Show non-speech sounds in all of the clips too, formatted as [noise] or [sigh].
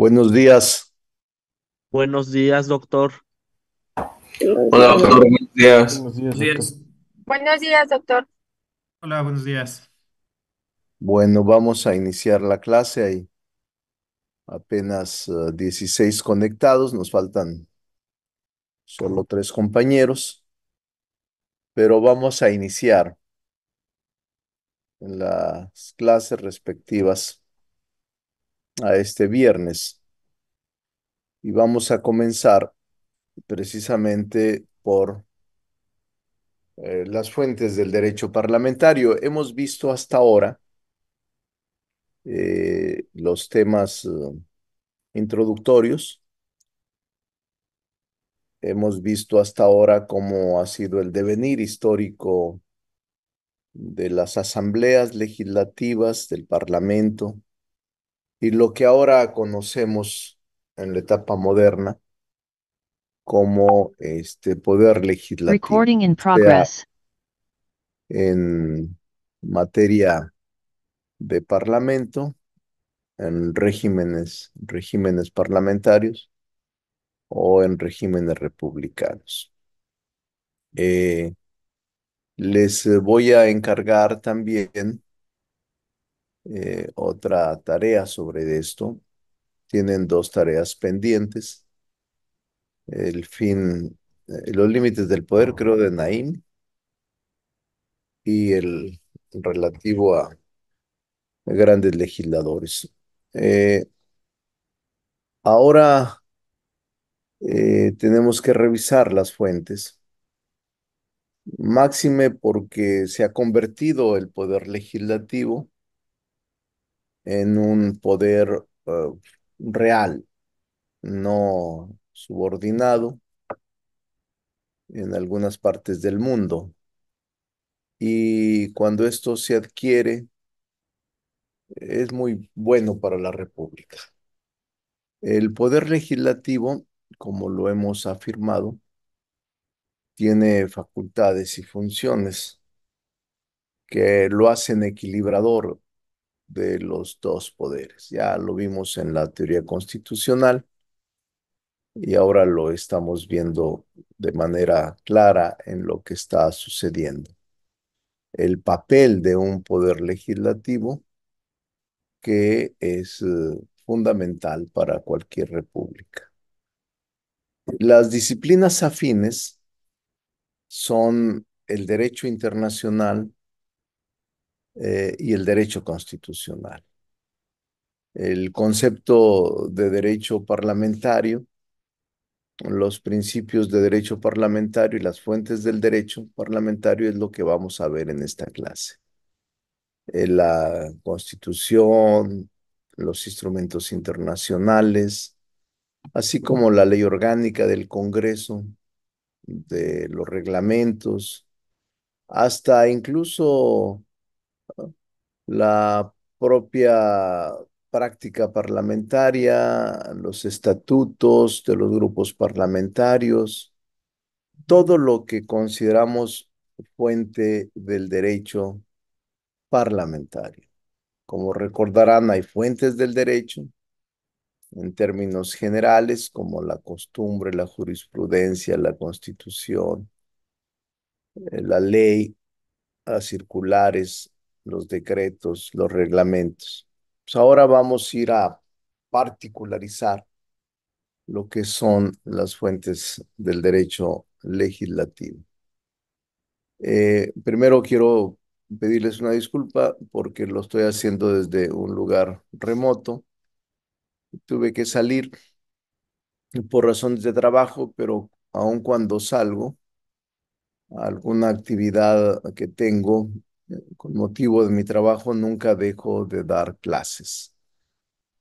Buenos días. Buenos días, doctor. Hola, doctor. Buenos días. Buenos días, doctor. Hola, buenos días. Bueno, vamos a iniciar la clase. ahí apenas 16 eh, conectados, nos faltan solo tres compañeros, pero vamos a iniciar en las clases respectivas a este viernes. Y vamos a comenzar precisamente por eh, las fuentes del derecho parlamentario. Hemos visto hasta ahora eh, los temas eh, introductorios. Hemos visto hasta ahora cómo ha sido el devenir histórico de las asambleas legislativas del Parlamento, y lo que ahora conocemos en la etapa moderna como este poder legislativo en materia de parlamento, en regímenes, regímenes parlamentarios o en regímenes republicanos. Eh, les eh, voy a encargar también eh, otra tarea sobre esto. Tienen dos tareas pendientes. El fin, eh, los límites del poder, ah. creo, de Naim y el relativo a grandes legisladores. Eh, ahora tenemos que revisar las fuentes máxime porque se ha convertido el poder legislativo en un poder eh, real, no subordinado en algunas partes del mundo. Y cuando esto se adquiere, es muy bueno para la República. El poder legislativo, como lo hemos afirmado, tiene facultades y funciones que lo hacen equilibrador de los dos poderes. Ya lo vimos en la teoría constitucional y ahora lo estamos viendo de manera clara en lo que está sucediendo. El papel de un poder legislativo que es eh, fundamental para cualquier república. Las disciplinas afines son el derecho internacional eh, y el derecho constitucional. El concepto de derecho parlamentario, los principios de derecho parlamentario y las fuentes del derecho parlamentario es lo que vamos a ver en esta clase. Eh, la constitución, los instrumentos internacionales, así como la ley orgánica del Congreso, de los reglamentos, hasta incluso la propia práctica parlamentaria, los estatutos de los grupos parlamentarios, todo lo que consideramos fuente del derecho parlamentario. Como recordarán, hay fuentes del derecho en términos generales como la costumbre, la jurisprudencia, la constitución, eh, la ley, las circulares, los decretos, los reglamentos. Pues ahora vamos a ir a particularizar lo que son las fuentes del derecho legislativo. Eh, primero quiero pedirles una disculpa porque lo estoy haciendo desde un lugar remoto. Tuve que salir por razones de trabajo, pero aun cuando salgo, alguna actividad que tengo con motivo de mi trabajo, nunca dejo de dar clases.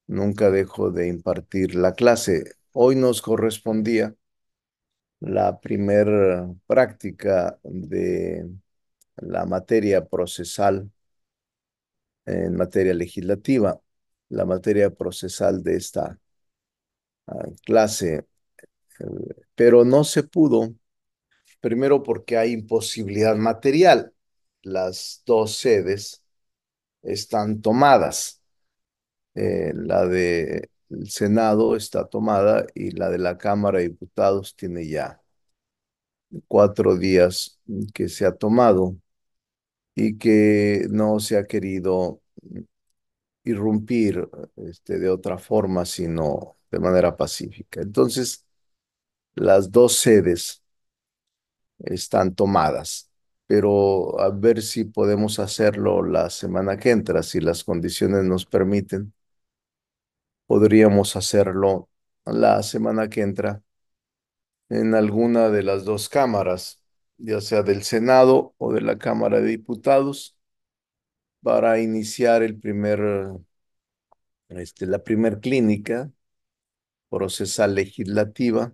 Nunca dejo de impartir la clase. Hoy nos correspondía la primera práctica de la materia procesal en materia legislativa, la materia procesal de esta ah, clase, pero no se pudo, primero porque hay imposibilidad material las dos sedes están tomadas. Eh, la del de Senado está tomada y la de la Cámara de Diputados tiene ya cuatro días que se ha tomado y que no se ha querido irrumpir este, de otra forma, sino de manera pacífica. Entonces, las dos sedes están tomadas pero a ver si podemos hacerlo la semana que entra, si las condiciones nos permiten. Podríamos hacerlo la semana que entra en alguna de las dos cámaras, ya sea del Senado o de la Cámara de Diputados, para iniciar el primer, este, la primera clínica procesal legislativa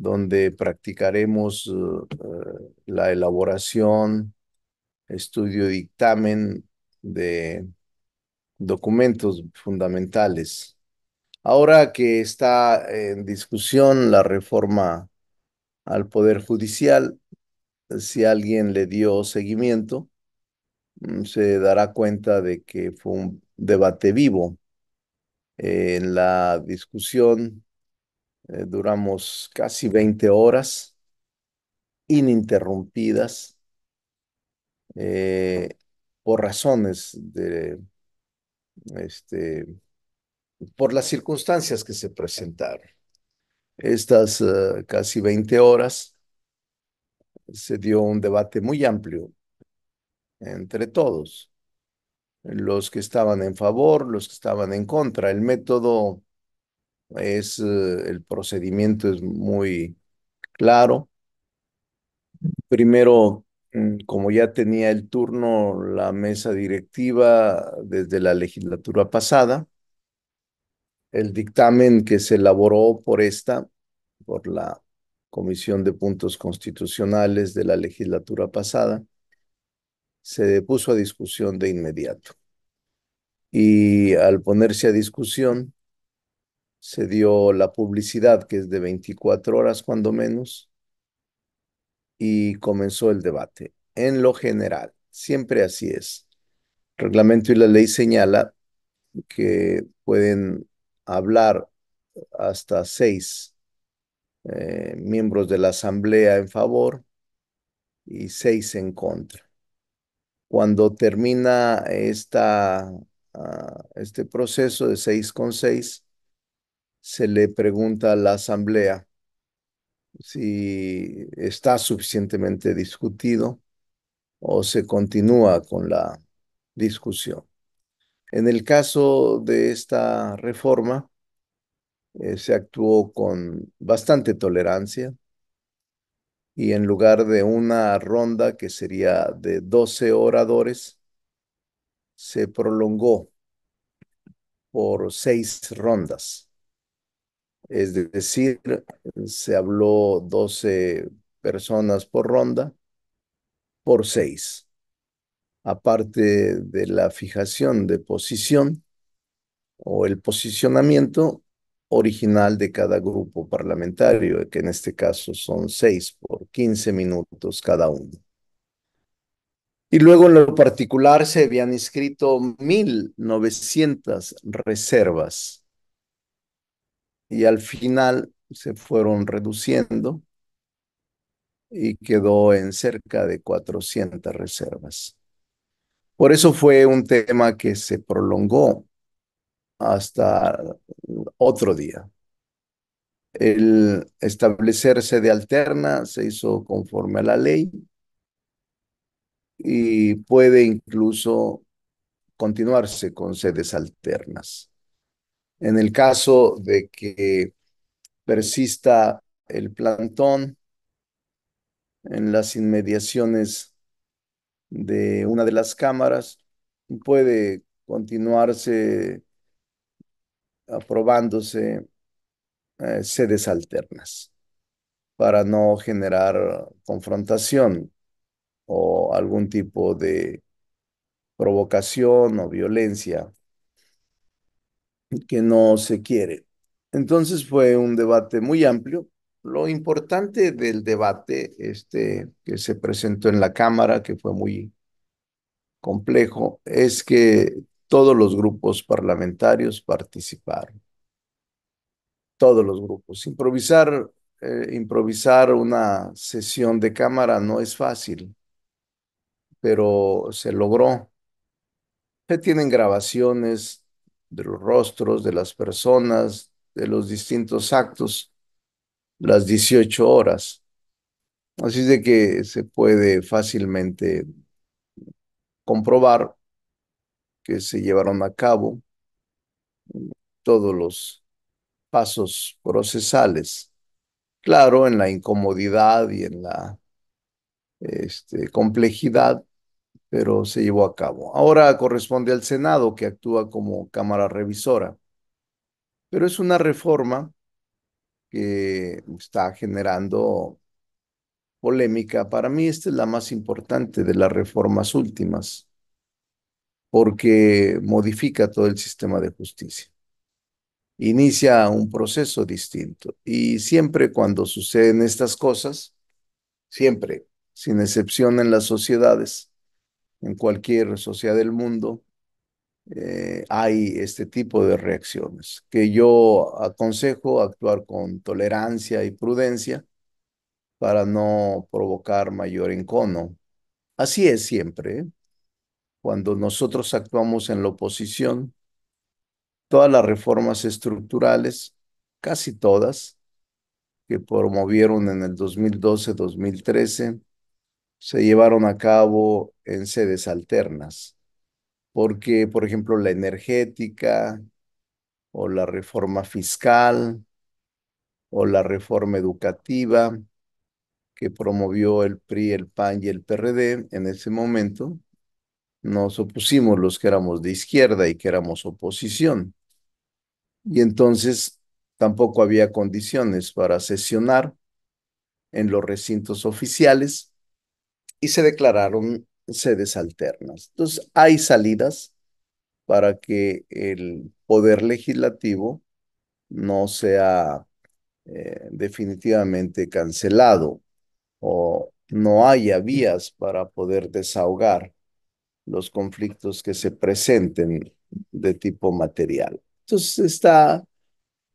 donde practicaremos uh, uh, la elaboración, estudio y dictamen de documentos fundamentales. Ahora que está en discusión la reforma al Poder Judicial, si alguien le dio seguimiento, mm, se dará cuenta de que fue un debate vivo. En la discusión eh, duramos casi 20 horas ininterrumpidas eh, por razones de, este, por las circunstancias que se presentaron. Estas eh, casi 20 horas se dio un debate muy amplio entre todos, los que estaban en favor, los que estaban en contra. El método es, eh, el procedimiento es muy claro. Primero, mm, como ya tenía el turno la mesa directiva desde la legislatura pasada, el dictamen que se elaboró por esta, por la Comisión de Puntos Constitucionales de la legislatura pasada, se puso a discusión de inmediato. Y al ponerse a discusión, se dio la publicidad, que es de 24 horas cuando menos, y comenzó el debate. En lo general, siempre así es. El reglamento y la ley señala que pueden hablar hasta seis eh, miembros de la asamblea en favor y seis en contra. Cuando termina esta, ah, este proceso de seis con seis, se le pregunta a la Asamblea si está suficientemente discutido o se continúa con la discusión. En el caso de esta reforma, eh, se actuó con bastante tolerancia y en lugar de una ronda que sería de 12 oradores, se prolongó por seis rondas es decir, se habló 12 personas por ronda por seis. Aparte de la fijación de posición o el posicionamiento original de cada grupo parlamentario, que en este caso son seis por 15 minutos cada uno. Y luego en lo particular se habían inscrito 1.900 reservas y al final se fueron reduciendo y quedó en cerca de 400 reservas. Por eso fue un tema que se prolongó hasta otro día. El establecerse de alterna se hizo conforme a la ley y puede incluso continuarse con sedes alternas. En el caso de que persista el plantón en las inmediaciones de una de las cámaras, puede continuarse aprobándose eh, sedes alternas para no generar confrontación o algún tipo de provocación o violencia que no se quiere. Entonces fue un debate muy amplio. Lo importante del debate este, que se presentó en la Cámara, que fue muy complejo, es que todos los grupos parlamentarios participaron. Todos los grupos. Improvisar, eh, improvisar una sesión de Cámara no es fácil, pero se logró. Se tienen grabaciones, de los rostros, de las personas, de los distintos actos, las 18 horas. Así de que se puede fácilmente comprobar que se llevaron a cabo todos los pasos procesales. Claro, en la incomodidad y en la este, complejidad pero se llevó a cabo. Ahora corresponde al Senado, que actúa como Cámara Revisora. Pero es una reforma que está generando polémica. Para mí esta es la más importante de las reformas últimas, porque modifica todo el sistema de justicia. Inicia un proceso distinto. Y siempre cuando suceden estas cosas, siempre, sin excepción en las sociedades, en cualquier sociedad del mundo, eh, hay este tipo de reacciones, que yo aconsejo actuar con tolerancia y prudencia para no provocar mayor encono. Así es siempre. ¿eh? Cuando nosotros actuamos en la oposición, todas las reformas estructurales, casi todas, que promovieron en el 2012-2013, se llevaron a cabo en sedes alternas, porque, por ejemplo, la energética o la reforma fiscal o la reforma educativa que promovió el PRI, el PAN y el PRD en ese momento, nos opusimos los que éramos de izquierda y que éramos oposición. Y entonces tampoco había condiciones para sesionar en los recintos oficiales y se declararon sedes alternas. Entonces, hay salidas para que el poder legislativo no sea eh, definitivamente cancelado o no haya vías para poder desahogar los conflictos que se presenten de tipo material. Entonces está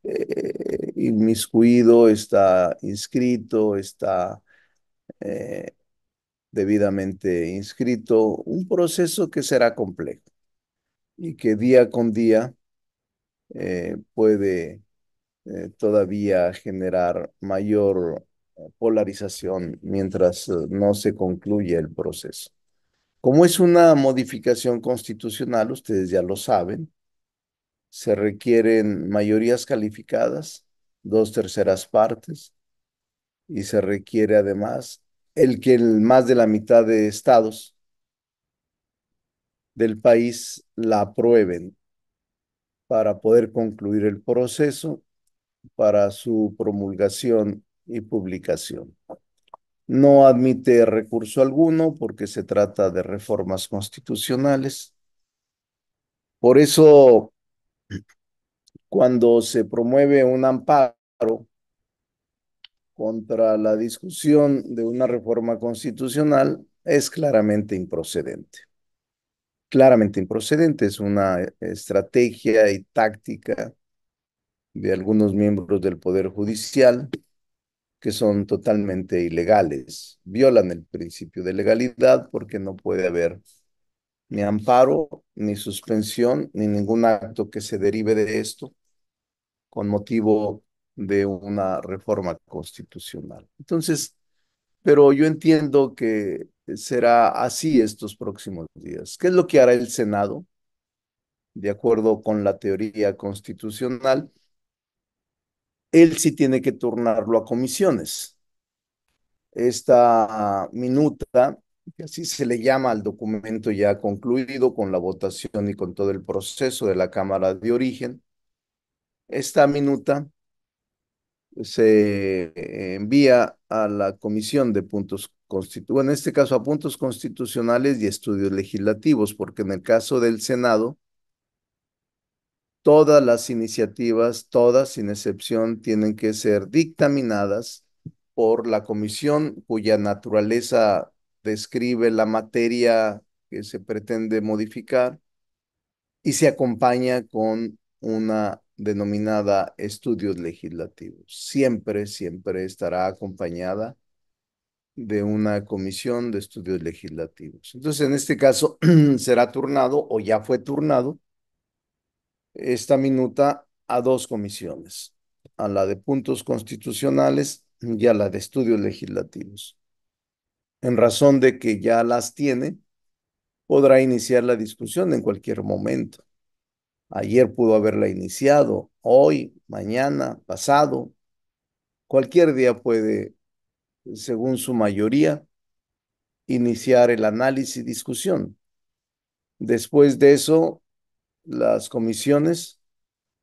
eh, inmiscuido, está inscrito, está eh, debidamente inscrito, un proceso que será complejo y que día con día eh, puede eh, todavía generar mayor eh, polarización mientras no se concluye el proceso. Como es una modificación constitucional, ustedes ya lo saben, se requieren mayorías calificadas, dos terceras partes, y se requiere además el que más de la mitad de estados del país la aprueben para poder concluir el proceso para su promulgación y publicación. No admite recurso alguno porque se trata de reformas constitucionales. Por eso, cuando se promueve un amparo contra la discusión de una reforma constitucional es claramente improcedente. Claramente improcedente es una estrategia y táctica de algunos miembros del Poder Judicial que son totalmente ilegales, violan el principio de legalidad porque no puede haber ni amparo, ni suspensión, ni ningún acto que se derive de esto con motivo de una reforma constitucional. Entonces, pero yo entiendo que será así estos próximos días. ¿Qué es lo que hará el Senado? De acuerdo con la teoría constitucional, él sí tiene que turnarlo a comisiones. Esta minuta, que así se le llama al documento ya concluido con la votación y con todo el proceso de la Cámara de Origen, esta minuta se envía a la Comisión de Puntos Constitucionales, en este caso a Puntos Constitucionales y Estudios Legislativos, porque en el caso del Senado, todas las iniciativas, todas sin excepción, tienen que ser dictaminadas por la comisión cuya naturaleza describe la materia que se pretende modificar y se acompaña con una denominada estudios legislativos. Siempre, siempre estará acompañada de una comisión de estudios legislativos. Entonces, en este caso, [clears throat] será turnado o ya fue turnado esta minuta a dos comisiones, a la de puntos constitucionales y a la de estudios legislativos. En razón de que ya las tiene, podrá iniciar la discusión en cualquier momento. Ayer pudo haberla iniciado, hoy, mañana, pasado. Cualquier día puede, según su mayoría, iniciar el análisis y discusión. Después de eso, las comisiones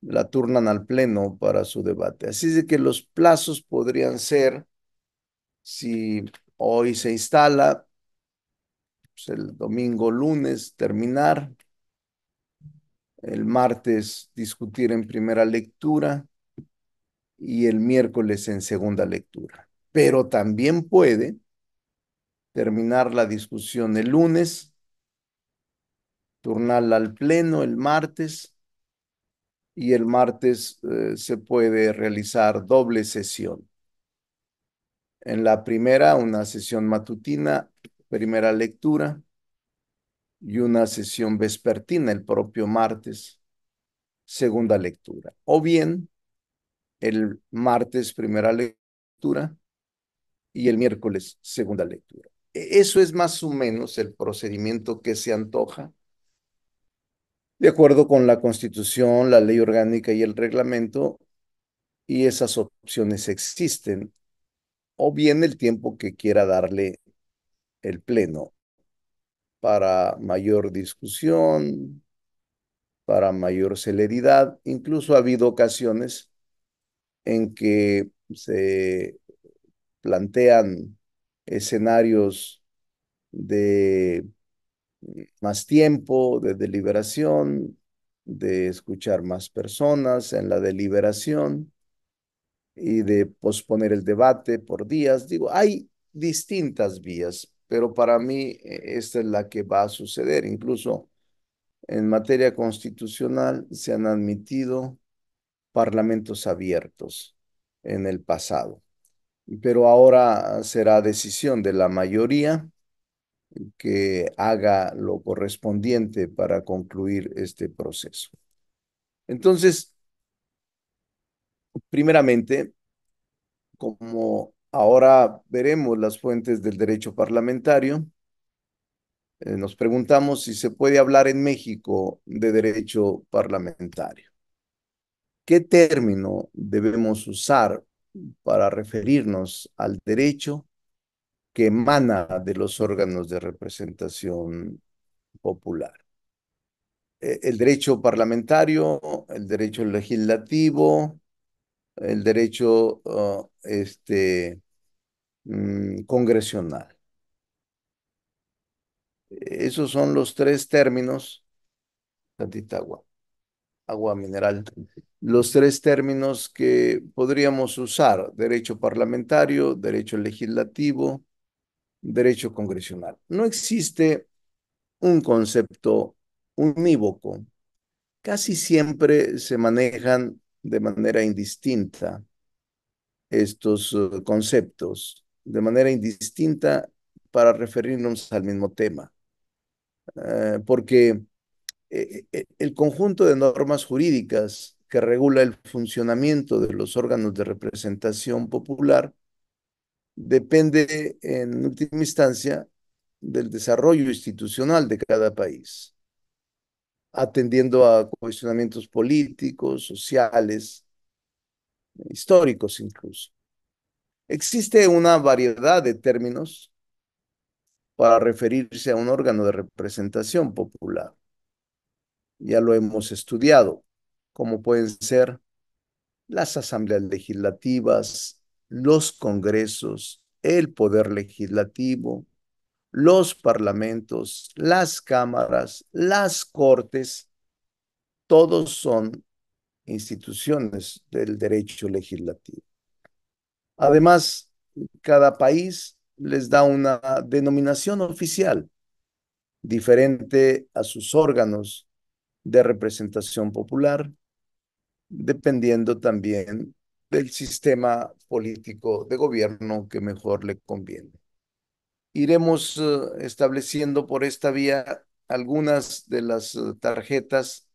la turnan al Pleno para su debate. Así es de que los plazos podrían ser, si hoy se instala, pues, el domingo, lunes, terminar, el martes discutir en primera lectura y el miércoles en segunda lectura. Pero también puede terminar la discusión el lunes, turnarla al pleno el martes y el martes eh, se puede realizar doble sesión. En la primera, una sesión matutina, primera lectura, y una sesión vespertina el propio martes, segunda lectura. O bien el martes, primera lectura, y el miércoles, segunda lectura. E, eso es más o menos el procedimiento que se antoja, de acuerdo con la Constitución, la ley orgánica y el reglamento, y esas opciones existen, o bien el tiempo que quiera darle el Pleno para mayor discusión, para mayor celeridad. Incluso ha habido ocasiones en que se plantean escenarios de más tiempo, de deliberación, de escuchar más personas en la deliberación y de posponer el debate por días. Digo, hay distintas vías, pero para mí eh, esta es la que va a suceder. Incluso en materia constitucional se han admitido parlamentos abiertos en el pasado, pero ahora será decisión de la mayoría que haga lo correspondiente para concluir este proceso. Entonces, primeramente, como Ahora veremos las fuentes del derecho parlamentario. Eh, nos preguntamos si se puede hablar en México de derecho parlamentario. ¿Qué término debemos usar para referirnos al derecho que emana de los órganos de representación popular? Eh, el derecho parlamentario, el derecho legislativo, el derecho ah, este, mm, congresional. Esos son los tres términos, tantita agua, agua mineral, los tres términos que podríamos usar, derecho parlamentario, derecho legislativo, derecho congresional. No existe un concepto unívoco. Casi siempre se manejan de manera indistinta estos eh, conceptos, de manera indistinta para referirnos al mismo tema. Eh, porque eh, el conjunto de normas jurídicas que regula el funcionamiento de los órganos de representación popular depende en última instancia del desarrollo institucional de cada país atendiendo a cuestionamientos políticos, sociales, históricos incluso. Existe una variedad de términos para referirse a un órgano de representación popular. Ya lo hemos estudiado, como pueden ser las asambleas legislativas, los congresos, el poder legislativo, los parlamentos, las cámaras, las cortes, todos son instituciones del derecho legislativo. Además, cada país les da una denominación oficial diferente a sus órganos de representación popular, dependiendo también del sistema político de gobierno que mejor le conviene iremos eh, estableciendo por esta vía algunas de las eh, tarjetas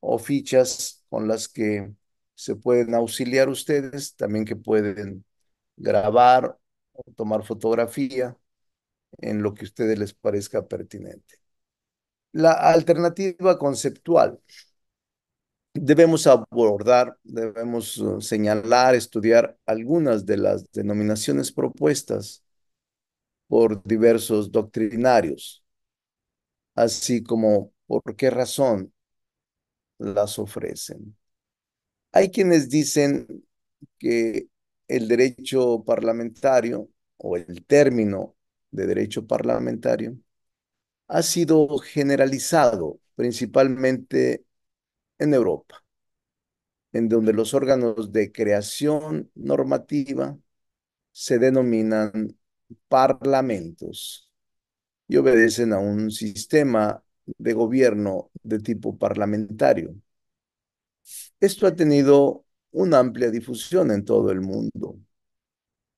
o fichas con las que se pueden auxiliar ustedes, también que pueden grabar o tomar fotografía en lo que a ustedes les parezca pertinente. La alternativa conceptual. Debemos abordar, debemos eh, señalar, estudiar algunas de las denominaciones propuestas por diversos doctrinarios, así como por qué razón las ofrecen. Hay quienes dicen que el derecho parlamentario o el término de derecho parlamentario ha sido generalizado principalmente en Europa, en donde los órganos de creación normativa se denominan parlamentos y obedecen a un sistema de gobierno de tipo parlamentario. Esto ha tenido una amplia difusión en todo el mundo,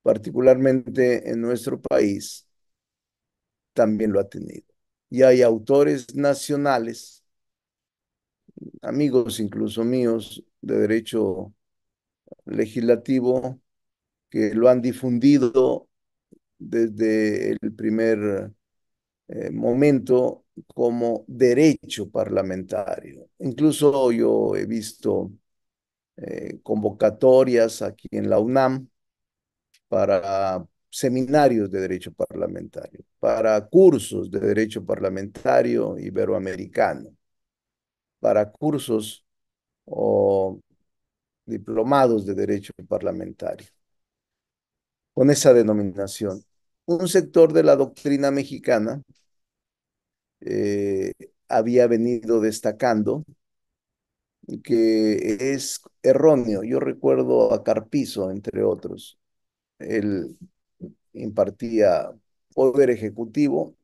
particularmente en nuestro país, también lo ha tenido. Y hay autores nacionales, amigos incluso míos de derecho legislativo, que lo han difundido desde el primer eh, momento como derecho parlamentario. Incluso yo he visto eh, convocatorias aquí en la UNAM para seminarios de derecho parlamentario, para cursos de derecho parlamentario iberoamericano, para cursos o diplomados de derecho parlamentario, con esa denominación un sector de la doctrina mexicana eh, había venido destacando que es erróneo. Yo recuerdo a Carpizo, entre otros. Él impartía poder ejecutivo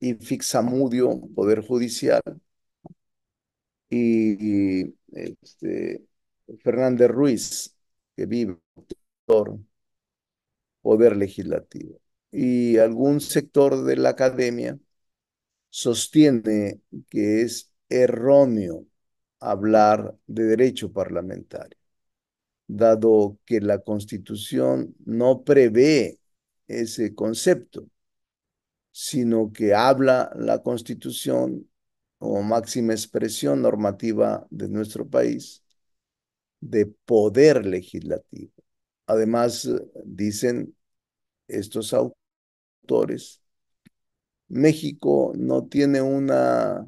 y Fixamudio, poder judicial. Y, este, Fernández Ruiz, que vive, poder legislativo y algún sector de la academia sostiene que es erróneo hablar de derecho parlamentario, dado que la Constitución no prevé ese concepto, sino que habla la Constitución como máxima expresión normativa de nuestro país de poder legislativo. Además, dicen estos autores, México no tiene una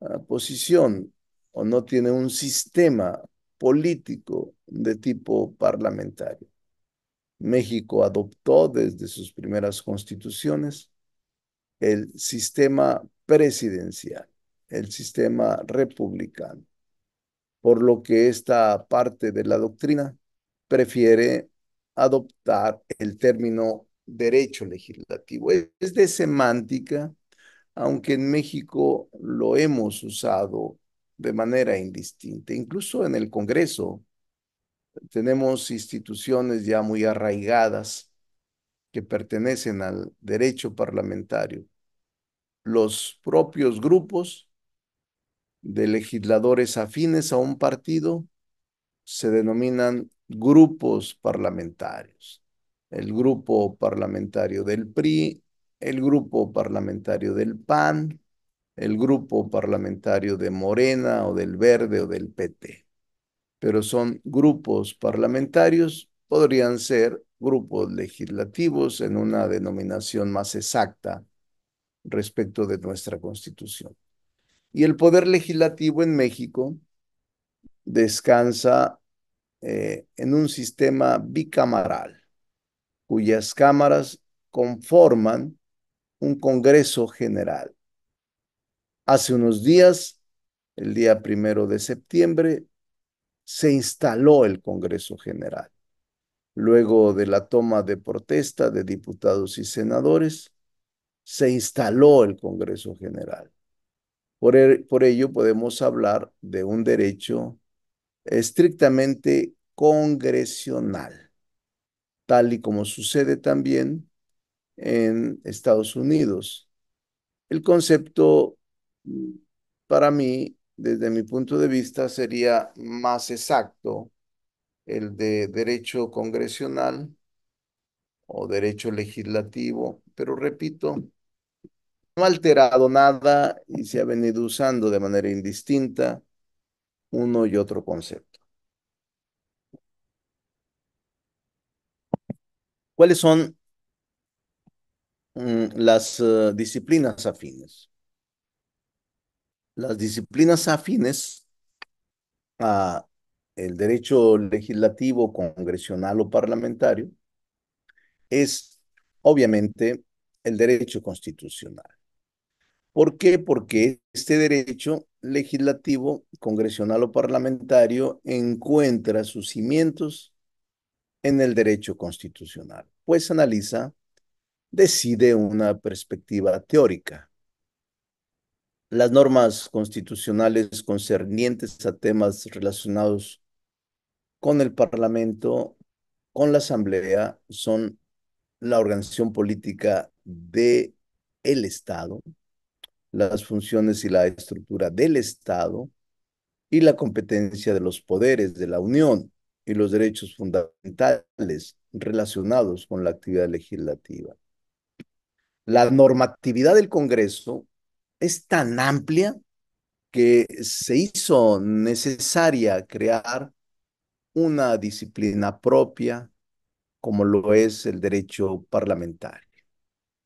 ah, posición o no tiene un sistema político de tipo parlamentario. México adoptó desde sus primeras constituciones el sistema presidencial, el sistema republicano, por lo que esta parte de la doctrina prefiere adoptar el término derecho legislativo. Es de semántica, aunque en México lo hemos usado de manera indistinta. Incluso en el Congreso tenemos instituciones ya muy arraigadas que pertenecen al derecho parlamentario. Los propios grupos de legisladores afines a un partido se denominan grupos parlamentarios el grupo parlamentario del PRI, el grupo parlamentario del PAN, el grupo parlamentario de Morena o del Verde o del PT. Pero son grupos parlamentarios, podrían ser grupos legislativos en una denominación más exacta respecto de nuestra constitución. Y el poder legislativo en México descansa eh, en un sistema bicameral cuyas cámaras conforman un Congreso General. Hace unos días, el día primero de septiembre, se instaló el Congreso General. Luego de la toma de protesta de diputados y senadores, se instaló el Congreso General. Por, er, por ello podemos hablar de un derecho estrictamente congresional tal y como sucede también en Estados Unidos. El concepto para mí, desde mi punto de vista, sería más exacto el de derecho congresional o derecho legislativo, pero repito, no ha alterado nada y se ha venido usando de manera indistinta uno y otro concepto. ¿Cuáles son mm, las eh, disciplinas afines? Las disciplinas afines a el derecho legislativo, congresional o parlamentario es obviamente el derecho constitucional. ¿Por qué? Porque este derecho legislativo, congresional o parlamentario encuentra sus cimientos en el derecho constitucional? Pues analiza, decide una perspectiva teórica. Las normas constitucionales concernientes a temas relacionados con el Parlamento, con la Asamblea, son la organización política de el Estado, las funciones y la estructura del Estado y la competencia de los poderes de la Unión y los derechos fundamentales relacionados con la actividad legislativa. La normatividad del Congreso es tan amplia que se hizo necesaria crear una disciplina propia como lo es el derecho parlamentario,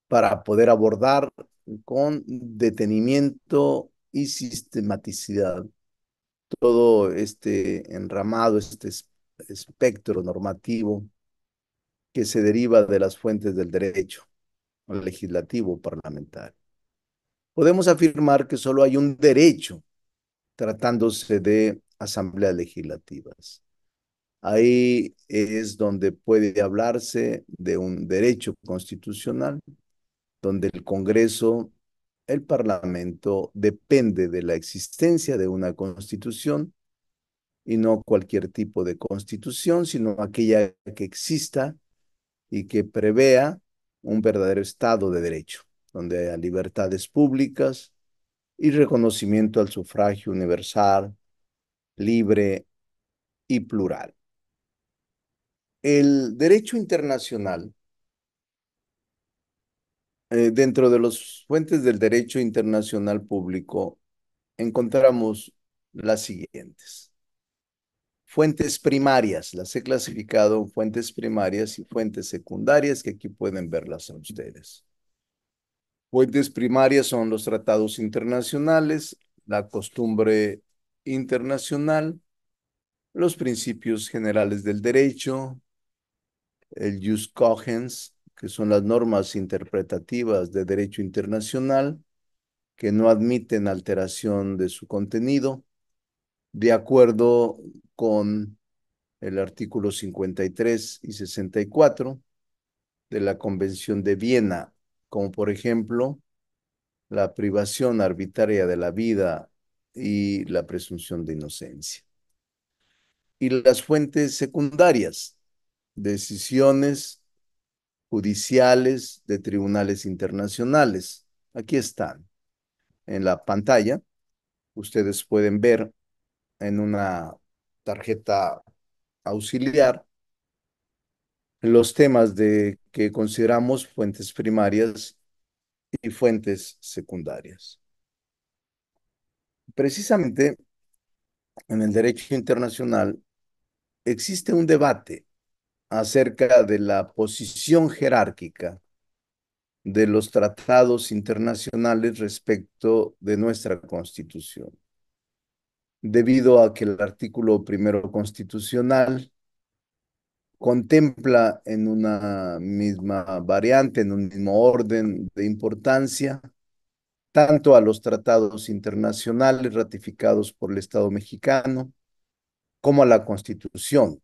para poder abordar con detenimiento y sistematicidad todo este enramado, este espacio espectro normativo que se deriva de las fuentes del derecho legislativo parlamentario. Podemos afirmar que solo hay un derecho tratándose de asambleas legislativas. Ahí es donde puede hablarse de un derecho constitucional, donde el Congreso, el Parlamento, depende de la existencia de una constitución y no cualquier tipo de constitución, sino aquella que exista y que prevea un verdadero Estado de Derecho, donde haya libertades públicas y reconocimiento al sufragio universal, libre y plural. El derecho internacional, eh, dentro de las fuentes del derecho internacional público, encontramos las siguientes fuentes primarias. Las he clasificado en fuentes primarias y fuentes secundarias, que aquí pueden verlas a ustedes. Fuentes primarias son los tratados internacionales, la costumbre internacional, los principios generales del derecho, el jus cogens, que son las normas interpretativas de derecho internacional, que no admiten alteración de su contenido, de acuerdo con el artículo 53 y 64 de la Convención de Viena, como por ejemplo la privación arbitraria de la vida y la presunción de inocencia. Y las fuentes secundarias, decisiones judiciales de tribunales internacionales. Aquí están. En la pantalla ustedes pueden ver en una tarjeta auxiliar los temas de que consideramos fuentes primarias y fuentes secundarias. Precisamente en el derecho internacional existe un debate acerca de la posición jerárquica de los tratados internacionales respecto de nuestra constitución debido a que el artículo primero constitucional contempla en una misma variante, en un mismo orden de importancia, tanto a los tratados internacionales ratificados por el Estado mexicano como a la Constitución,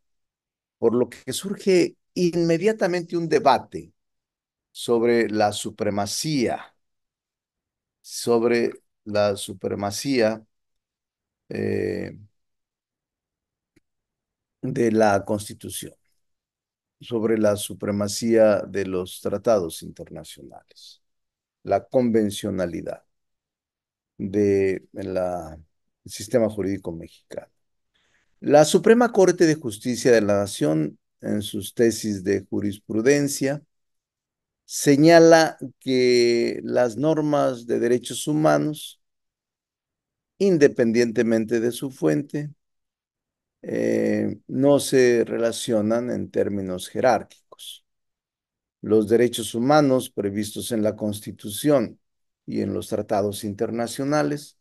por lo que surge inmediatamente un debate sobre la supremacía, sobre la supremacía eh, de la Constitución sobre la supremacía de los tratados internacionales, la convencionalidad del sistema jurídico mexicano. La Suprema Corte de Justicia de la Nación, en sus tesis de jurisprudencia, señala que las normas de derechos humanos independientemente de su fuente, eh, no se relacionan en términos jerárquicos. Los derechos humanos previstos en la Constitución y en los tratados internacionales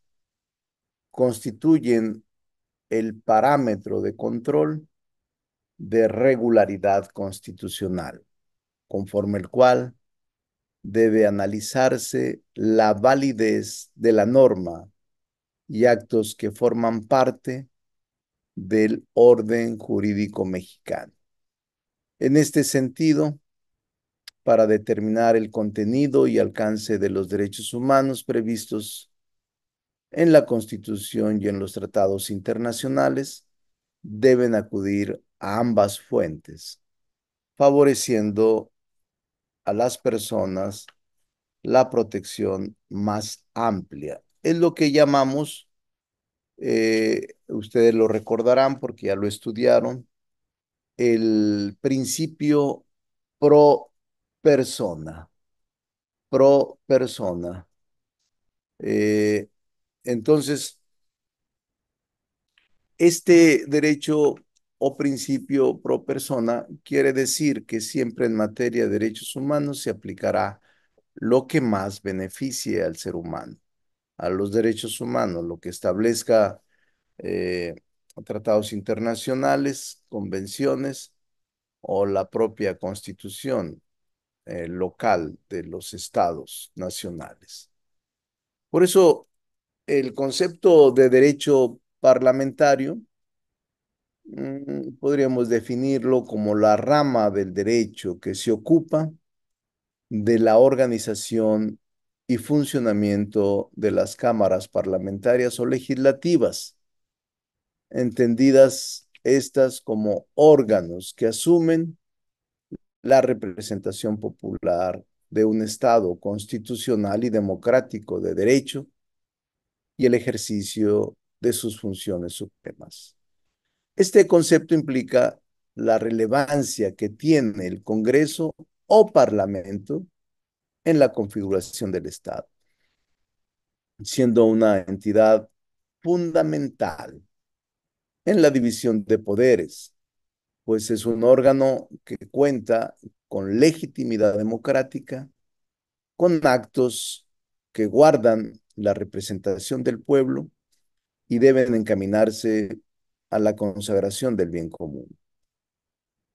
constituyen el parámetro de control de regularidad constitucional, conforme el cual debe analizarse la validez de la norma y actos que forman parte del orden jurídico mexicano. En este sentido, para determinar el contenido y alcance de los derechos humanos previstos en la Constitución y en los tratados internacionales, deben acudir a ambas fuentes, favoreciendo a las personas la protección más amplia es lo que llamamos, eh, ustedes lo recordarán porque ya lo estudiaron, el principio pro persona, pro persona. Eh, entonces, este derecho o principio pro persona quiere decir que siempre en materia de derechos humanos se aplicará lo que más beneficie al ser humano a los derechos humanos, lo que establezca eh, tratados internacionales, convenciones o la propia constitución eh, local de los estados nacionales. Por eso, el concepto de derecho parlamentario mm, podríamos definirlo como la rama del derecho que se ocupa de la organización y funcionamiento de las cámaras parlamentarias o legislativas, entendidas estas como órganos que asumen la representación popular de un Estado constitucional y democrático de derecho y el ejercicio de sus funciones supremas. Este concepto implica la relevancia que tiene el Congreso o Parlamento en la configuración del Estado, siendo una entidad fundamental en la división de poderes, pues es un órgano que cuenta con legitimidad democrática, con actos que guardan la representación del pueblo y deben encaminarse a la consagración del bien común.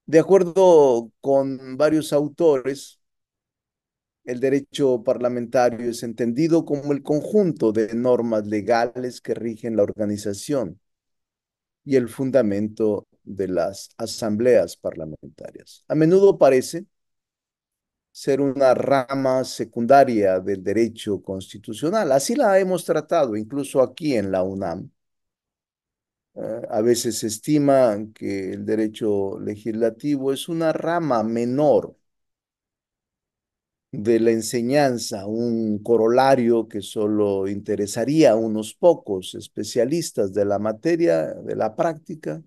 De acuerdo con varios autores, el derecho parlamentario es entendido como el conjunto de normas legales que rigen la organización y el fundamento de las asambleas parlamentarias. A menudo parece ser una rama secundaria del derecho constitucional. Así la hemos tratado, incluso aquí en la UNAM. Eh, a veces se estima que el derecho legislativo es una rama menor de la enseñanza, un corolario que solo interesaría a unos pocos especialistas de la materia, de la práctica.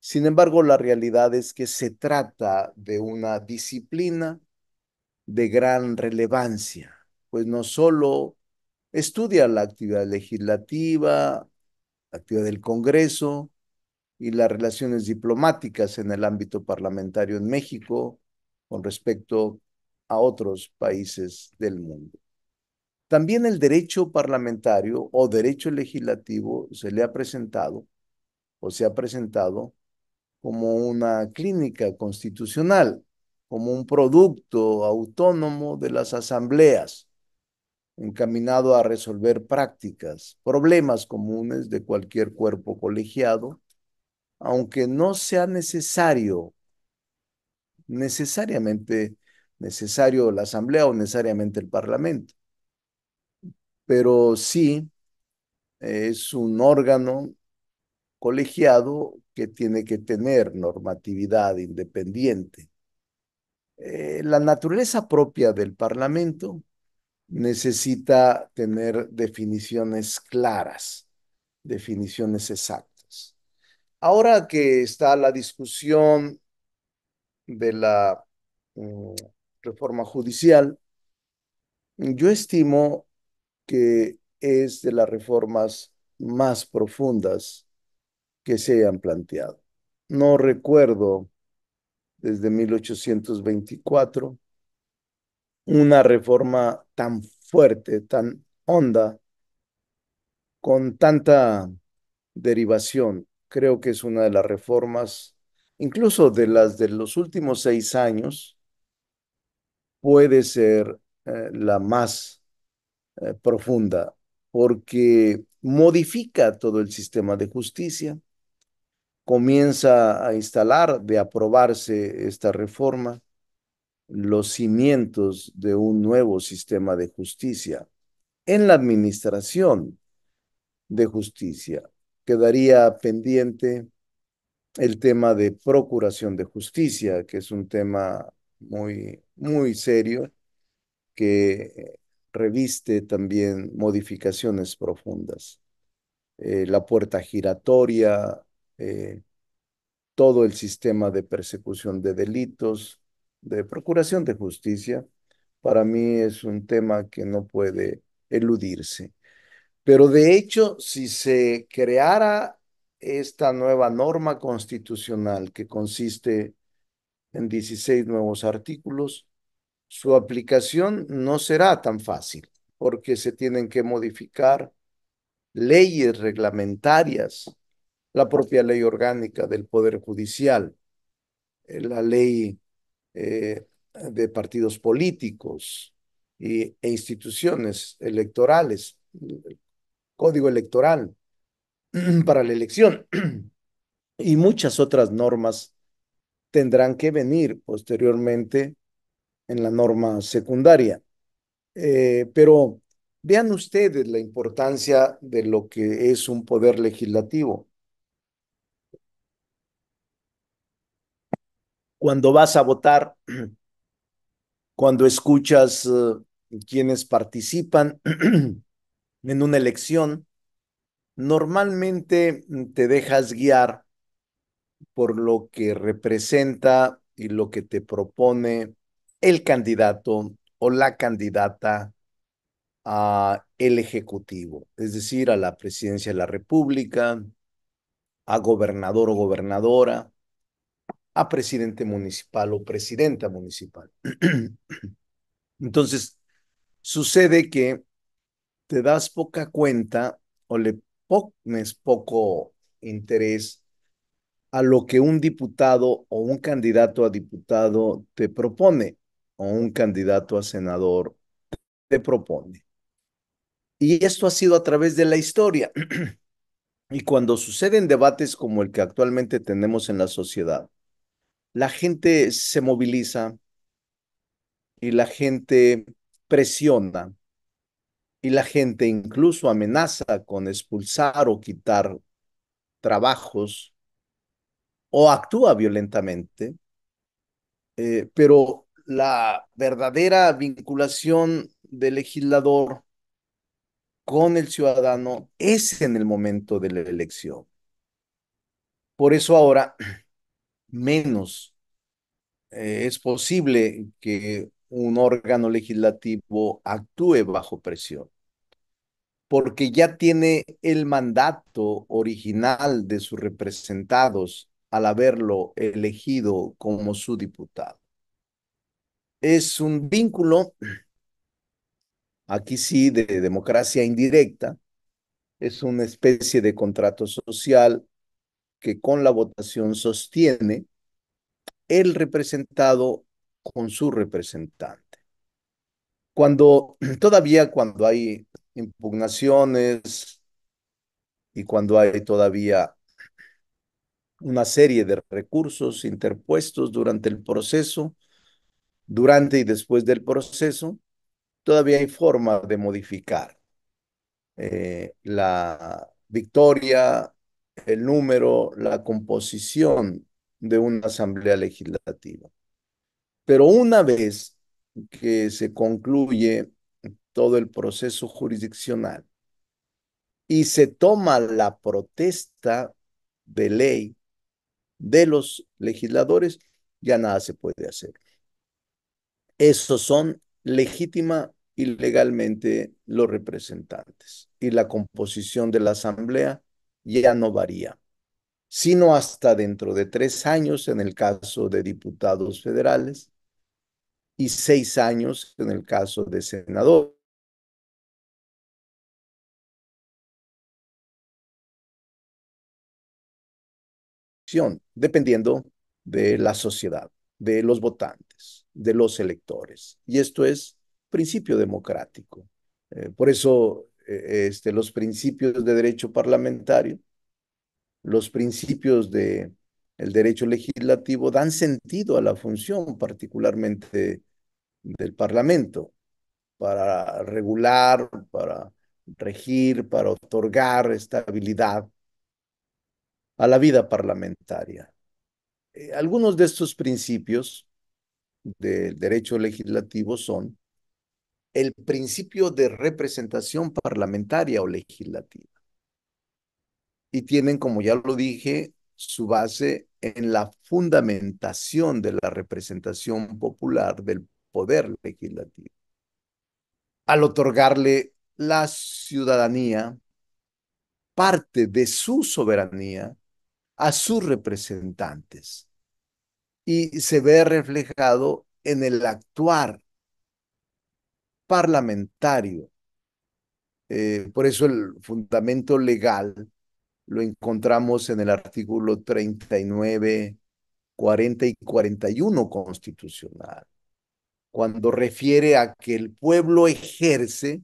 Sin embargo, la realidad es que se trata de una disciplina de gran relevancia, pues no solo estudia la actividad legislativa, la actividad del Congreso y las relaciones diplomáticas en el ámbito parlamentario en México con respecto a otros países del mundo. También el derecho parlamentario o derecho legislativo se le ha presentado o se ha presentado como una clínica constitucional, como un producto autónomo de las asambleas, encaminado a resolver prácticas, problemas comunes de cualquier cuerpo colegiado, aunque no sea necesario necesariamente necesario la Asamblea o necesariamente el Parlamento. Pero sí es un órgano colegiado que tiene que tener normatividad independiente. Eh, la naturaleza propia del Parlamento necesita tener definiciones claras, definiciones exactas. Ahora que está la discusión de la mm, reforma judicial, yo estimo que es de las reformas más profundas que se hayan planteado. No recuerdo desde 1824 una reforma tan fuerte, tan honda, con tanta derivación. Creo que es una de las reformas, incluso de las de los últimos seis años, puede ser eh, la más eh, profunda porque modifica todo el sistema de justicia, comienza a instalar, de aprobarse esta reforma, los cimientos de un nuevo sistema de justicia en la administración de justicia. Quedaría pendiente el tema de procuración de justicia, que es un tema muy, muy serio que reviste también modificaciones profundas. Eh, la puerta giratoria, eh, todo el sistema de persecución de delitos, de procuración de justicia, para mí es un tema que no puede eludirse. Pero de hecho, si se creara esta nueva norma constitucional que consiste en 16 nuevos artículos. Su aplicación no será tan fácil porque se tienen que modificar leyes reglamentarias, la propia ley orgánica del Poder Judicial, eh, la ley eh, de partidos políticos e instituciones electorales, el código electoral [clears throat] para la elección [clears throat] y muchas otras normas tendrán que venir posteriormente en la norma secundaria. Eh, pero vean ustedes la importancia de lo que es un poder legislativo. Cuando vas a votar, [clears throat] cuando escuchas eh, quienes participan [clears throat] en una elección, normalmente te dejas guiar por lo que representa y lo que te propone el candidato o la candidata a el ejecutivo, es decir, a la presidencia de la República, a gobernador o gobernadora, a presidente municipal o presidenta municipal. [clears throat] Entonces, sucede que te das poca cuenta o le pones poco interés a lo que un diputado o un candidato a diputado te propone o un candidato a senador te propone. Y esto ha sido a través de la historia. [clears throat] y cuando suceden debates como el que actualmente tenemos en la sociedad, la gente se moviliza y la gente presiona y la gente incluso amenaza con expulsar o quitar trabajos o actúa violentamente, eh, pero la verdadera vinculación del legislador con el ciudadano es en el momento de la elección. Por eso ahora [clears throat] menos eh, es posible que un órgano legislativo actúe bajo presión, porque ya tiene el mandato original de sus representados al haberlo elegido como su diputado. Es un vínculo, aquí sí, de democracia indirecta, es una especie de contrato social que con la votación sostiene el representado con su representante. Cuando [clears throat] todavía cuando hay impugnaciones y cuando hay todavía una serie de recursos interpuestos durante el proceso, durante y después del proceso, todavía hay forma de modificar eh, la victoria, el número, la composición de una asamblea legislativa. Pero una vez que se concluye todo el proceso jurisdiccional y se toma la protesta de ley de los legisladores, ya nada se puede hacer. Estos son legítima y legalmente los representantes y la composición de la asamblea ya no varía, sino hasta dentro de tres años en el caso de diputados federales y seis años en el caso de senadores dependiendo de la sociedad, de los votantes, de los electores. Y esto es principio democrático. Eh, por eso eh, este, los principios de derecho parlamentario, los principios de derecho legislativo dan sentido a la función particularmente del Parlamento para regular, para regir, para otorgar estabilidad a la vida parlamentaria. Eh, algunos de estos principios del derecho legislativo son el principio de representación parlamentaria o legislativa. Y tienen, como ya lo dije, su base en la fundamentación de la representación popular del poder legislativo. Al otorgarle la ciudadanía parte de su soberanía a sus representantes. Y se ve reflejado en el actuar parlamentario. Eh, por eso el fundamento legal lo encontramos en el artículo 39, 40 y 41 constitucional, cuando refiere a que el pueblo ejerce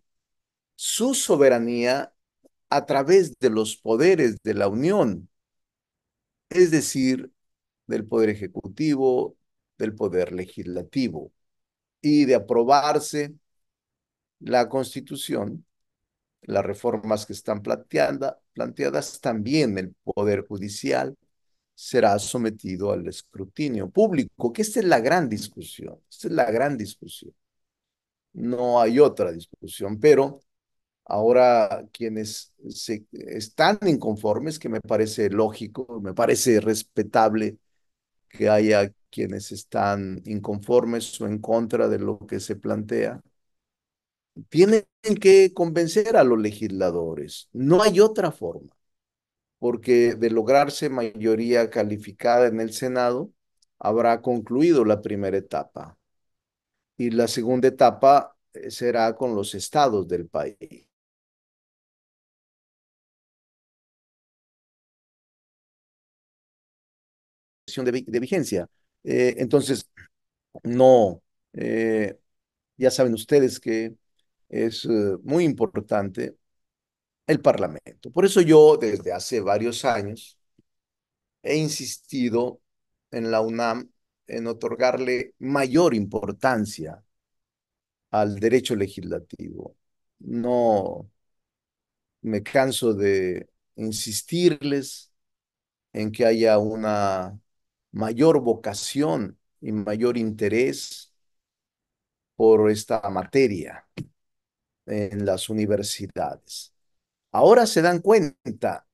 su soberanía a través de los poderes de la Unión es decir, del poder ejecutivo, del poder legislativo. Y de aprobarse la constitución, las reformas que están planteadas, también el poder judicial será sometido al escrutinio público, que esta es la gran discusión, esta es la gran discusión. No hay otra discusión, pero Ahora, quienes se, están inconformes, que me parece lógico, me parece respetable que haya quienes están inconformes o en contra de lo que se plantea, tienen que convencer a los legisladores. No hay otra forma, porque de lograrse mayoría calificada en el Senado, habrá concluido la primera etapa. Y la segunda etapa eh, será con los estados del país. de, vigencia. Eh, entonces, no, eh, ya saben ustedes que es eh, muy importante el Parlamento. Por eso yo desde hace varios años he insistido en la UNAM en otorgarle mayor importancia al derecho legislativo. No me canso de insistirles en que haya una mayor vocación y mayor interés por esta materia en las universidades. Ahora se dan cuenta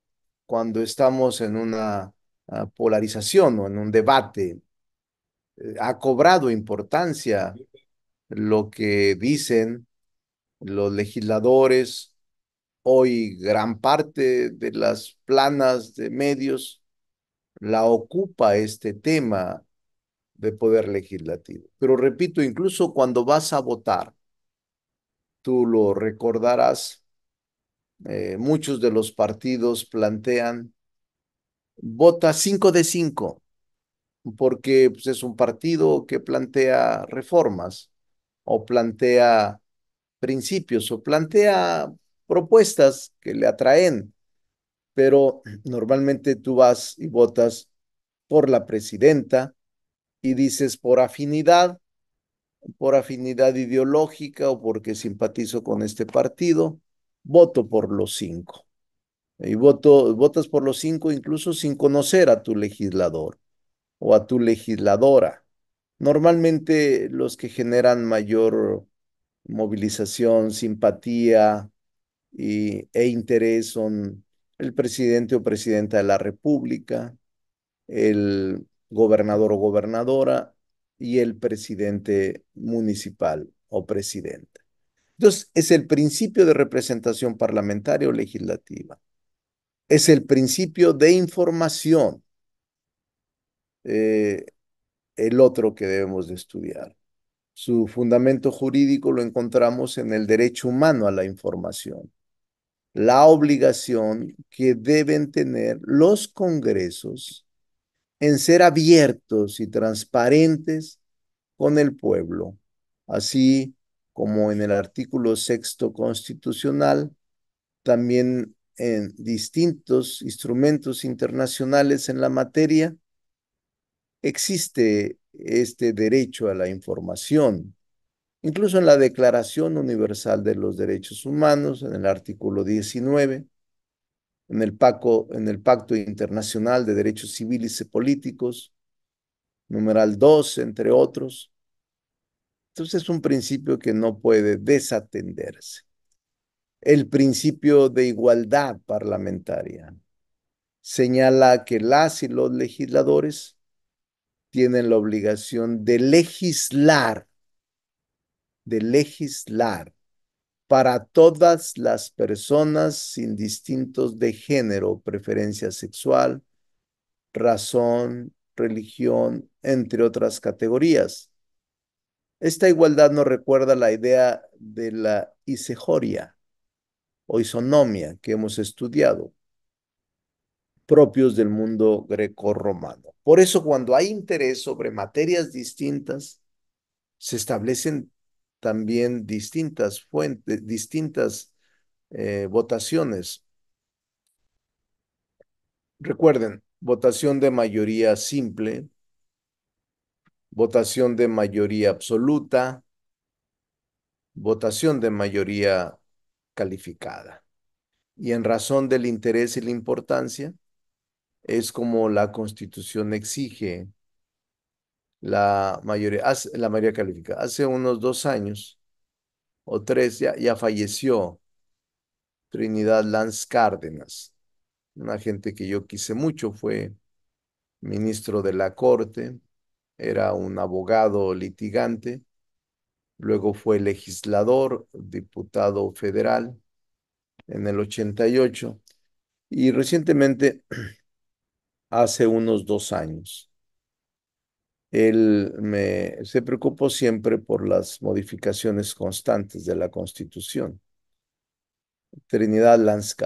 cuando estamos en una ah, polarización o en un debate. Eh, ha cobrado importancia lo que dicen los legisladores. Hoy gran parte de las planas de medios la ocupa este tema de poder legislativo. Pero repito, incluso cuando vas a votar, tú lo recordarás, eh, muchos de los partidos plantean, vota 5 de 5, porque pues, es un partido que plantea reformas o plantea principios o plantea propuestas que le atraen pero normalmente tú vas y votas por la presidenta y dices por afinidad, por afinidad ideológica o porque simpatizo con este partido, voto por los cinco. Y voto, votas por los cinco incluso sin conocer a tu legislador o a tu legisladora. Normalmente los que generan mayor movilización, simpatía y, e interés son el presidente o presidenta de la República, el gobernador o gobernadora y el presidente municipal o presidente. Entonces, es el principio de representación parlamentaria o legislativa. Es el principio de información, eh, el otro que debemos de estudiar. Su fundamento jurídico lo encontramos en el derecho humano a la información la obligación que deben tener los congresos en ser abiertos y transparentes con el pueblo, así como en el artículo sexto constitucional, también en distintos instrumentos internacionales en la materia, existe este derecho a la información Incluso en la Declaración Universal de los Derechos Humanos, en el artículo 19, en el, Pacto, en el Pacto Internacional de Derechos Civiles y Políticos, numeral 2, entre otros. Entonces es un principio que no puede desatenderse. El principio de igualdad parlamentaria señala que las y los legisladores tienen la obligación de legislar de legislar para todas las personas sin distintos de género, preferencia sexual, razón, religión, entre otras categorías. Esta igualdad nos recuerda la idea de la isejoria o isonomia que hemos estudiado, propios del mundo greco Por eso cuando hay interés sobre materias distintas, se establecen también distintas fuentes, distintas eh, votaciones. Recuerden, votación de mayoría simple, votación de mayoría absoluta, votación de mayoría calificada. Y en razón del interés y la importancia, es como la constitución exige la mayoría, la mayoría califica. Hace unos dos años o tres ya, ya falleció Trinidad Lanz Cárdenas, una gente que yo quise mucho, fue ministro de la Corte, era un abogado litigante, luego fue legislador, diputado federal en el 88 y recientemente, [clears throat] hace unos dos años, él se preocupó siempre por las modificaciones constantes de la Constitución, Trinidad Lanz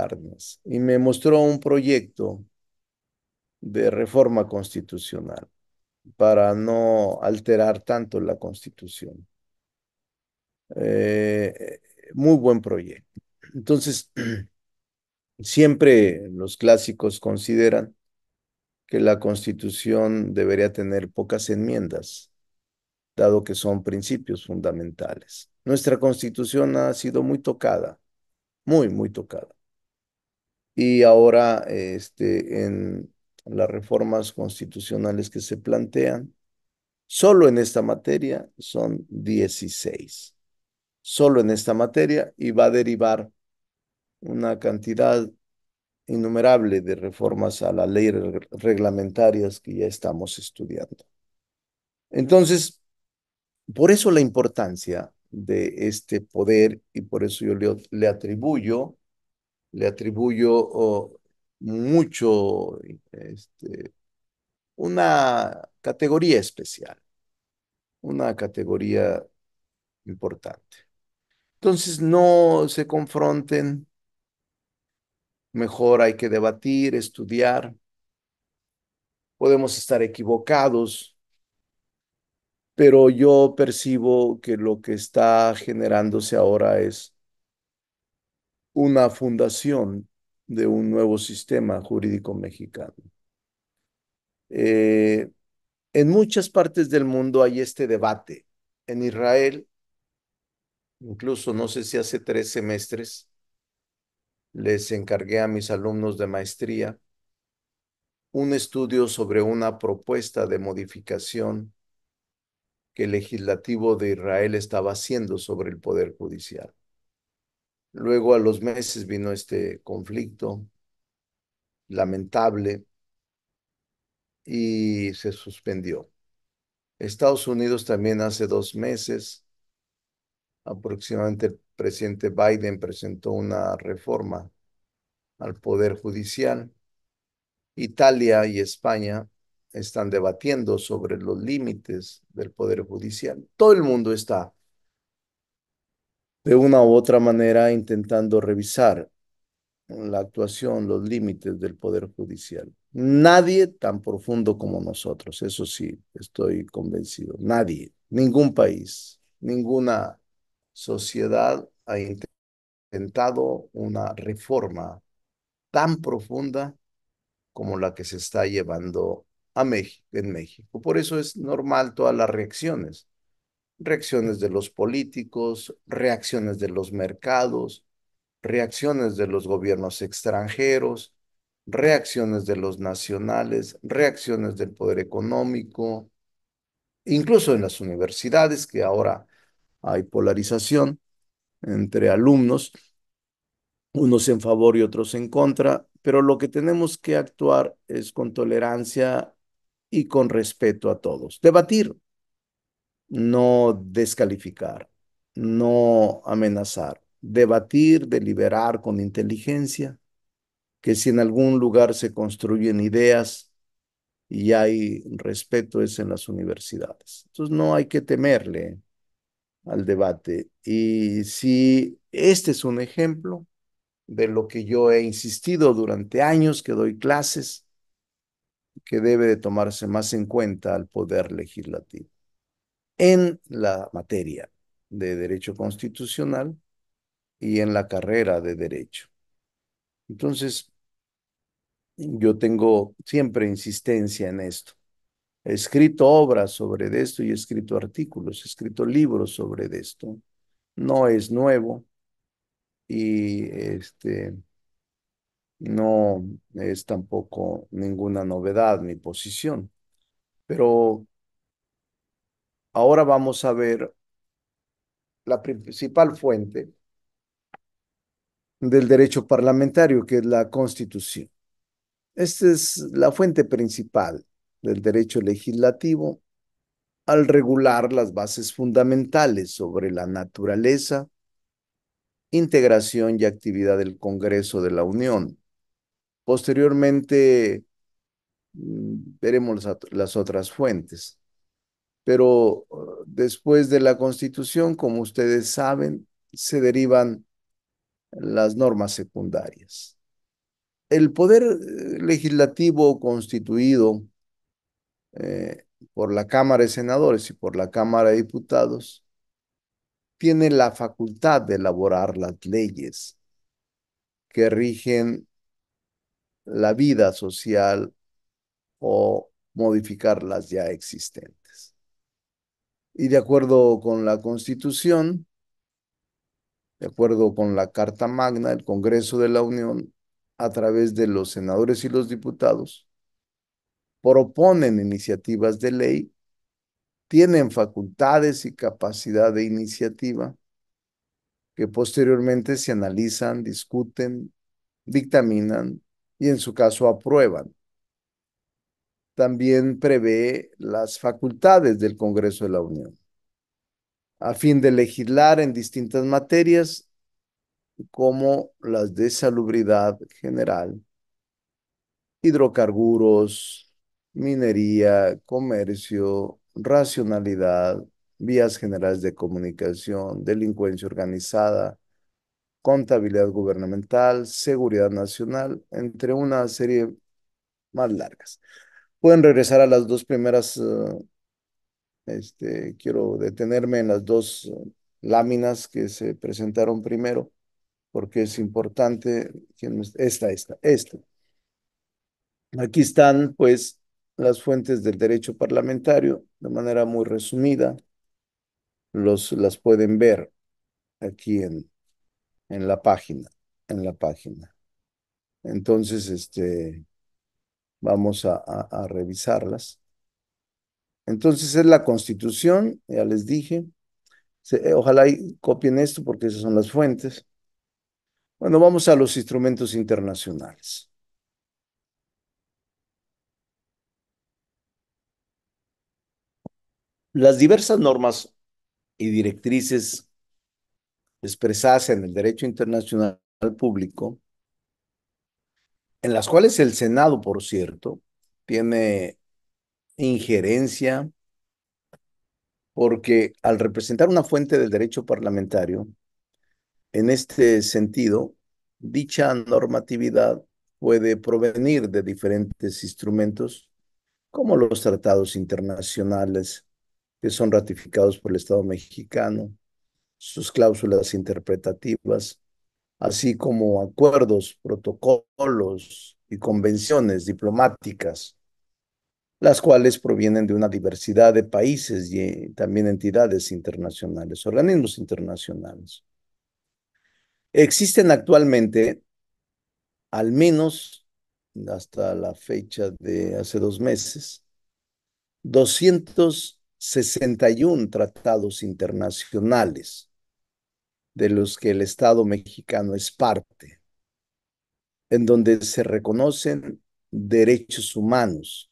y me mostró un proyecto de reforma constitucional para no alterar tanto la Constitución. Eh, muy buen proyecto. Entonces, [clears throat] siempre los clásicos consideran que la Constitución debería tener pocas enmiendas, dado que son principios fundamentales. Nuestra Constitución ha sido muy tocada, muy, muy tocada. Y ahora, este, en las reformas constitucionales que se plantean, solo en esta materia son 16. Solo en esta materia y va a derivar una cantidad innumerable de reformas a la ley reglamentarias que ya estamos estudiando. Entonces, por eso la importancia de este poder y por eso yo le, atribuyo, le atribuyo oh, mucho este, una categoría especial, una categoría importante. Entonces, no se confronten mejor hay que debatir, estudiar. Podemos estar equivocados, pero yo percibo que lo que está generándose ahora es una fundación de un nuevo sistema jurídico mexicano. Eh, en muchas partes del mundo hay este debate. En Israel, incluso no sé si hace tres semestres, les encargué a mis alumnos de maestría un estudio sobre una propuesta de modificación que el legislativo de Israel estaba haciendo sobre el poder judicial. Luego a los meses vino este conflicto lamentable y se suspendió. Estados Unidos también hace dos meses, aproximadamente presidente Biden presentó una reforma al Poder Judicial. Italia y España están debatiendo sobre los límites del Poder Judicial. Todo el mundo está de una u otra manera intentando revisar la actuación, los límites del Poder Judicial. Nadie tan profundo como nosotros, eso sí, estoy convencido, nadie, ningún país, ninguna sociedad ha intentado una reforma tan profunda como la que se está llevando a México, en México. Por eso es normal todas las reacciones. Reacciones de los políticos, reacciones de los mercados, reacciones de los gobiernos extranjeros, reacciones de los nacionales, reacciones del poder económico, incluso en las universidades que ahora hay polarización entre alumnos, unos en favor y otros en contra, pero lo que tenemos que actuar es con tolerancia y con respeto a todos. Debatir, no descalificar, no amenazar, debatir, deliberar con inteligencia, que si en algún lugar se construyen ideas y hay respeto es en las universidades. Entonces no hay que temerle al debate. Y si este es un ejemplo de lo que yo he insistido durante años que doy clases, que debe de tomarse más en cuenta al poder legislativo. En la materia de derecho constitucional y en la carrera de derecho. Entonces, yo tengo siempre insistencia en esto. He escrito obras sobre esto y he escrito artículos, he escrito libros sobre esto. No es nuevo y este no es tampoco ninguna novedad mi posición. Pero ahora vamos a ver la principal fuente del derecho parlamentario, que es la Constitución. Esta es la fuente principal del derecho legislativo al regular las bases fundamentales sobre la naturaleza, integración y actividad del Congreso de la Unión. Posteriormente mm, veremos las otras fuentes. Pero uh, después de la Constitución, como ustedes saben, se derivan las normas secundarias. El poder eh, legislativo constituido eh, por la Cámara de Senadores y por la Cámara de Diputados, tiene la facultad de elaborar las leyes que rigen la vida social o modificar las ya existentes. Y de acuerdo con la Constitución, de acuerdo con la Carta Magna, el Congreso de la Unión, a través de los senadores y los diputados, proponen iniciativas de ley, tienen facultades y capacidad de iniciativa que posteriormente se analizan, discuten, dictaminan y en su caso aprueban. También prevé las facultades del Congreso de la Unión a fin de legislar en distintas materias como las de salubridad general, hidrocarburos, minería, comercio, racionalidad, vías generales de comunicación, delincuencia organizada, contabilidad gubernamental, seguridad nacional, entre una serie más largas. Pueden regresar a las dos primeras, eh, este, quiero detenerme en las dos eh, láminas que se presentaron primero, porque es importante, esta, esta, esta. Aquí están pues las fuentes del derecho parlamentario de manera muy resumida. Los, las pueden ver aquí en, en la página, en la página. Entonces, este, vamos a, revisarlas. Entonces es la constitución, ya les dije. Eh, ojalá copien esto porque esas son las fuentes. Bueno, vamos a los instrumentos internacionales. Las diversas normas y directrices expresadas en el derecho internacional público, en las cuales el Senado, por cierto, tiene injerencia porque al representar una fuente del derecho parlamentario, en este sentido, dicha normatividad puede provenir de diferentes instrumentos como los tratados internacionales que son ratificados por el Estado mexicano, sus cláusulas interpretativas, así como acuerdos, protocolos y convenciones diplomáticas, las cuales provienen de una diversidad de países y eh, también entidades internacionales, organismos internacionales. Existen actualmente al menos hasta la fecha de hace dos meses, 200 61 tratados internacionales de los que el Estado mexicano es parte, en donde se reconocen derechos humanos,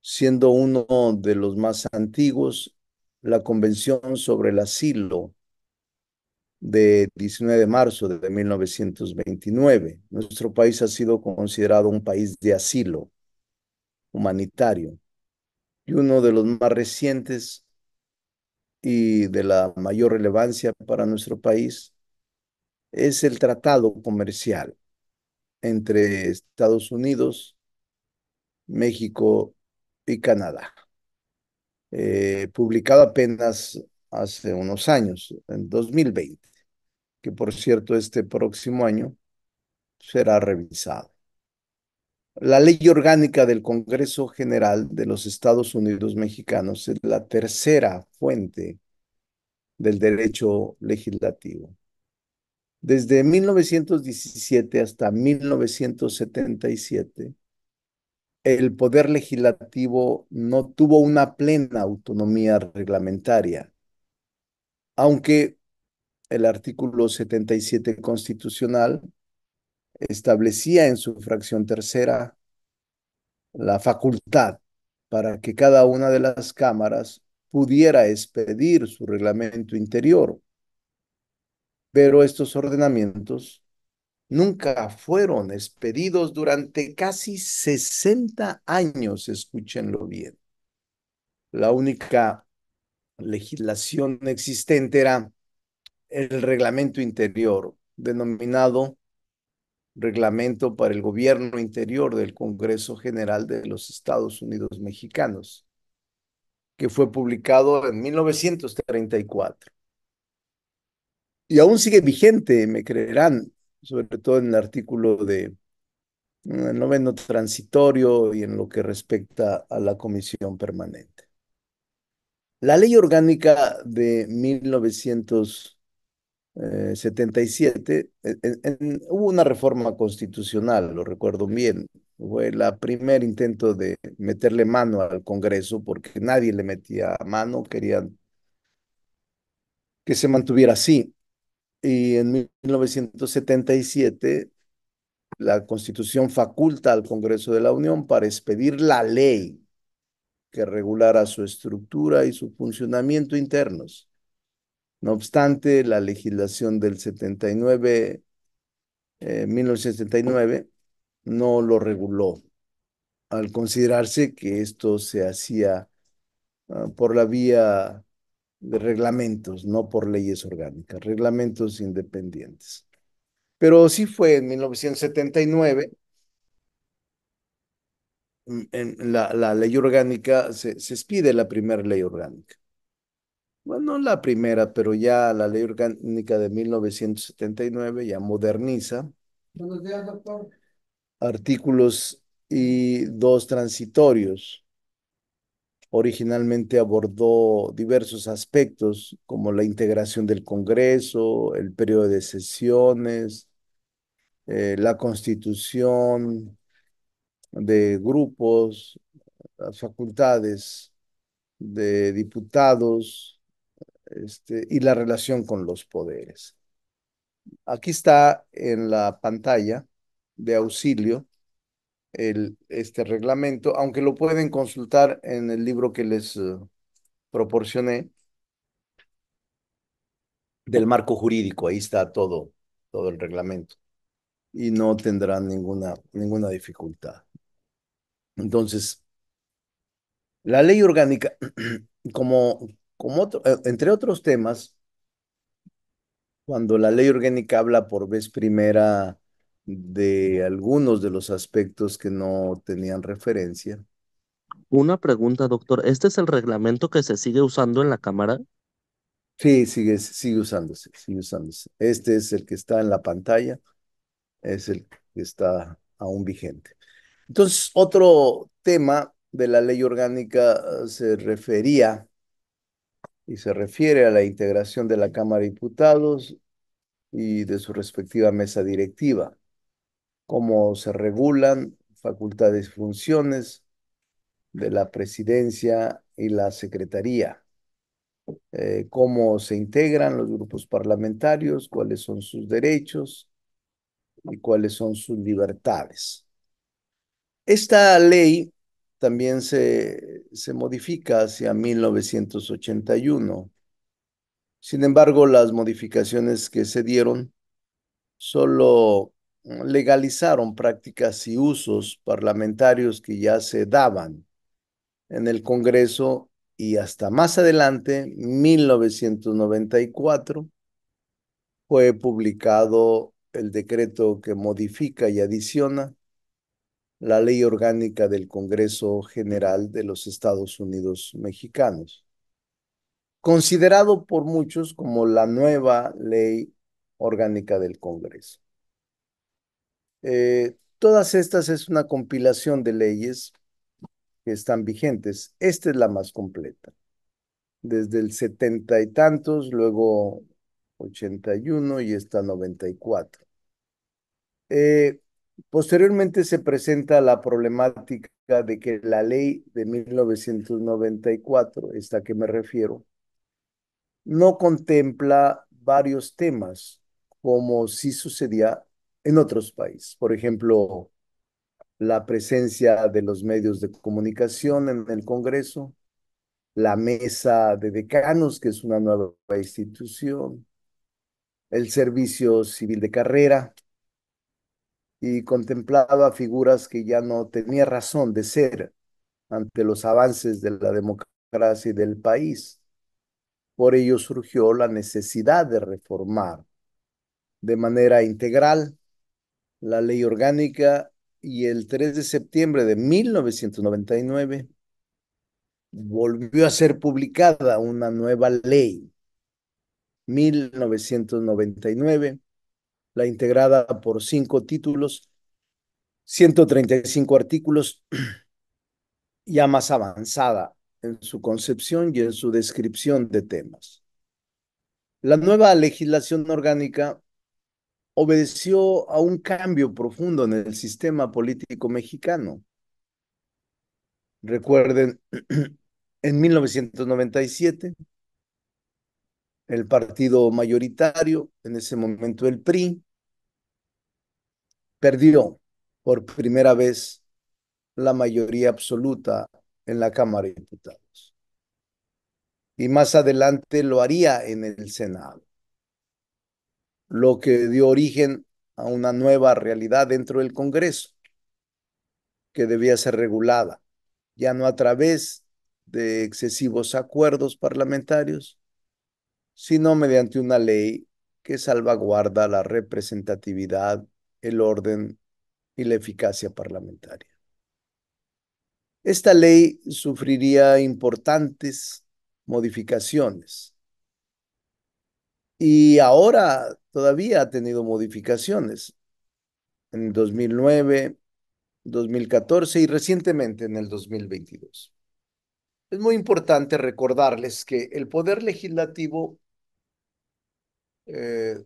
siendo uno de los más antiguos la Convención sobre el Asilo de 19 de marzo de 1929. Nuestro país ha sido considerado un país de asilo humanitario y uno de los más recientes y de la mayor relevancia para nuestro país es el tratado comercial entre Estados Unidos, México y Canadá, eh, publicado apenas hace unos años, en 2020, que por cierto este próximo año será revisado. La ley orgánica del Congreso General de los Estados Unidos Mexicanos es la tercera fuente del derecho legislativo. Desde 1917 hasta 1977, el poder legislativo no tuvo una plena autonomía reglamentaria, aunque el artículo 77 constitucional establecía en su fracción tercera la facultad para que cada una de las cámaras pudiera expedir su reglamento interior. Pero estos ordenamientos nunca fueron expedidos durante casi 60 años, escúchenlo bien. La única legislación existente era el reglamento interior, denominado reglamento para el gobierno interior del Congreso General de los Estados Unidos Mexicanos, que fue publicado en 1934. Y aún sigue vigente, me creerán, sobre todo en el artículo de el noveno transitorio y en lo que respecta a la comisión permanente. La ley orgánica de 1934 77, eh, hubo una reforma constitucional, lo recuerdo bien. Fue el primer intento de meterle mano al Congreso porque nadie le metía mano, querían que se mantuviera así. Y en 1977 la Constitución faculta al Congreso de la Unión para expedir la ley que regulara su estructura y su funcionamiento internos. No obstante, la legislación del 79, eh, 1979 no lo reguló, al considerarse que esto se hacía ah, por la vía de reglamentos, no por leyes orgánicas, reglamentos independientes. Pero sí fue en 1979 mm, en la, ley orgánica, se expide la primera ley orgánica. Bueno, la primera, pero ya la ley orgánica de 1979 ya moderniza. Buenos días, doctor. Artículos y dos transitorios. Originalmente abordó diversos aspectos como la integración del Congreso, el periodo de sesiones, eh, la constitución de grupos, facultades de diputados, este, y la relación con los poderes. Aquí está en la pantalla de auxilio el, este reglamento, aunque lo pueden consultar en el libro que les eh, proporcioné del marco jurídico. Ahí está todo, todo el reglamento y no tendrán ninguna, ninguna dificultad. Entonces, la ley orgánica, [clears throat] como, eh, entre otros temas, cuando la ley orgánica habla por vez primera de algunos de los aspectos que no tenían referencia. Una pregunta, doctor. ¿Este es el reglamento que se sigue usando en la Cámara? Sí, sigue, sigue usándose, sigue usándose. Este es el que está en la pantalla, es el que está aún vigente. Entonces, otro tema de la ley orgánica eh, se refería y se refiere a la integración de la Cámara de Diputados y de su respectiva mesa directiva, cómo se regulan facultades y funciones de la presidencia y la secretaría, eh, cómo se integran los grupos parlamentarios, cuáles son sus derechos y cuáles son sus libertades. Esta ley también se, se modifica hacia 1981. Sin embargo, las modificaciones que se dieron solo legalizaron prácticas y usos parlamentarios que ya se daban en el Congreso y hasta más adelante, 1994, fue publicado el decreto que modifica y adiciona la Ley Orgánica del Congreso General de los Estados Unidos Mexicanos, considerado por muchos como la nueva Ley Orgánica del Congreso. Eh, todas estas es una compilación de leyes que están vigentes. Esta es la más completa. Desde el setenta y tantos, luego 81 y esta 94. cuatro. Eh, Posteriormente se presenta la problemática de que la ley de 1994, esta que me refiero, no contempla varios temas como si sucedía en otros países. Por ejemplo, la presencia de los medios de comunicación en el Congreso, la mesa de decanos, que es una nueva institución, el servicio civil de carrera, y contemplaba figuras que ya no tenía razón de ser ante los avances de la democracia y del país. Por ello surgió la necesidad de reformar de manera integral la ley orgánica y el 3 de septiembre de 1999 volvió a ser publicada una nueva ley, 1999, la integrada por cinco títulos, 135 artículos, [clears throat] ya más avanzada en su concepción y en su descripción de temas. La nueva legislación orgánica obedeció a un cambio profundo en el sistema político mexicano. Recuerden, [clears throat] en 1997 el partido mayoritario, en ese momento el PRI, perdió por primera vez la mayoría absoluta en la Cámara de Diputados. Y más adelante lo haría en el Senado, lo que dio origen a una nueva realidad dentro del Congreso que debía ser regulada, ya no a través de excesivos acuerdos parlamentarios, sino mediante una ley que salvaguarda la representatividad, el orden y la eficacia parlamentaria. Esta ley sufriría importantes modificaciones y ahora todavía ha tenido modificaciones en 2009, 2014 y recientemente en el 2022. Es muy importante recordarles que el poder legislativo eh,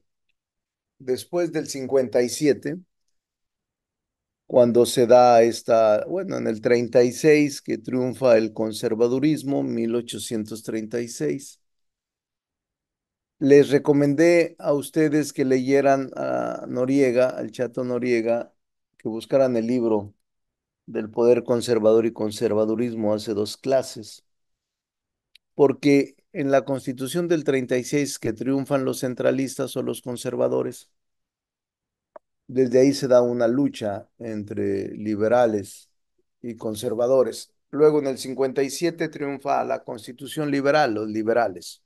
después del 57, cuando se da esta, bueno, en el 36 que triunfa el conservadurismo, 1836. Les recomendé a ustedes que leyeran a Noriega, al chato Noriega, que buscaran el libro del poder conservador y conservadurismo hace dos clases, porque en la constitución del 36 que triunfan los centralistas o los conservadores. Desde ahí se da una lucha entre liberales y conservadores. Luego en el 57 triunfa la constitución liberal, los liberales.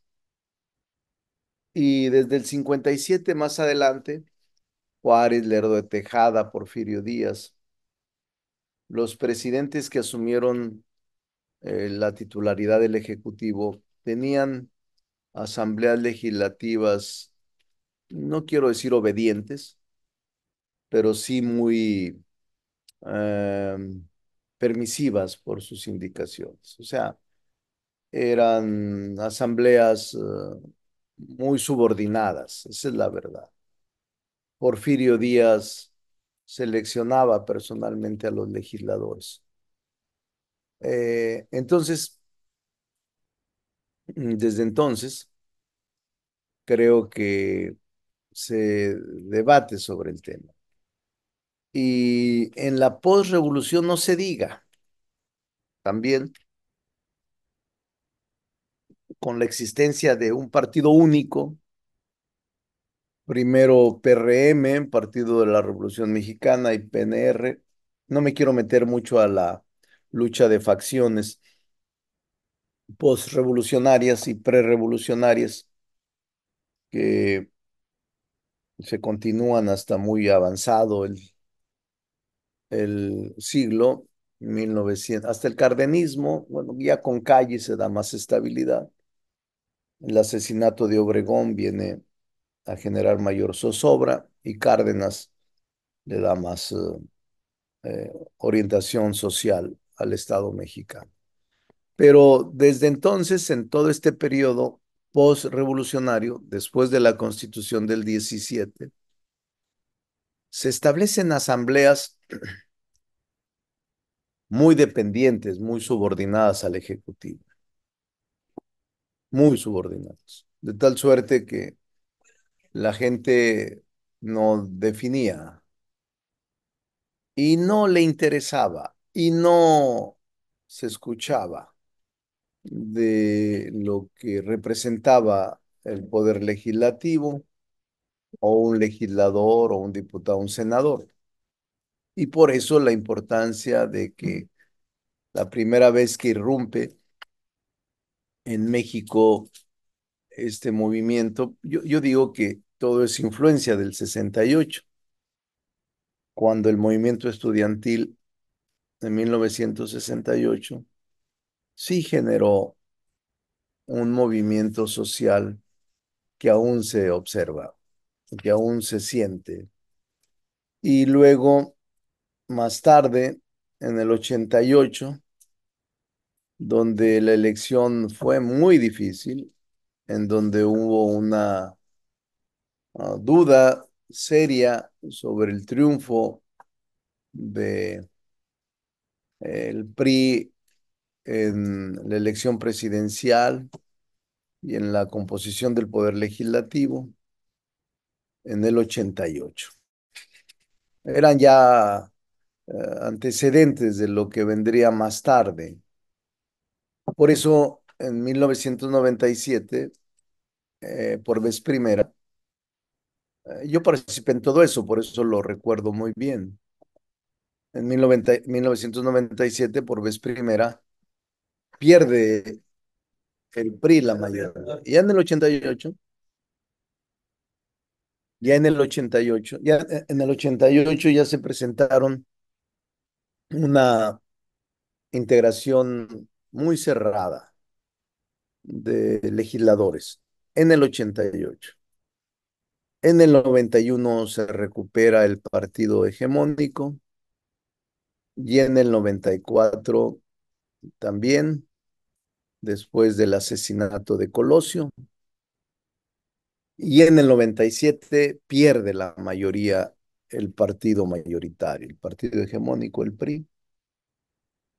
Y desde el 57 más adelante, Juárez, Lerdo de Tejada, Porfirio Díaz, los presidentes que asumieron eh, la titularidad del Ejecutivo tenían asambleas legislativas, no quiero decir obedientes, pero sí muy em, permisivas por sus indicaciones. O sea, eran asambleas eh, muy subordinadas, esa es la verdad. Porfirio Díaz seleccionaba personalmente a los legisladores. Eh, entonces, Mm, desde entonces, creo que se debate sobre el tema. Y en la postrevolución no se diga, también con la existencia de un partido único, primero PRM, Partido de la Revolución Mexicana y PNR. No me quiero meter mucho a la lucha de facciones, postrevolucionarias y prerevolucionarias que se continúan hasta muy avanzado el, el siglo 1900, hasta el cardenismo, bueno, ya con Calle se da más estabilidad. El asesinato de Obregón viene a generar mayor zozobra y Cárdenas le da más eh, eh, orientación social al Estado mexicano. Pero desde entonces, en todo este periodo post-revolucionario, después de la constitución del 17, se establecen asambleas muy dependientes, muy subordinadas al Ejecutivo. Muy subordinadas. De tal suerte que la gente no definía y no le interesaba y no se escuchaba de lo que representaba el poder legislativo o un legislador o un diputado, un senador. Y por eso la importancia de que la primera vez que irrumpe en México este movimiento, yo, yo digo que todo es influencia del 68, cuando el movimiento estudiantil de 1968 sí generó un movimiento social que aún se observa, que aún se siente. Y luego, más tarde, en el 88, donde la elección fue muy difícil, en donde hubo una ah, duda seria sobre el triunfo de eh, el PRI en la elección presidencial y en la composición del Poder Legislativo en el 88. Eran ya eh, antecedentes de lo que vendría más tarde. Por eso, en 1997, eh, por vez primera, eh, yo participé en todo eso, por eso lo recuerdo muy bien. En 1997, por vez primera, pierde el PRI la mayoría. Ya en el 88, ya en el 88, ya eh, en el 88 ya se presentaron una integración muy cerrada de legisladores en el 88. En el 91 se recupera el partido hegemónico y en el 94 también después del asesinato de Colosio. Y en el 97 pierde la mayoría el partido mayoritario, el partido hegemónico, el PRI,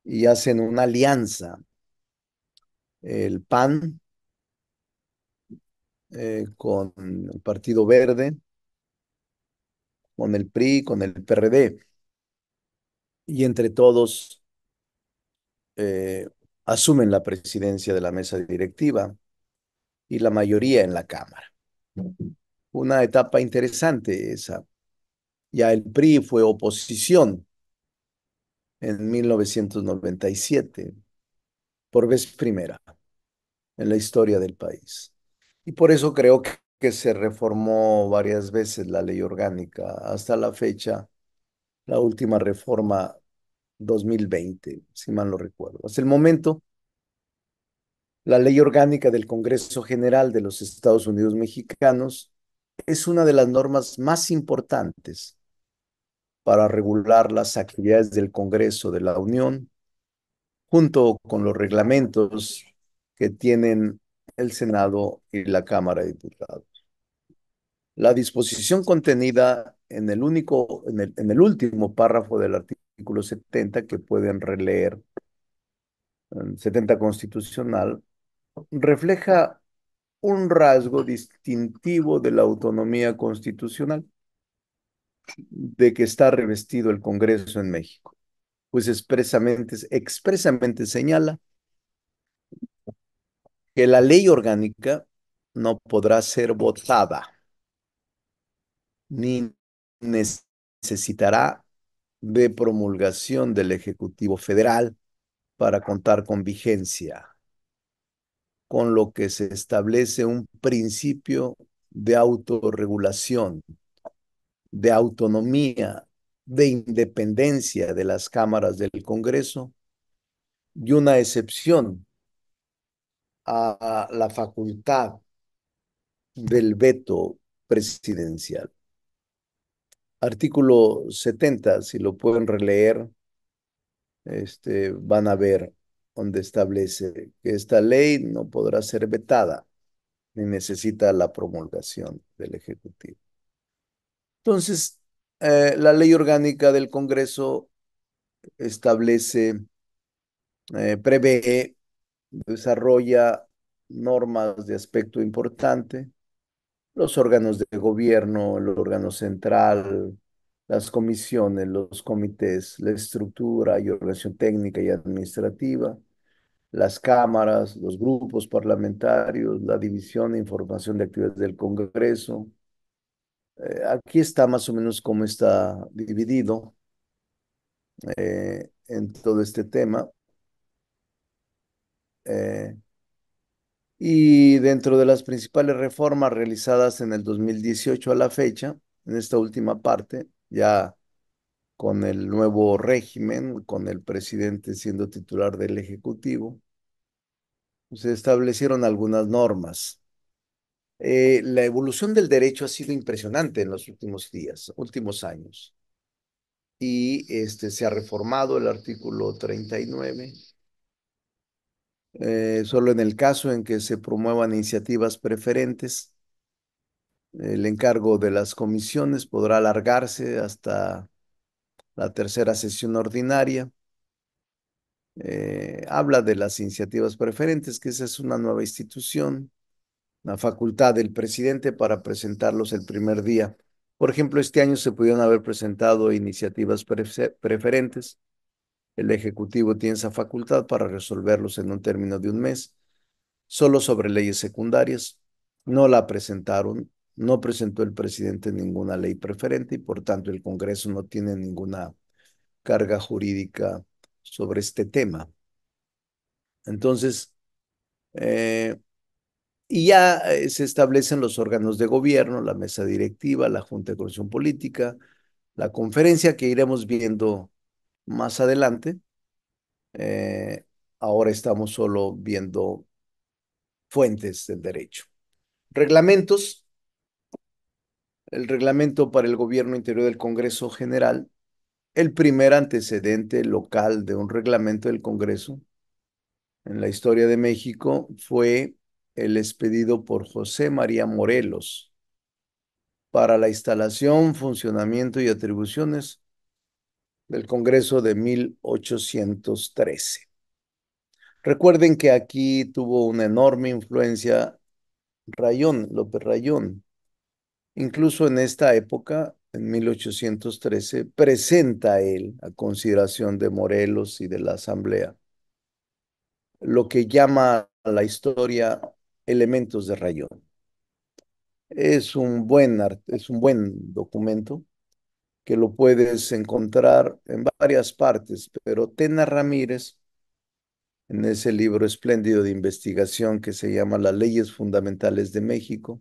y hacen una alianza, el PAN eh, con el Partido Verde, con el PRI, con el PRD, y entre todos eh, asumen la presidencia de la mesa directiva y la mayoría en la Cámara. Una etapa interesante esa. Ya el PRI fue oposición en 1997, por vez primera en la historia del país. Y por eso creo que, se reformó varias veces la ley orgánica. Hasta la fecha, la última reforma 2020, si mal lo recuerdo. Hasta el momento, la ley orgánica del Congreso General de los Estados Unidos Mexicanos es una de las normas más importantes para regular las actividades del Congreso de la Unión, junto con los reglamentos que tienen el Senado y la Cámara de Diputados. La disposición contenida en el único, en el, en el último párrafo del artículo artículo 70 que pueden releer, 70 em, constitucional, refleja un rasgo distintivo de la autonomía constitucional de que está revestido el Congreso en México, pues expresamente, expresamente señala que la ley orgánica no podrá ser votada ni necesitará de promulgación del Ejecutivo Federal para contar con vigencia, con lo que se establece un principio de autorregulación, de autonomía, de independencia de las cámaras del Congreso y una excepción a la facultad del veto presidencial artículo 70, si lo pueden releer, este, van a ver donde establece que esta ley no podrá ser vetada ni necesita la promulgación del Ejecutivo. Entonces, eh, la ley orgánica del Congreso establece, eh, prevé, desarrolla normas de aspecto importante los órganos de gobierno, el órgano central, las comisiones, los comités, la estructura y organización técnica y administrativa, las cámaras, los grupos parlamentarios, la división de información de actividades del Congreso. Eh, aquí está más o menos cómo está dividido eh, en todo este tema. Eh, y dentro de las principales reformas realizadas en el 2018 a la fecha, en esta última parte, ya con el nuevo régimen, con el presidente siendo titular del Ejecutivo, se establecieron algunas normas. Eh, la evolución del derecho ha sido impresionante en los últimos días, últimos años. Y este, se ha reformado el artículo 39 eh, solo en el caso en que se promuevan iniciativas preferentes. El encargo de las comisiones podrá alargarse hasta la tercera sesión ordinaria. Eh, habla de las iniciativas preferentes, que esa es una nueva institución, la facultad del presidente para presentarlos el primer día. Por ejemplo, este año se pudieron haber presentado iniciativas preferentes el Ejecutivo tiene esa facultad para resolverlos en un término de un mes, solo sobre leyes secundarias. No la presentaron, no presentó el presidente ninguna ley preferente y por tanto el Congreso no tiene ninguna carga jurídica sobre este tema. Entonces, eh, y ya eh, se establecen los órganos de gobierno, la mesa directiva, la Junta de Corrección Política, la conferencia que iremos viendo más adelante. Eh, ahora estamos solo viendo fuentes del derecho. Reglamentos. El reglamento para el gobierno interior del Congreso General, el primer antecedente local de un reglamento del Congreso en la historia de México fue el expedido por José María Morelos para la instalación, funcionamiento y atribuciones del Congreso de 1813. Recuerden que aquí tuvo una enorme influencia Rayón, López Rayón. Incluso en esta época, en 1813, presenta él a consideración de Morelos y de la Asamblea lo que llama a la historia elementos de Rayón. Es un buen, es un buen documento que lo puedes encontrar en varias partes, pero Tena Ramírez, en ese libro espléndido de investigación que se llama Las leyes fundamentales de México,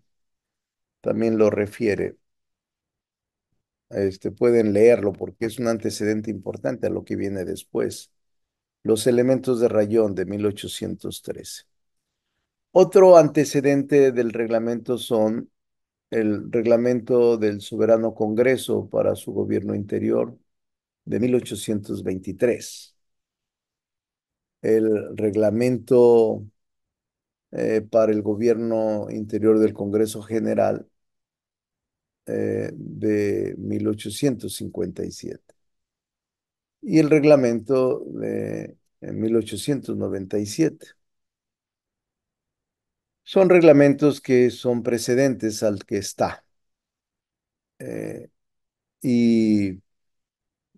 también lo refiere. Este, pueden leerlo porque es un antecedente importante a lo que viene después. Los elementos de rayón de 1813. Otro antecedente del reglamento son el reglamento del soberano Congreso para su gobierno interior de 1823, el reglamento eh, para el gobierno interior del Congreso General eh, de 1857 y el reglamento de 1897 son reglamentos que son precedentes al que está. Eh, y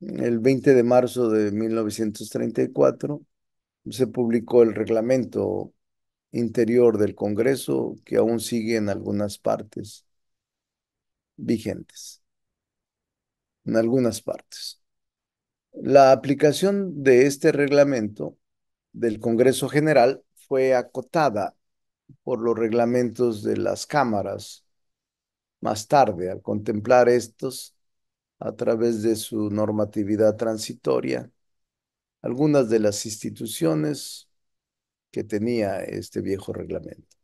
el 20 de marzo de 1934 se publicó el reglamento interior del Congreso que aún sigue en algunas partes vigentes. En algunas partes. La aplicación de este reglamento del Congreso General fue acotada por los reglamentos de las cámaras. Más tarde, al contemplar estos, a través de su normatividad transitoria, algunas de las instituciones que tenía este viejo reglamento.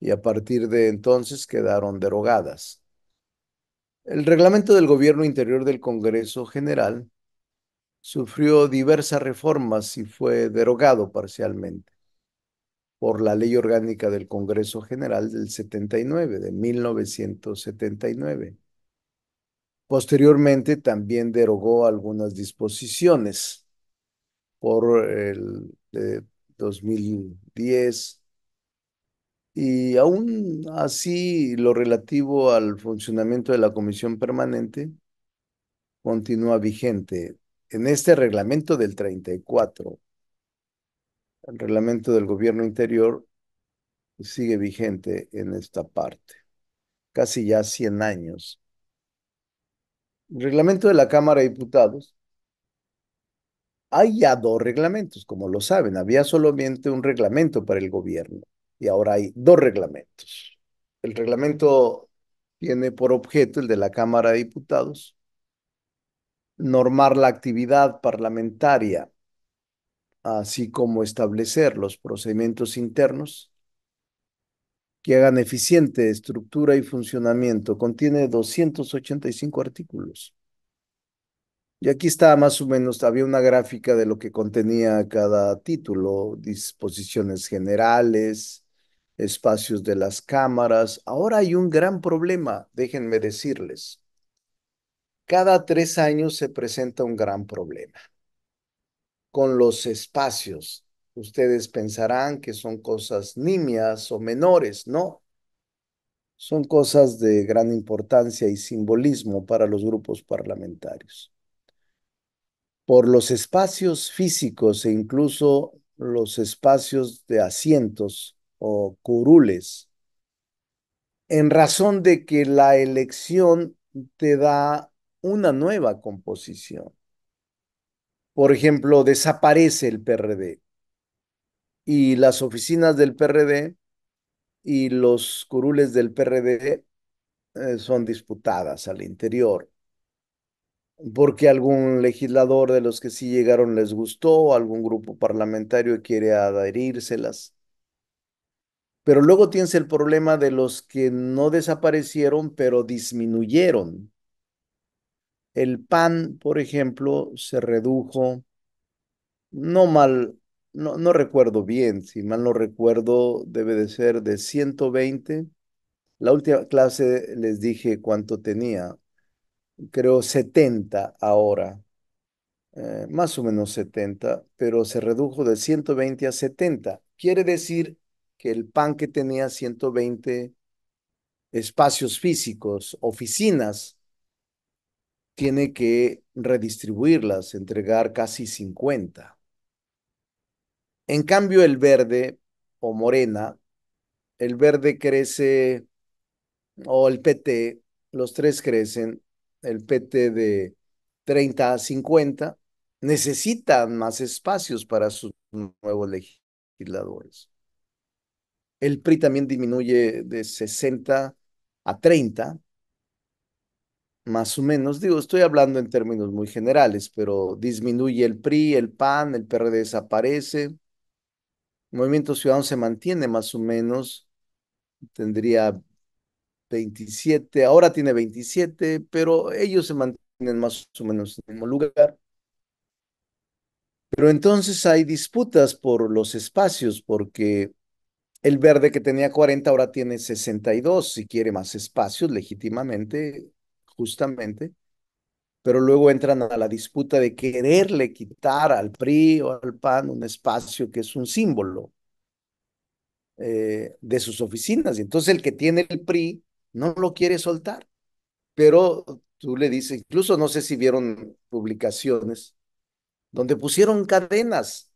Y a partir de entonces quedaron derogadas. El reglamento del Gobierno Interior del Congreso General sufrió diversas reformas y fue derogado parcialmente por la Ley Orgánica del Congreso General del 79, de 1979. Posteriormente también derogó algunas disposiciones por el de 2010 y aún así lo relativo al funcionamiento de la comisión permanente continúa vigente. En este reglamento del 34 el reglamento del gobierno interior sigue vigente en esta parte, casi ya 100 años. El reglamento de la Cámara de Diputados, hay ya dos reglamentos, como lo saben, había solamente un reglamento para el gobierno y ahora hay dos reglamentos. El reglamento tiene por objeto el de la Cámara de Diputados, normar la actividad parlamentaria así como establecer los procedimientos internos que hagan eficiente estructura y funcionamiento. Contiene 285 artículos. Y aquí está más o menos, había una gráfica de lo que contenía cada título, disposiciones generales, espacios de las cámaras. Ahora hay un gran problema, déjenme decirles. Cada tres años se presenta un gran problema con los espacios. Ustedes pensarán que son cosas nimias o menores, ¿no? Son cosas de gran importancia y simbolismo para los grupos parlamentarios. Por los espacios físicos e incluso los espacios de asientos o curules, en razón de que la elección te da una nueva composición por ejemplo, desaparece el PRD y las oficinas del PRD y los curules del PRD eh, son disputadas al interior, porque algún legislador de los que sí llegaron les gustó, algún grupo parlamentario quiere adherírselas. Pero luego tienes el problema de los que no desaparecieron, pero disminuyeron el pan, por ejemplo, se redujo, no mal, no, recuerdo bien, si mal no recuerdo, debe de ser de 120. La última clase les dije cuánto tenía, creo 70 ahora, eh, más o menos 70, pero se redujo de 120 a 70. Quiere decir que el pan que tenía 120 espacios físicos, oficinas, tiene que redistribuirlas, entregar casi 50. En cambio, el verde o morena, el verde crece, o el PT, los tres crecen, el PT de 30 a 50, necesitan más espacios para sus nuevos legisladores. El PRI también disminuye de 60 a 30 más o menos, digo, estoy hablando en términos muy generales, pero disminuye el PRI, el PAN, el PRD desaparece, el Movimiento Ciudadano se mantiene más o menos, tendría 27, ahora tiene 27, pero ellos se mantienen más o menos en el mismo lugar. Pero entonces hay disputas por los espacios, porque el verde que tenía 40 ahora tiene 62, si quiere más espacios legítimamente, justamente, pero luego entran a la disputa de quererle quitar al PRI o al PAN un espacio que es un símbolo eh, de sus oficinas. Y entonces el que tiene el PRI no lo quiere soltar, pero tú le dices, incluso no sé si vieron publicaciones donde pusieron cadenas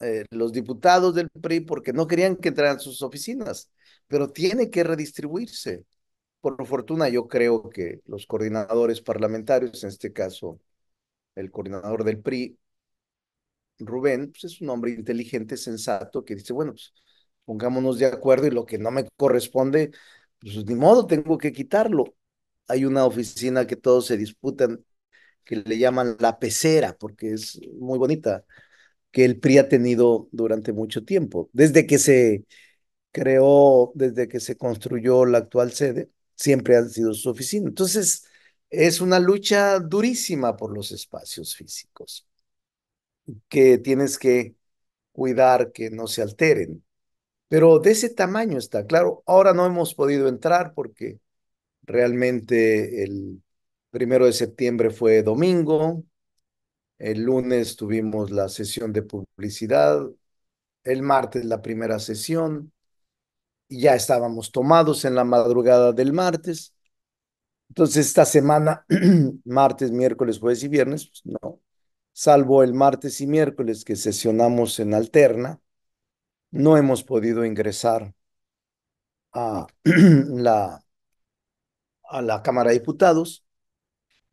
eh, los diputados del PRI porque no querían que entraran sus oficinas, pero tiene que redistribuirse. Por fortuna, yo creo que los coordinadores parlamentarios, en este caso el coordinador del PRI, Rubén, pues, es un hombre inteligente, sensato, que dice, bueno, pues pongámonos de acuerdo y lo que no me corresponde, pues ni modo, tengo que quitarlo. Hay una oficina que todos se disputan, que le llaman la pecera, porque es muy bonita, que el PRI ha tenido durante mucho tiempo. Desde que se creó, desde que se construyó la actual sede, siempre han sido su oficina. Entonces, es una lucha durísima por los espacios físicos, que tienes que cuidar que no se alteren. Pero de ese tamaño está claro. Ahora no hemos podido entrar porque realmente el primero de septiembre fue domingo, el lunes tuvimos la sesión de publicidad, el martes la primera sesión, ya estábamos tomados en la madrugada del martes. Entonces esta semana, [clears throat] martes, miércoles, jueves y viernes, pues, no, salvo el martes y miércoles que sesionamos en alterna, no hemos podido ingresar a [clears throat] la, a la Cámara de Diputados.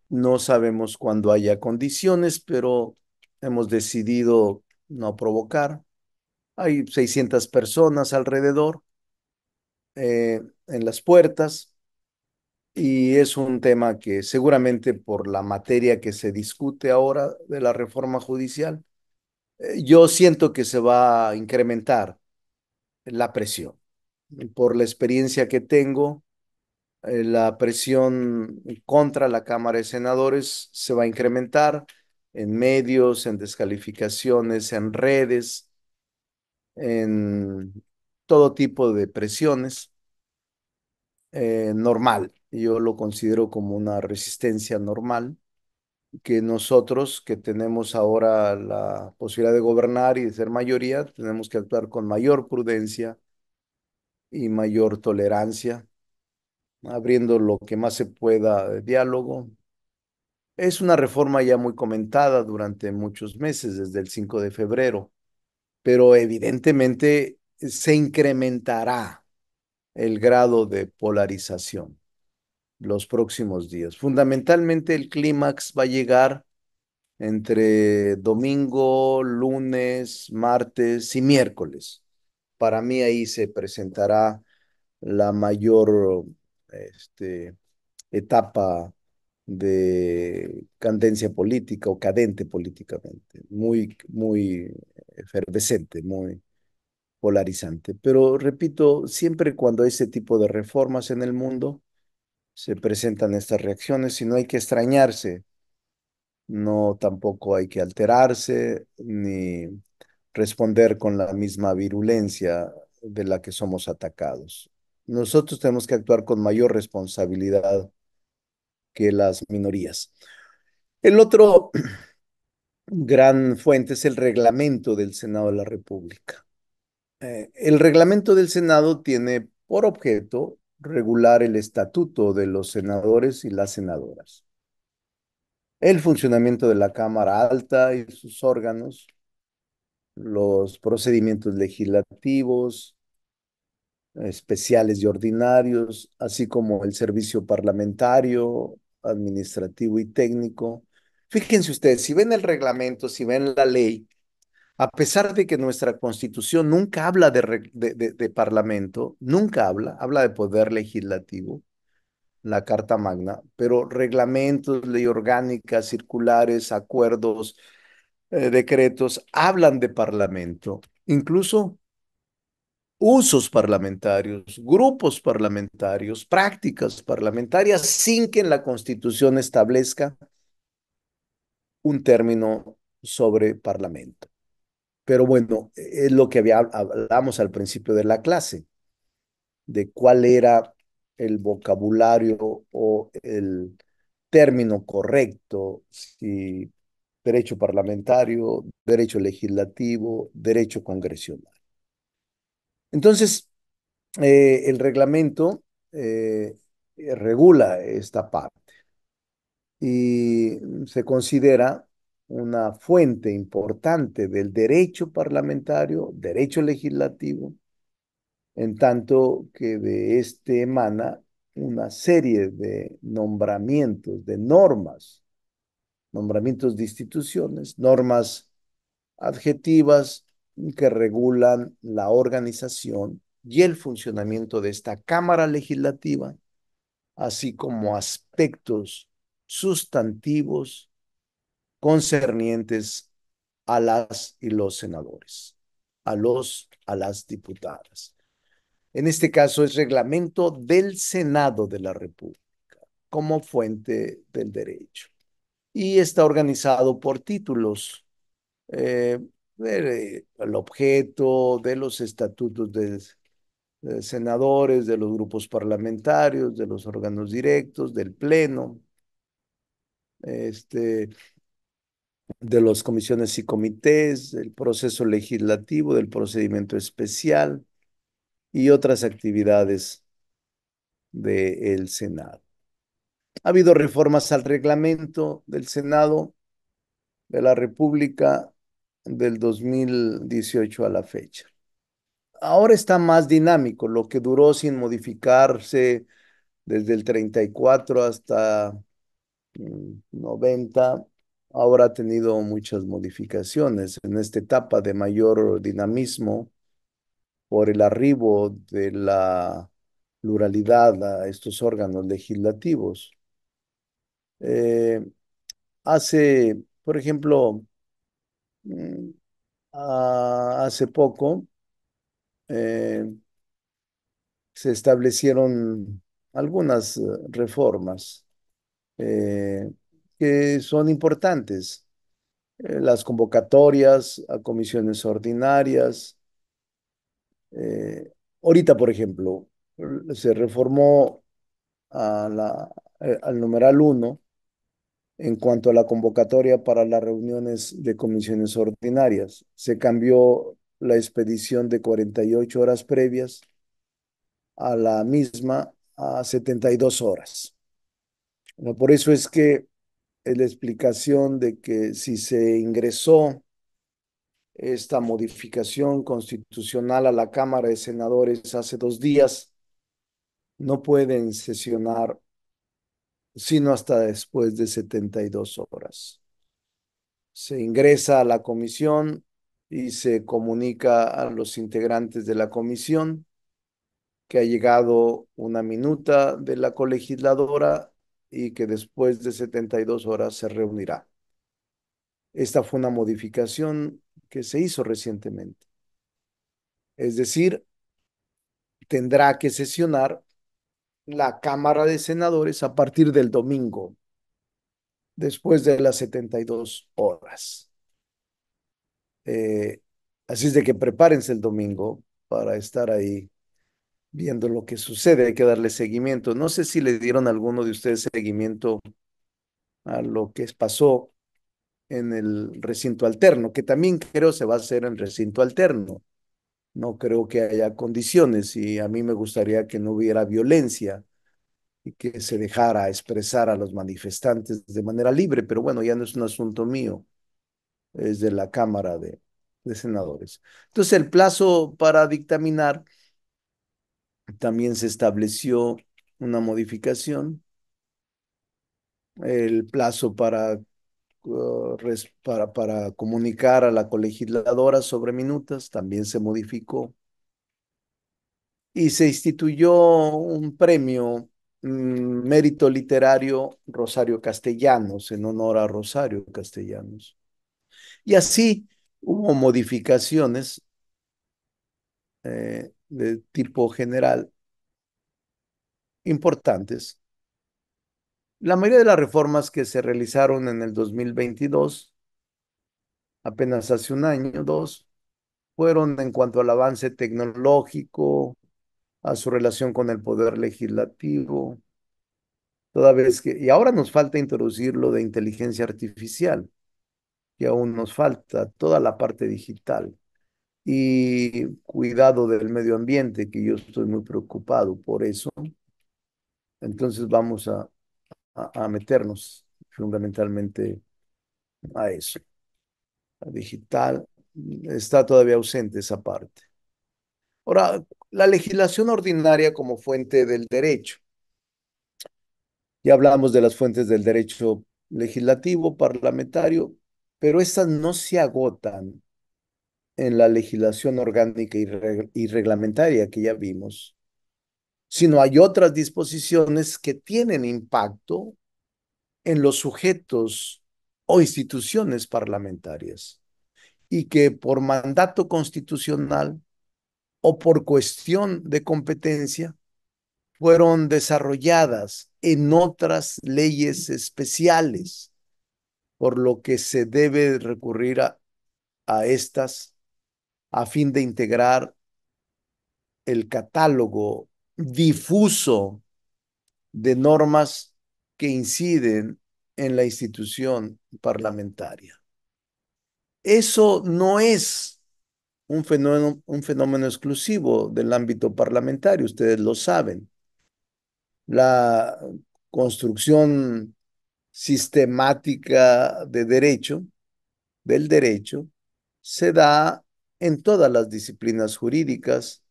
No sabemos cuándo haya condiciones, pero hemos decidido no provocar. Hay 600 personas alrededor. Eh, en las puertas y es un tema que seguramente por la materia que se discute ahora de la reforma judicial, eh, yo siento que se va a incrementar la presión. Por la experiencia que tengo, eh, la presión contra la Cámara de Senadores se va a incrementar en medios, en descalificaciones, en redes, en todo tipo de presiones. Eh, normal, yo lo considero como una resistencia normal que nosotros que tenemos ahora la posibilidad de gobernar y de ser mayoría, tenemos que actuar con mayor prudencia y mayor tolerancia, abriendo lo que más se pueda de diálogo. Es una reforma ya muy comentada durante muchos meses, desde el 5 de febrero, pero evidentemente se incrementará el grado de polarización los próximos días. Fundamentalmente el clímax va a llegar entre domingo, lunes, martes y miércoles. Para mí ahí se presentará la mayor este, etapa de candencia política o cadente políticamente, muy, muy efervescente, muy, polarizante. Pero repito, siempre cuando hay ese tipo de reformas en el mundo, se presentan estas reacciones y no hay que extrañarse, no tampoco hay que alterarse ni responder con la misma virulencia de la que somos atacados. Nosotros tenemos que actuar con mayor responsabilidad que las minorías. El otro [clears throat] gran fuente es el reglamento del Senado de la República. Eh, el reglamento del Senado tiene por objeto regular el estatuto de los senadores y las senadoras, el funcionamiento de la Cámara Alta y sus órganos, los procedimientos legislativos, especiales y ordinarios, así como el servicio parlamentario, administrativo y técnico. Fíjense ustedes, si ven el reglamento, si ven la ley, a pesar de que nuestra constitución nunca habla de, parlamento, nunca habla, habla de poder legislativo, la Carta Magna, pero reglamentos, ley orgánica, circulares, acuerdos, eh, decretos, hablan de parlamento, incluso usos parlamentarios, grupos parlamentarios, prácticas parlamentarias, sin que en la constitución establezca un término sobre parlamento. Pero bueno, es lo que hablamos al principio de la clase, de cuál era el vocabulario o el término correcto, si derecho parlamentario, derecho legislativo, derecho congresional. Entonces, eh, el reglamento eh, regula esta parte y se considera una fuente importante del derecho parlamentario, derecho legislativo, en tanto que de este emana una serie de nombramientos, de normas, nombramientos de instituciones, normas adjetivas que regulan la organización y el funcionamiento de esta Cámara Legislativa, así como aspectos sustantivos concernientes a las y los senadores, a los, a las diputadas. En este caso es reglamento del Senado de la República como fuente del derecho. Y está organizado por títulos, eh, eh el objeto de los estatutos de, de senadores, de los grupos parlamentarios, de los órganos directos, del Pleno, este, de los comisiones y comités, del proceso legislativo, del procedimiento especial y otras actividades del Senado. Ha habido reformas al reglamento del Senado de la República del 2018 a la fecha. Ahora está más dinámico, lo que duró sin modificarse desde el 34 hasta 90 mm, ahora ha tenido muchas modificaciones en esta etapa de mayor dinamismo por el arribo de la pluralidad a estos órganos legislativos. Eh, hace, por ejemplo, mm, hace poco eh, se establecieron algunas eh, reformas son importantes. Eh, las convocatorias a comisiones ordinarias. Eh, ahorita, por ejemplo, se reformó a la, eh, al numeral 1 en cuanto a la convocatoria para las reuniones de comisiones ordinarias. Se cambió la expedición de 48 horas previas a la misma a 72 horas. por eso es que la explicación de que si se ingresó esta modificación constitucional a la Cámara de Senadores hace dos días, no pueden sesionar sino hasta después de 72 horas. Se ingresa a la comisión y se comunica a los integrantes de la comisión que ha llegado una minuta de la colegisladora y que después de 72 horas se reunirá. Esta fue una modificación que se hizo recientemente. Es decir, tendrá que sesionar la Cámara de Senadores a partir del domingo, después de las 72 horas. Eh, así es de que prepárense el domingo para estar ahí viendo lo que sucede, hay que darle seguimiento. No sé si le dieron a alguno de ustedes seguimiento a lo que pasó en el recinto alterno, que también creo se va a hacer en recinto alterno. No creo que haya condiciones y a mí me gustaría que no hubiera violencia y que se dejara expresar a los manifestantes de manera libre, pero bueno, ya no es un asunto mío, es de la Cámara de, de Senadores. Entonces, el plazo para dictaminar también se estableció una modificación. El plazo uh, para, para, comunicar a la colegisladora sobre minutas también se modificó. Y se instituyó un premio mm, mérito literario Rosario Castellanos en honor a Rosario Castellanos. Y así hubo modificaciones eh, de tipo general importantes. La mayoría de las reformas que se realizaron en el 2022, apenas hace un año, dos, fueron en cuanto al avance tecnológico, a su relación con el poder legislativo, toda vez que, y ahora nos falta introducir lo de inteligencia artificial, que aún nos falta toda la parte digital y cuidado del medio ambiente, que yo estoy muy preocupado por eso. Entonces vamos a, meternos fundamentalmente a eso. La digital está todavía ausente esa parte. Ahora, la legislación ordinaria como fuente del derecho. Ya hablamos de las fuentes del derecho legislativo, parlamentario, pero estas no se agotan en la legislación orgánica y, reglamentaria que ya vimos, sino hay otras disposiciones que tienen impacto en los sujetos o instituciones parlamentarias y que por mandato constitucional o por cuestión de competencia fueron desarrolladas en otras leyes especiales, por lo que se debe recurrir a, a estas a fin de integrar el catálogo difuso de normas que inciden en la institución parlamentaria. Eso no es un fenómeno, un fenómeno exclusivo del ámbito parlamentario, ustedes lo saben. La construcción sistemática de derecho, del derecho, se da en todas las disciplinas jurídicas,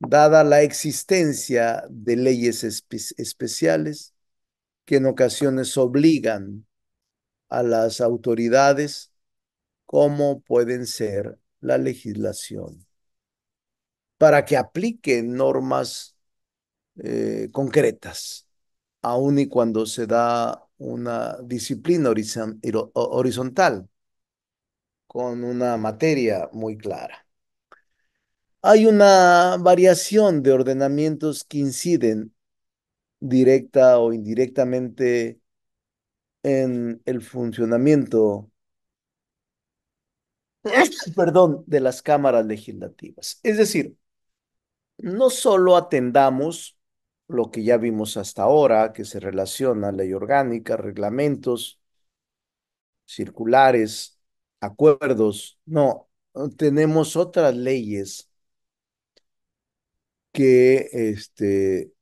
dada la existencia de leyes especiales que en ocasiones obligan a las autoridades, como pueden ser la legislación, para que apliquen normas eh, concretas, aun y cuando se da una disciplina horizontal con una materia muy clara. Hay una variación de ordenamientos que inciden directa o indirectamente en el funcionamiento [coughs] perdón, de las cámaras legislativas. Es decir, no solo atendamos lo que ya vimos hasta ahora, que se relaciona a ley orgánica, reglamentos circulares, acuerdos, no, tenemos otras leyes que este,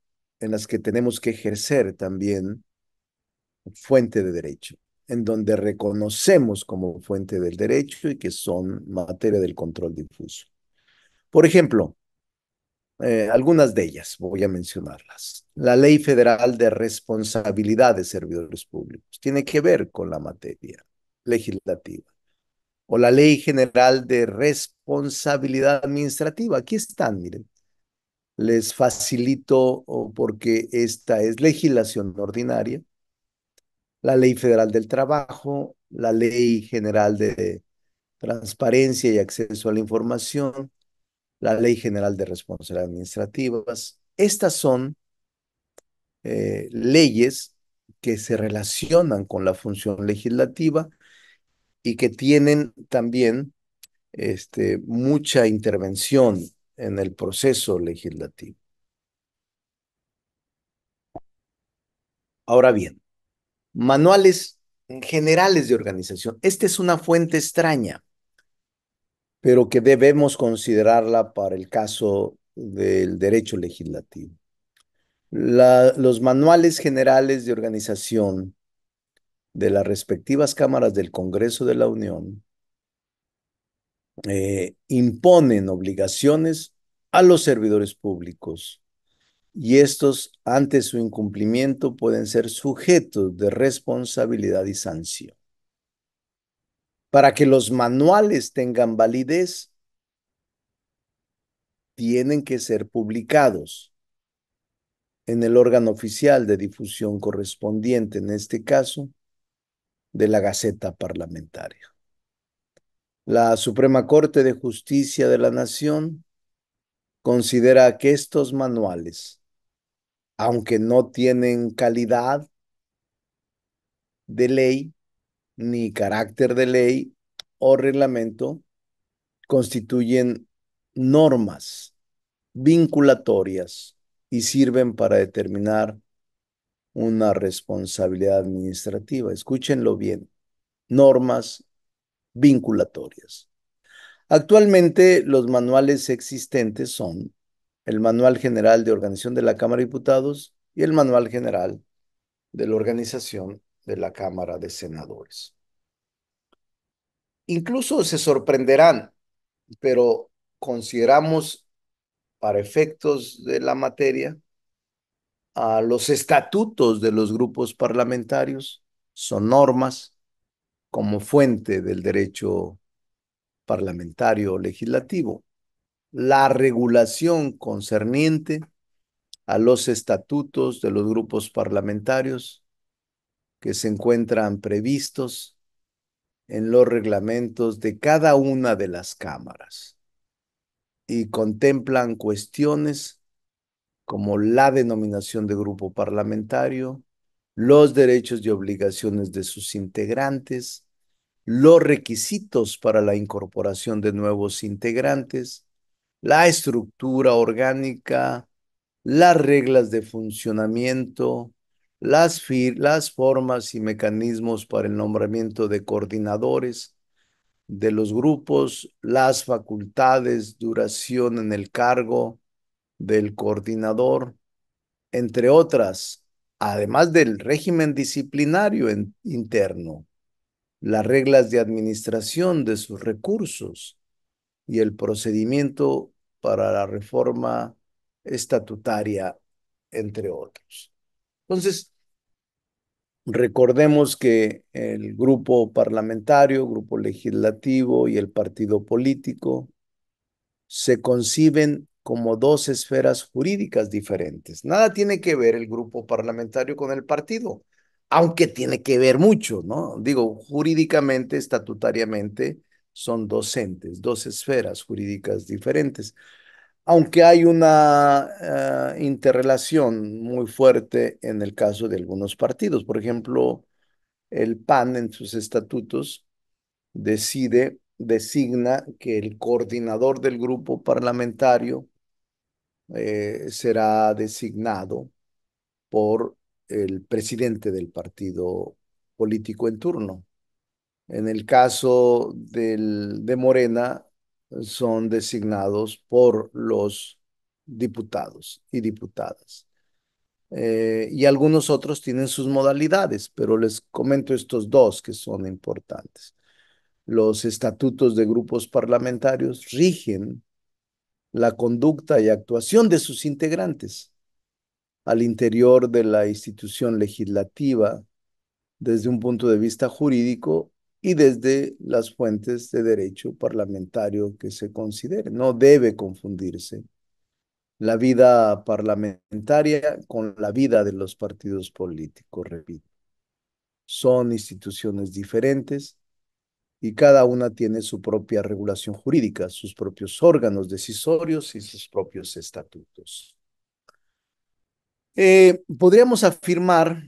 en las que tenemos que ejercer también fuente de derecho, en donde reconocemos como fuente del derecho y que son materia del control difuso. Por ejemplo, eh, algunas de ellas voy a mencionarlas. La Ley Federal de Responsabilidad de Servidores Públicos tiene que ver con la materia legislativa o la Ley General de Responsabilidad Administrativa. Aquí están, miren. Les facilito porque esta es legislación ordinaria, la Ley Federal del Trabajo, la Ley General de Transparencia y Acceso a la Información, la Ley General de Responsabilidad Administrativa. Estas son eh, leyes que se relacionan con la función legislativa y que tienen también este, mucha intervención en el proceso legislativo. Ahora bien, manuales generales de organización. Esta es una fuente extraña, pero que debemos considerarla para el caso del derecho legislativo. los manuales generales de organización de las respectivas cámaras del Congreso de la Unión eh, imponen obligaciones a los servidores públicos y estos ante su incumplimiento pueden ser sujetos de responsabilidad y sanción. Para que los manuales tengan validez, tienen que ser publicados en el órgano oficial de difusión correspondiente, en este caso, de la Gaceta Parlamentaria. La Suprema Corte de Justicia de la Nación considera que estos manuales, aunque no tienen calidad de ley, ni carácter de ley o reglamento, constituyen normas vinculatorias y sirven para determinar una responsabilidad administrativa. Escúchenlo bien. Normas vinculatorias. Actualmente los manuales existentes son el Manual General de Organización de la Cámara de Diputados y el Manual General de la Organización de la Cámara de Senadores. Incluso se sorprenderán, pero consideramos para efectos de la materia a los estatutos de los grupos parlamentarios, son normas como fuente del derecho parlamentario legislativo. La regulación concerniente a los estatutos de los grupos parlamentarios que se encuentran previstos en los reglamentos de cada una de las cámaras y contemplan cuestiones como la denominación de grupo parlamentario, los derechos y obligaciones de sus integrantes, los requisitos para la incorporación de nuevos integrantes, la estructura orgánica, las reglas de funcionamiento, las, formas y mecanismos para el nombramiento de coordinadores de los grupos, las facultades, duración en el cargo, del coordinador, entre otras, además del régimen disciplinario interno, las reglas de administración de sus recursos y el procedimiento para la reforma estatutaria, entre otros. Entonces, recordemos que el grupo parlamentario, grupo legislativo y el partido político se conciben como dos esferas jurídicas diferentes. Nada tiene que ver el grupo parlamentario con el partido, aunque tiene que ver mucho, ¿no? Digo, jurídicamente, estatutariamente, son dos entes, dos esferas jurídicas diferentes. Aunque hay una ah, interrelación muy fuerte en el caso de algunos partidos. Por ejemplo, el PAN en sus estatutos decide, designa que el coordinador del grupo parlamentario eh, será designado por el presidente del partido político en turno. En el caso del, de Morena, son designados por los diputados y diputadas. Eh, y algunos otros tienen sus modalidades, pero les comento estos dos que son importantes. Los estatutos de grupos parlamentarios rigen la conducta y actuación de sus integrantes al interior de la institución legislativa desde un punto de vista jurídico y desde las fuentes de derecho parlamentario que se considere. No debe confundirse la vida parlamentaria con la vida de los partidos políticos, repito. Son instituciones diferentes y cada una tiene su propia regulación jurídica, sus propios órganos decisorios y sus propios estatutos. Eh, podríamos afirmar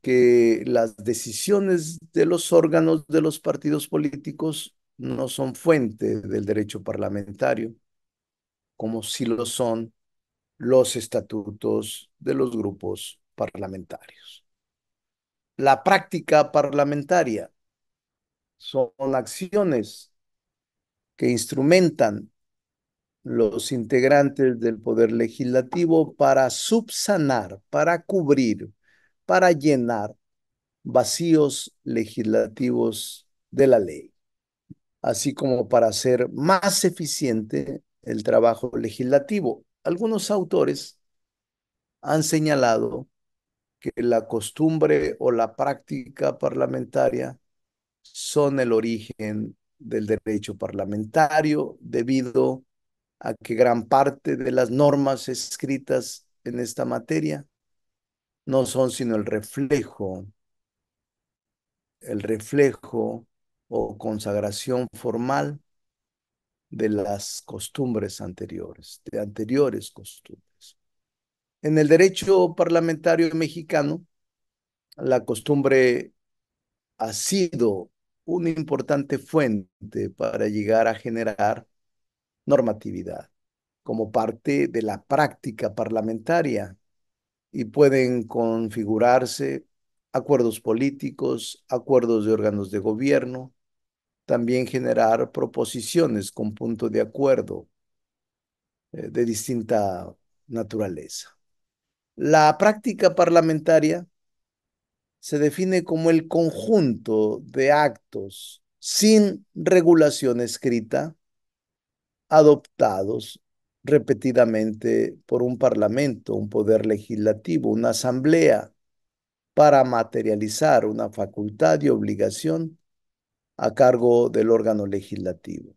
que las decisiones de los órganos de los partidos políticos no son fuente del derecho parlamentario, como si lo son los estatutos de los grupos parlamentarios. La práctica parlamentaria son acciones que instrumentan los integrantes del Poder Legislativo para subsanar, para cubrir, para llenar vacíos legislativos de la ley, así como para hacer más eficiente el trabajo legislativo. Algunos autores han señalado que la costumbre o la práctica parlamentaria son el origen del derecho parlamentario debido a que gran parte de las normas escritas en esta materia no son sino el reflejo, el reflejo o consagración formal de las costumbres anteriores, de anteriores costumbres. En el derecho parlamentario mexicano, la costumbre ha sido una importante fuente para llegar a generar normatividad como parte de la práctica parlamentaria y pueden configurarse acuerdos políticos, acuerdos de órganos de gobierno, también generar proposiciones con punto de acuerdo eh, de distinta naturaleza. La práctica parlamentaria se define como el conjunto de actos sin regulación escrita adoptados repetidamente por un parlamento, un poder legislativo, una asamblea, para materializar una facultad y obligación a cargo del órgano legislativo.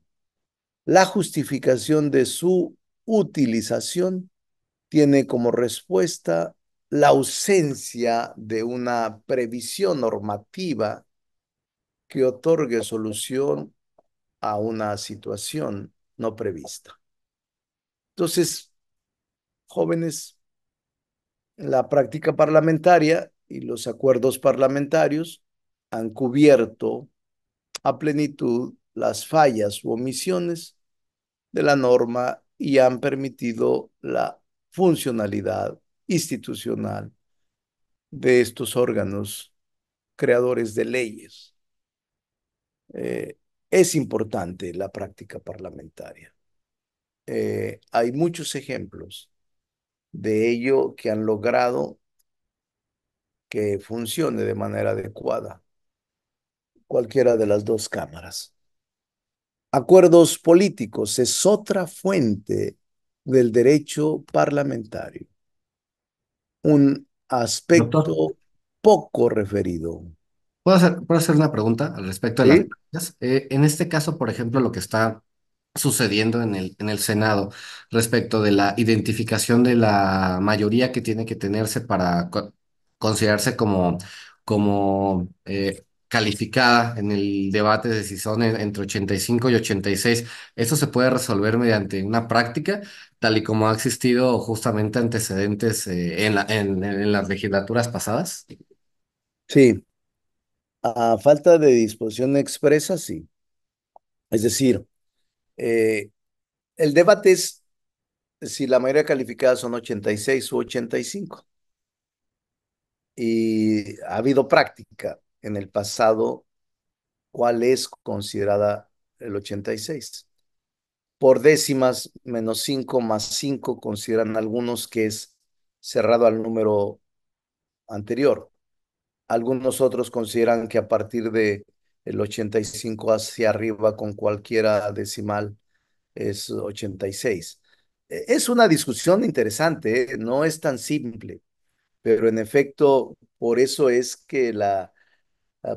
La justificación de su utilización tiene como respuesta la ausencia de una previsión normativa que otorgue solución a una situación no prevista. Entonces, jóvenes, la práctica parlamentaria y los acuerdos parlamentarios han cubierto a plenitud las fallas u omisiones de la norma y han permitido la funcionalidad institucional de estos órganos creadores de leyes. Eh, es importante la práctica parlamentaria. Eh, hay muchos ejemplos de ello que han logrado que funcione de manera adecuada cualquiera de las dos cámaras. Acuerdos políticos es otra fuente del derecho parlamentario un aspecto poco referido. ¿puedo hacer, hacer, una pregunta al respecto de las eh, en este caso, por ejemplo, lo que está sucediendo en el, en el Senado respecto de la identificación de la mayoría que tiene que tenerse para considerarse como, como eh, calificada en el debate de si son entre 85 y 86. ¿Eso se puede resolver mediante una práctica? tal y como ha existido justamente antecedentes eh, en las legislaturas pasadas. Sí, a falta de disposición expresa, sí. Es decir, eh, el debate es si la mayoría calificada son 86 u 85. Y ha habido práctica en el pasado cuál es considerada el 86 por décimas menos 5 más 5, consideran algunos que es cerrado al número anterior. Algunos otros consideran que a partir de el 85 hacia arriba con cualquiera decimal es 86. E, es una discusión interesante, ¿eh? no es tan simple, pero en efecto, por eso es que la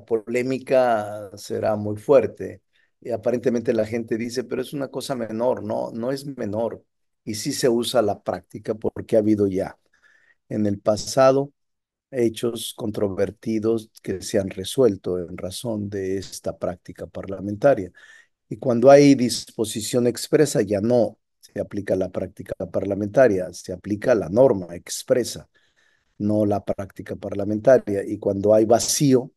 polémica será muy fuerte y aparentemente la gente dice, pero es una cosa menor, no, no es menor. Y sí se usa la práctica porque ha habido ya en el pasado hechos controvertidos que se han resuelto en razón de esta práctica parlamentaria. Y cuando hay disposición expresa, ya no se aplica la práctica parlamentaria, se aplica la norma expresa, no la práctica parlamentaria. Y cuando hay vacío,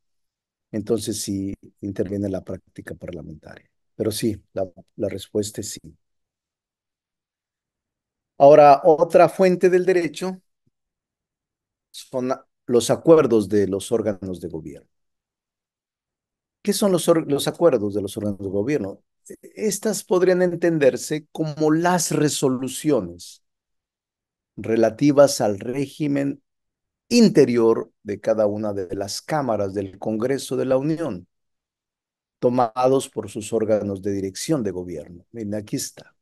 entonces sí interviene la práctica parlamentaria. Pero sí, la, respuesta es sí. Ahora, otra fuente del derecho son los acuerdos de los órganos de gobierno. ¿Qué son los, los, acuerdos de los órganos de gobierno? Estas podrían entenderse como las resoluciones relativas al régimen interior de cada una de las cámaras del Congreso de la Unión, tomados por sus órganos de dirección de gobierno. Miren, aquí está.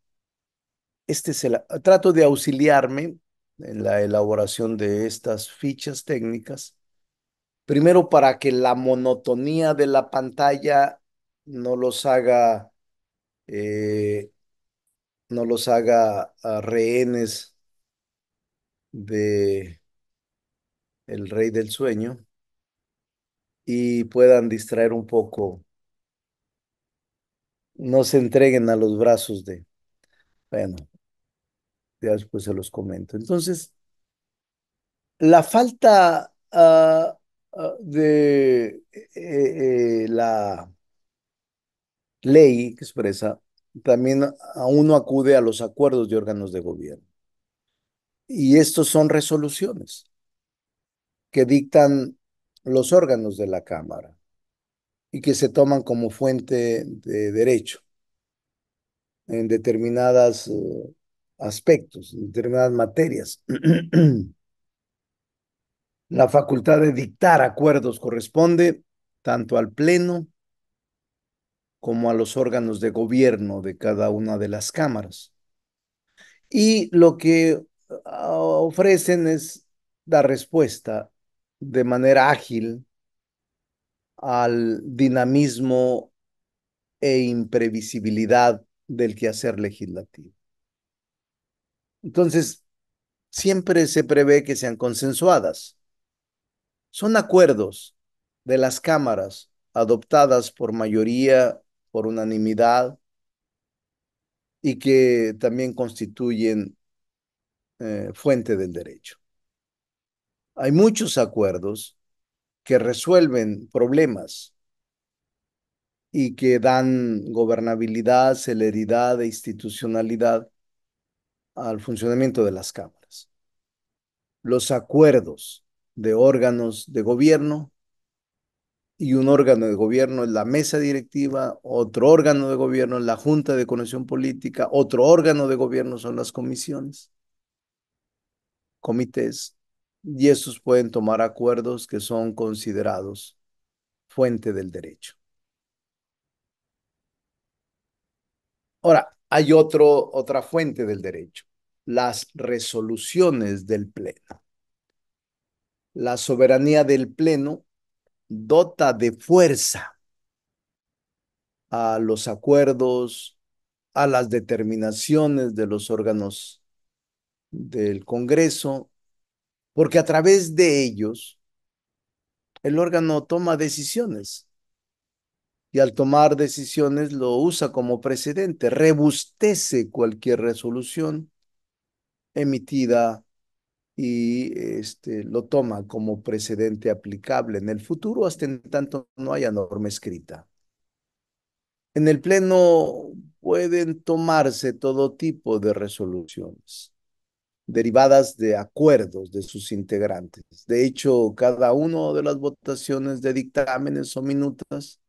Este es el, trato de auxiliarme en la elaboración de estas fichas técnicas, primero para que la monotonía de la pantalla no los haga, eh, no los haga ah, rehenes de el rey del sueño, y puedan distraer un poco, no se entreguen a los brazos de, bueno, ya después se los comento. Entonces, la falta ah, ah, de eh, eh, la ley que expresa, también a uno acude a los acuerdos de órganos de gobierno. Y estos son resoluciones que dictan los órganos de la Cámara y que se toman como fuente de derecho en determinados eh, aspectos, en determinadas materias. [clears throat] la facultad de dictar acuerdos corresponde tanto al Pleno como a los órganos de gobierno de cada una de las cámaras. Y lo que ah, ofrecen es dar respuesta de manera ágil al dinamismo e imprevisibilidad del quehacer legislativo. Entonces, siempre se prevé que sean consensuadas. Son acuerdos de las cámaras adoptadas por mayoría, por unanimidad, y que también constituyen eh, fuente del derecho. Hay muchos acuerdos que resuelven problemas y que dan gobernabilidad, celeridad e institucionalidad al funcionamiento de las cámaras. Los acuerdos de órganos de gobierno y un órgano de gobierno es la mesa directiva, otro órgano de gobierno es la Junta de Conexión Política, otro órgano de gobierno son las comisiones, comités, y estos pueden tomar acuerdos que son considerados fuente del derecho. Ahora, hay otro, otra fuente del derecho, las resoluciones del Pleno. La soberanía del Pleno dota de fuerza a los acuerdos, a las determinaciones de los órganos del Congreso porque a través de ellos el órgano toma decisiones y al tomar decisiones lo usa como precedente, rebustece cualquier resolución emitida y este, lo toma como precedente aplicable en el futuro hasta en tanto no haya norma escrita. En el Pleno pueden tomarse todo tipo de resoluciones derivadas de acuerdos de sus integrantes. De hecho, cada una de las votaciones de dictámenes o minutas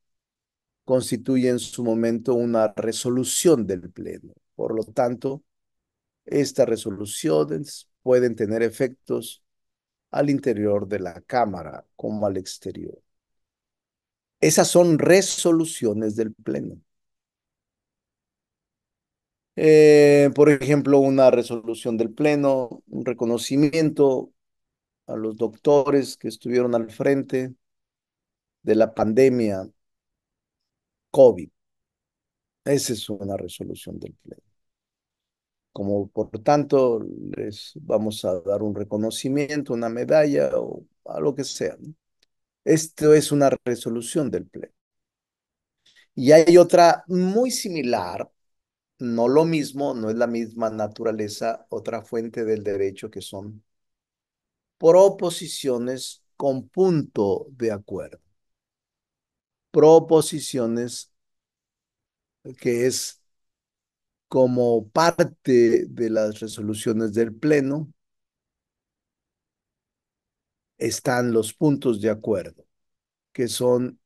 constituye en su momento una resolución del Pleno. Por lo tanto, estas resoluciones pueden tener efectos al interior de la Cámara como al exterior. Esas son resoluciones del Pleno. Eh, por ejemplo, una resolución del Pleno, un reconocimiento a los doctores que estuvieron al frente de la pandemia COVID. Esa es una resolución del Pleno. Como por tanto, les vamos a dar un reconocimiento, una medalla o a lo que sea. Esto es una resolución del Pleno. Y hay otra muy similar, no lo mismo, no es la misma naturaleza, otra fuente del derecho que son proposiciones con punto de acuerdo. Proposiciones que es como parte de las resoluciones del Pleno, están los puntos de acuerdo, que son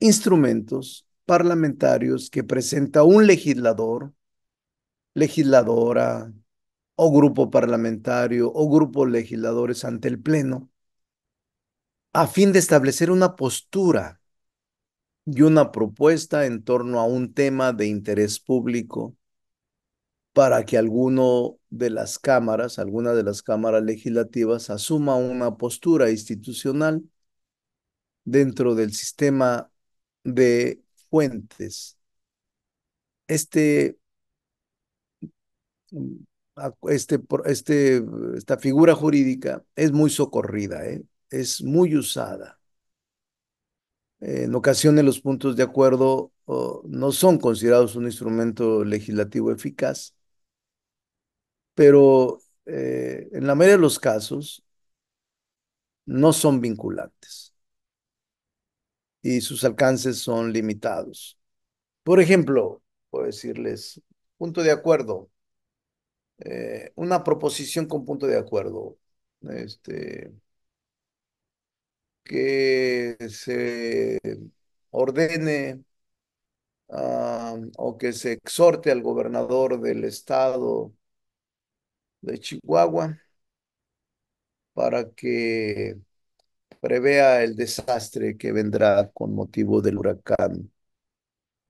instrumentos parlamentarios que presenta un legislador, legisladora o grupo parlamentario o grupo legisladores ante el Pleno a fin de establecer una postura y una propuesta en torno a un tema de interés público para que alguno de las cámaras, alguna de las cámaras legislativas asuma una postura institucional dentro del sistema de fuentes. Este, mm, este, este, esta figura jurídica es muy socorrida, ¿eh? es muy usada. En ocasiones los puntos de acuerdo no son considerados un instrumento legislativo eficaz, pero eh, en la mayoría de los casos no son vinculantes y sus alcances son limitados. Por ejemplo, puedo decirles, punto de acuerdo, eh, una proposición con punto de acuerdo, este, que se ordene ah, o que se exhorte al gobernador del estado de Chihuahua para que prevea el desastre que vendrá con motivo del huracán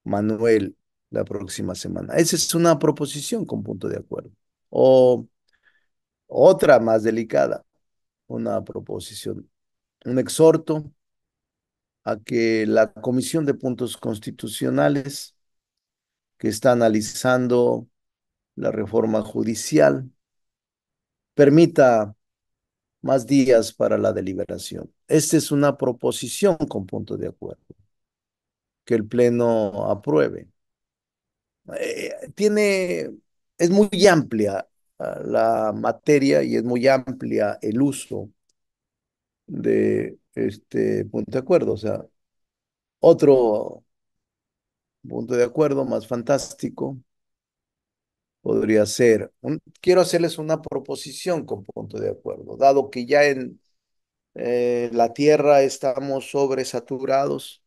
Manuel la próxima semana. Esa es una proposición con punto de acuerdo. O otra más delicada, una proposición, un exhorto a que la Comisión de Puntos Constitucionales que está analizando la reforma judicial permita más días para la deliberación. Esta es una proposición con punto de acuerdo que el Pleno apruebe. Eh, tiene, es muy amplia ah, la materia y es muy amplia el uso de este punto de acuerdo. O sea, otro punto de acuerdo más fantástico podría ser. quiero hacerles una proposición con punto de acuerdo, dado que ya en eh, la Tierra estamos sobresaturados.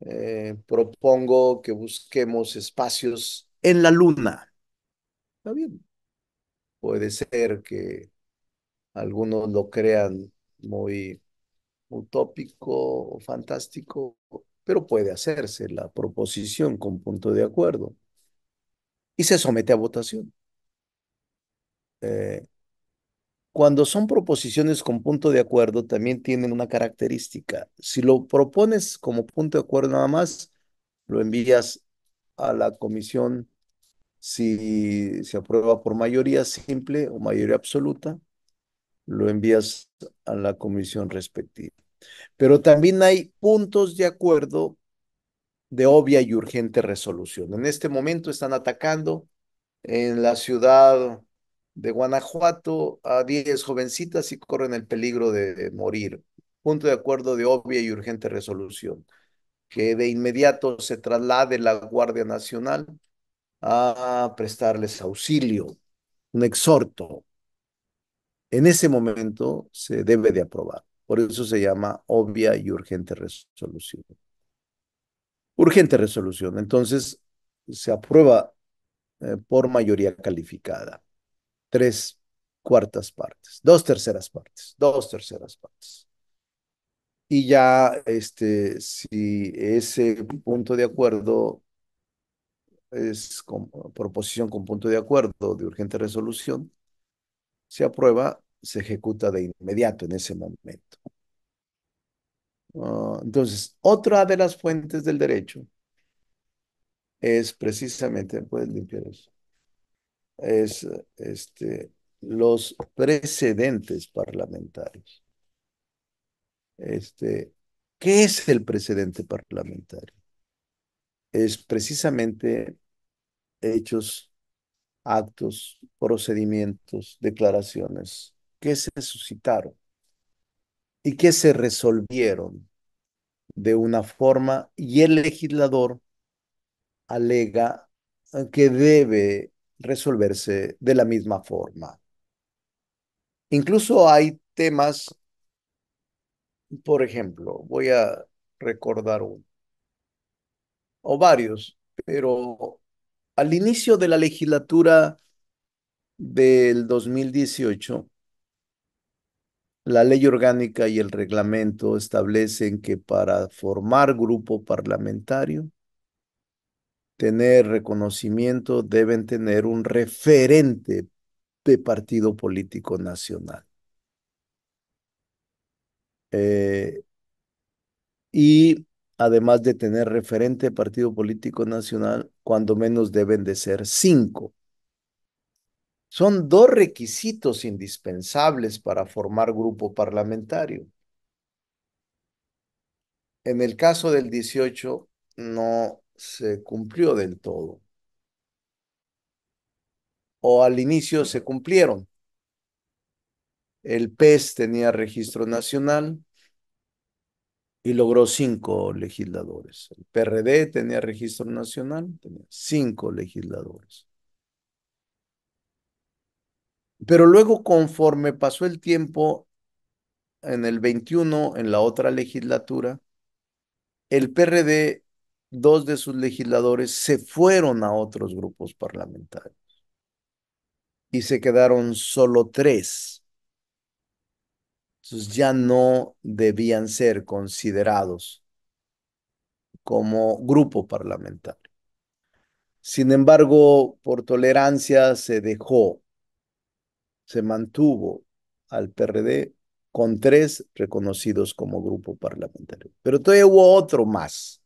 Eh, propongo que busquemos espacios en la Luna. Está bien. Puede ser que algunos lo crean muy utópico o fantástico, pero puede hacerse la proposición con punto de acuerdo y se somete a votación. Eh, cuando son proposiciones con punto de acuerdo, también tienen una característica. Si lo propones como punto de acuerdo nada más, lo envías a la comisión si se aprueba por mayoría simple o mayoría absoluta, lo envías a la comisión respectiva. Pero también hay puntos de acuerdo de obvia y urgente resolución. En este momento están atacando en la ciudad de Guanajuato a 10 jovencitas y corren el peligro de, morir. Punto de acuerdo de obvia y urgente resolución. Que de inmediato se traslade la Guardia Nacional a prestarles auxilio, un exhorto. En ese momento se debe de aprobar. Por eso se llama obvia y urgente resolución urgente resolución. Entonces, se aprueba eh, por mayoría calificada. Tres cuartas partes, dos terceras partes, dos terceras partes. Y ya, este, si ese punto de acuerdo es con, proposición con punto de acuerdo de urgente resolución, se aprueba, se ejecuta de inmediato en ese momento. Ah, entonces, otra de las fuentes del derecho es precisamente, pueden limpiar eso, es este, los precedentes parlamentarios. Este, ¿Qué es el precedente parlamentario? Es precisamente hechos, actos, procedimientos, declaraciones que se suscitaron y que se resolvieron de una forma y el legislador alega eh, que debe resolverse de la misma forma. Incluso hay temas, por ejemplo, voy a recordar uno, o varios, pero al inicio de la legislatura del 2018, la ley orgánica y el reglamento establecen que para formar grupo parlamentario, tener reconocimiento, deben tener un referente de partido político nacional. Eh, y además de tener referente de partido político nacional, cuando menos deben de ser cinco son dos requisitos indispensables para formar grupo parlamentario. En el caso del 18 no se cumplió del todo. O al inicio se cumplieron. El PES tenía registro nacional y logró cinco legisladores. El PRD tenía registro nacional, tenía cinco legisladores. Pero luego, conforme pasó el tiempo, en el 21, en la otra legislatura, el PRD, dos de sus legisladores se fueron a otros grupos parlamentarios y se quedaron solo tres. Entonces ya no debían ser considerados como grupo parlamentario. Sin embargo, por tolerancia se dejó se mantuvo al PRD con tres reconocidos como grupo parlamentario. Pero todavía hubo otro más.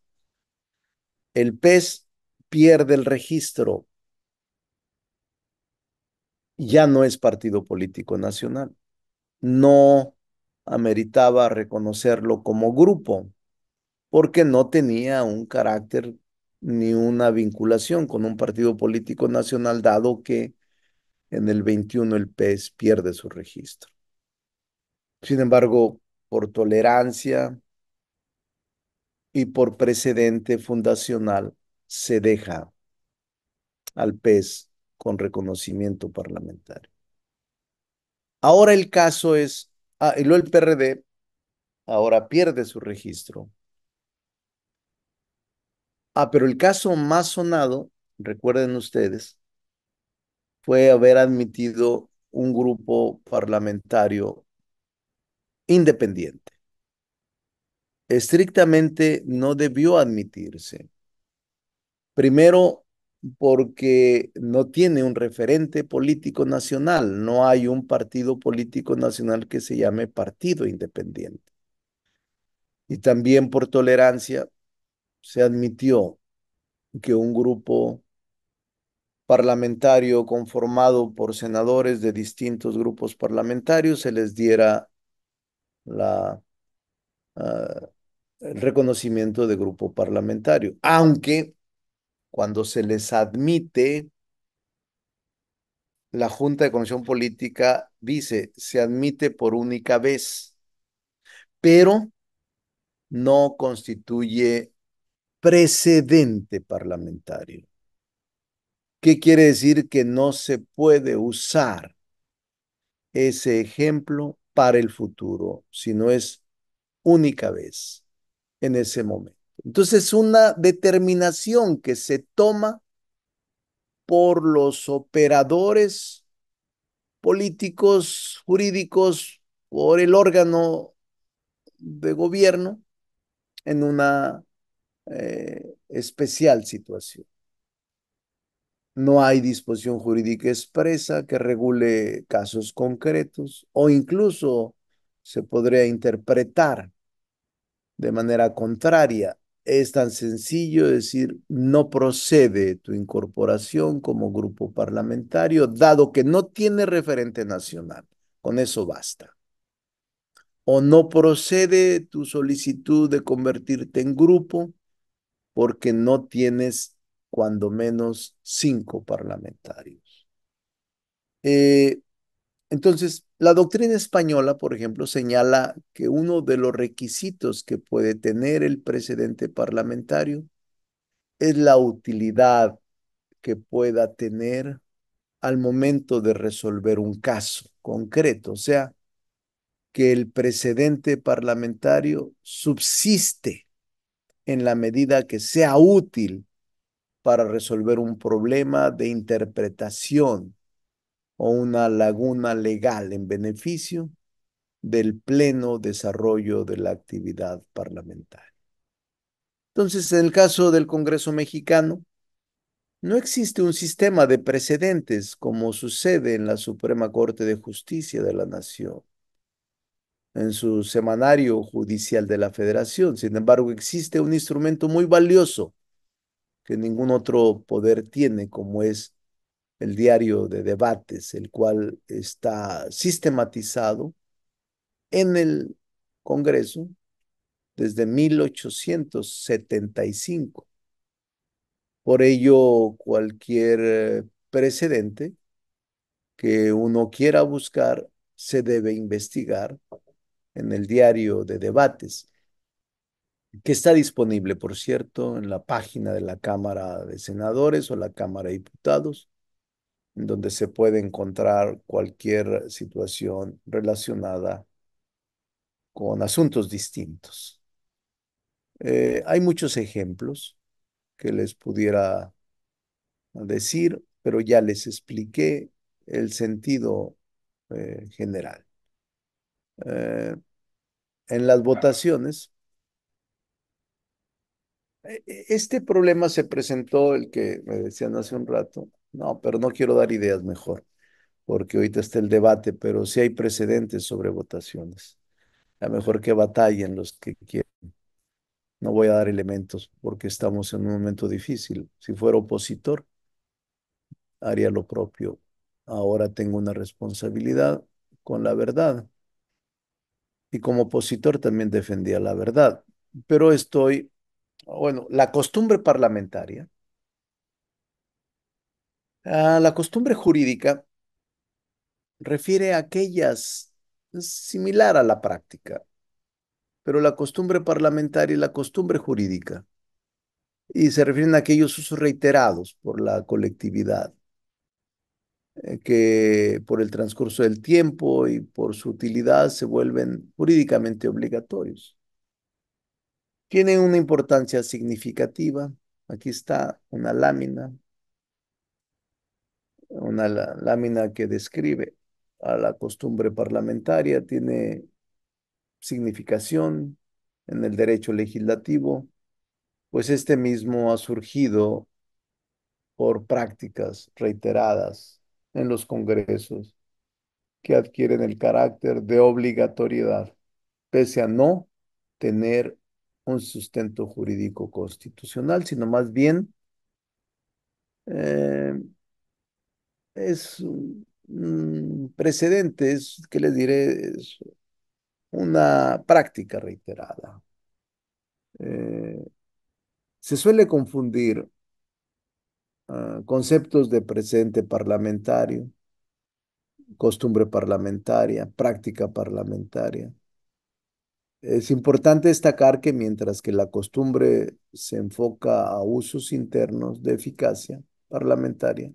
El PES pierde el registro. Ya no es partido político nacional. No ameritaba reconocerlo como grupo porque no tenía un carácter ni una vinculación con un partido político nacional, dado que en el 21 el PES pierde su registro. Sin embargo, por tolerancia y por precedente fundacional, se deja al PES con reconocimiento parlamentario. Ahora el caso es, ah, el PRD ahora pierde su registro. Ah, pero el caso más sonado, recuerden ustedes, fue haber admitido un grupo parlamentario independiente. Estrictamente no debió admitirse. Primero, porque no tiene un referente político nacional, no hay un partido político nacional que se llame partido independiente. Y también por tolerancia se admitió que un grupo parlamentario conformado por senadores de distintos grupos parlamentarios se les diera la, ah, el reconocimiento de grupo parlamentario, aunque cuando se les admite, la Junta de comisión Política dice, se admite por única vez, pero no constituye precedente parlamentario. ¿Qué quiere decir que no se puede usar ese ejemplo para el futuro, si no es única vez en ese momento? Entonces, es una determinación que se toma por los operadores políticos, jurídicos, por el órgano de gobierno en una eh, especial situación no hay disposición jurídica expresa que regule casos concretos o incluso se podría interpretar de manera contraria. Es tan sencillo decir, no procede tu incorporación como grupo parlamentario, dado que no tiene referente nacional. Con eso basta. O no procede tu solicitud de convertirte en grupo porque no tienes cuando menos cinco parlamentarios. Eh, entonces, la doctrina española, por ejemplo, señala que uno de los requisitos que puede tener el precedente parlamentario es la utilidad que pueda tener al momento de resolver un caso concreto, o sea, que el precedente parlamentario subsiste en la medida que sea útil para resolver un problema de interpretación o una laguna legal en beneficio del pleno desarrollo de la actividad parlamentaria. Entonces, en el caso del Congreso mexicano, no existe un sistema de precedentes como sucede en la Suprema Corte de Justicia de la Nación, en su semanario judicial de la Federación. Sin embargo, existe un instrumento muy valioso que ningún otro poder tiene, como es el diario de debates, el cual está sistematizado en el Congreso desde 1875. Por ello, cualquier precedente que uno quiera buscar se debe investigar en el diario de debates que está disponible, por cierto, en la página de la Cámara de Senadores o la Cámara de Diputados, en donde se puede encontrar cualquier situación relacionada con asuntos distintos. Eh, hay muchos ejemplos que les pudiera decir, pero ya les expliqué el sentido eh, general. Eh, en las votaciones eh, eh, este problema se presentó, el que me decían hace un rato, no, pero no quiero dar ideas mejor, porque ahorita está el debate, pero sí hay precedentes sobre votaciones. A mejor que batallen los que quieren. No voy a dar elementos porque estamos en un momento difícil. Si fuera opositor, haría lo propio. Ahora tengo una responsabilidad con la verdad. Y como opositor también defendía la verdad. Pero estoy bueno, la costumbre parlamentaria, ah, la costumbre jurídica refiere a aquellas similar a la práctica, pero la costumbre parlamentaria y la costumbre jurídica, y se refieren a aquellos usos reiterados por la colectividad, eh, que por el transcurso del tiempo y por su utilidad se vuelven jurídicamente obligatorios. Tiene una importancia significativa. Aquí está una lámina, una lámina que describe a la costumbre parlamentaria, tiene significación en el derecho legislativo, pues este mismo ha surgido por prácticas reiteradas en los congresos que adquieren el carácter de obligatoriedad, pese a no tener un sustento jurídico constitucional, sino más bien eh, es un precedente, es, les diré? una práctica reiterada. Eh, se suele confundir ah, conceptos de precedente parlamentario, costumbre parlamentaria, práctica parlamentaria, es importante destacar que mientras que la costumbre se enfoca a usos internos de eficacia parlamentaria,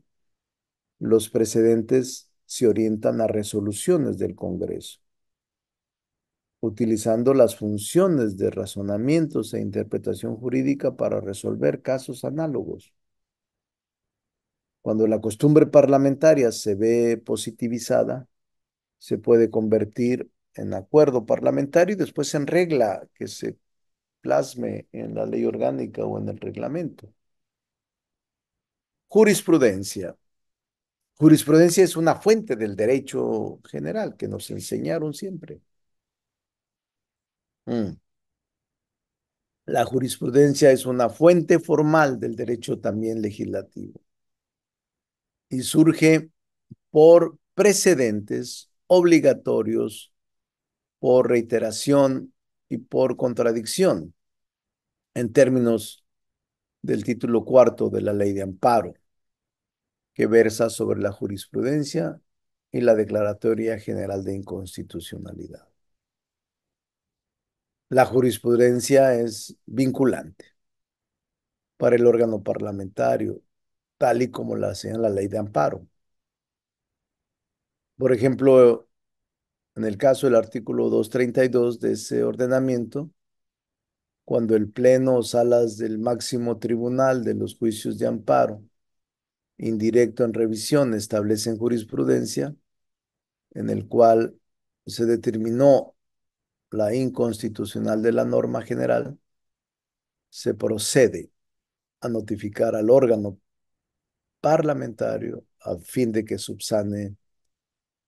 los precedentes se orientan a resoluciones del Congreso, utilizando las funciones de razonamientos e interpretación jurídica para resolver casos análogos. Cuando la costumbre parlamentaria se ve positivizada, se puede convertir en acuerdo parlamentario y después en regla que se plasme en la ley orgánica o en el reglamento. Jurisprudencia. Jurisprudencia es una fuente del derecho general que nos enseñaron siempre. Mm. La jurisprudencia es una fuente formal del derecho también legislativo y surge por precedentes obligatorios por reiteración y por contradicción en términos del título cuarto de la ley de amparo, que versa sobre la jurisprudencia y la Declaratoria General de Inconstitucionalidad. La jurisprudencia es vinculante para el órgano parlamentario, tal y como la en la ley de amparo. Por ejemplo, en el caso del artículo 232 de ese ordenamiento, cuando el Pleno o salas del máximo tribunal de los juicios de amparo, indirecto en revisión, establecen jurisprudencia, en el cual se determinó la inconstitucional de la norma general, se procede a notificar al órgano parlamentario a fin de que subsane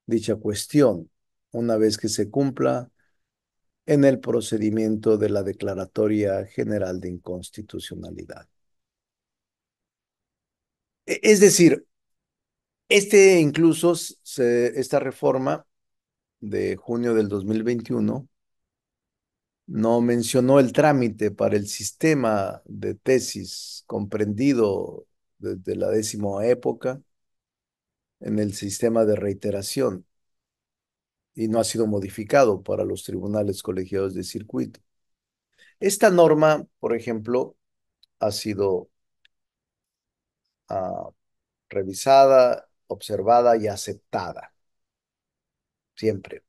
dicha cuestión una vez que se cumpla en el procedimiento de la Declaratoria General de Inconstitucionalidad. E, es decir, este incluso, esta reforma de junio del 2021 no mencionó el trámite para el sistema de tesis comprendido desde la décima época en el sistema de reiteración y no ha sido modificado para los tribunales colegiados de circuito. Esta norma, por ejemplo, ha sido ah, revisada, observada y aceptada. Siempre.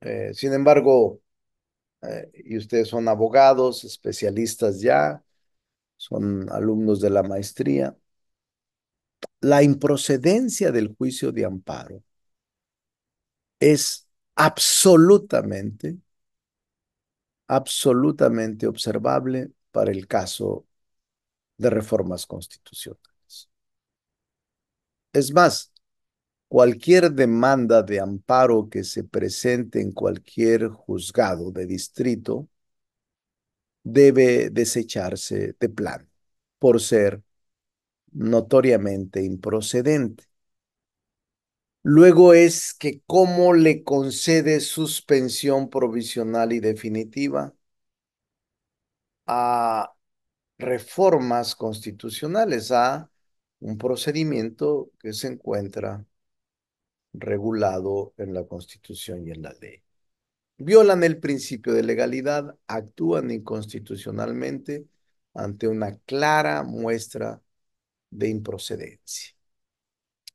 Eh, sin embargo, eh, y ustedes son abogados, especialistas ya, son alumnos de la maestría, la improcedencia del juicio de amparo es absolutamente, absolutamente observable para el caso de reformas constitucionales. Es más, cualquier demanda de amparo que se presente en cualquier juzgado de distrito debe desecharse de plan por ser notoriamente improcedente. Luego es que cómo le concede suspensión provisional y definitiva a reformas constitucionales, a un procedimiento que se encuentra regulado en la Constitución y en la ley. Violan el principio de legalidad, actúan inconstitucionalmente ante una clara muestra de improcedencia.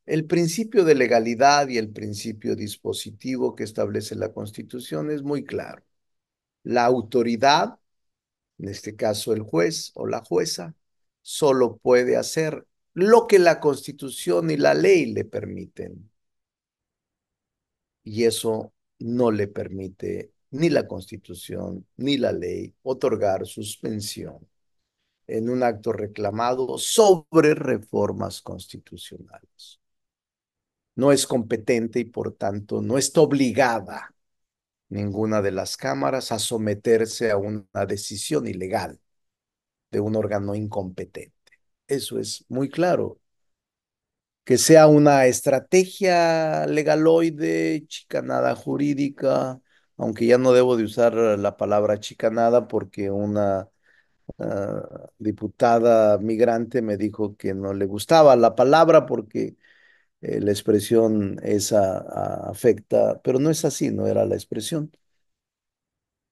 El principio de legalidad y el principio dispositivo que establece la Constitución es muy claro. La autoridad, en este caso el juez o la jueza, solo puede hacer lo que la Constitución y la ley le permiten. Y eso no le permite ni la Constitución ni la ley otorgar suspensión en un acto reclamado sobre reformas constitucionales no es competente y por tanto no está obligada ninguna de las cámaras a someterse a una decisión ilegal de un órgano incompetente. Eso es muy claro. Que sea una estrategia legaloide, chicanada jurídica, aunque ya no debo de usar la palabra chicanada porque una ah, diputada migrante me dijo que no le gustaba la palabra porque eh, la expresión esa ah, afecta, pero no es así, no era la expresión.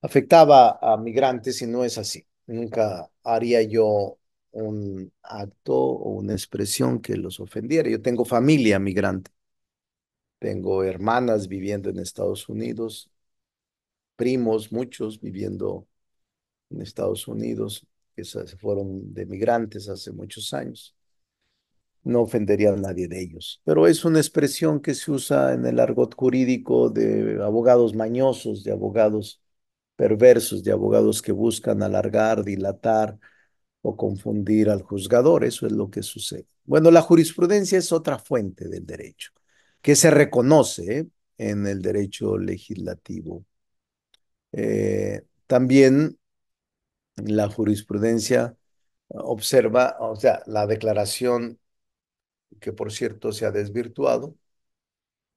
Afectaba a migrantes y no es así. Nunca haría yo un acto o una expresión que los ofendiera. Yo tengo familia migrante, tengo hermanas viviendo en Estados Unidos, primos, muchos viviendo en Estados Unidos, que se fueron de migrantes hace muchos años no ofendería a nadie de ellos. Pero es una expresión que se usa en el argot jurídico de abogados mañosos, de abogados perversos, de abogados que buscan alargar, dilatar o confundir al juzgador. Eso es lo que sucede. Bueno, la jurisprudencia es otra fuente del derecho que se reconoce en el derecho legislativo. Eh, también la jurisprudencia observa, o sea, la declaración que por cierto se ha desvirtuado,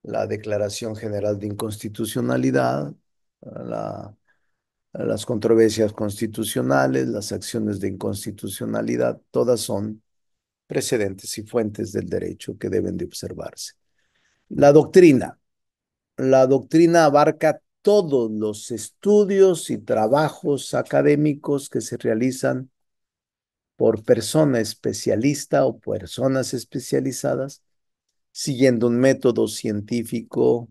la Declaración General de Inconstitucionalidad, las controversias constitucionales, las acciones de inconstitucionalidad, todas son precedentes y fuentes del derecho que deben de observarse. La doctrina. La doctrina abarca todos los estudios y trabajos académicos que se realizan por persona especialista o personas especializadas, siguiendo un método científico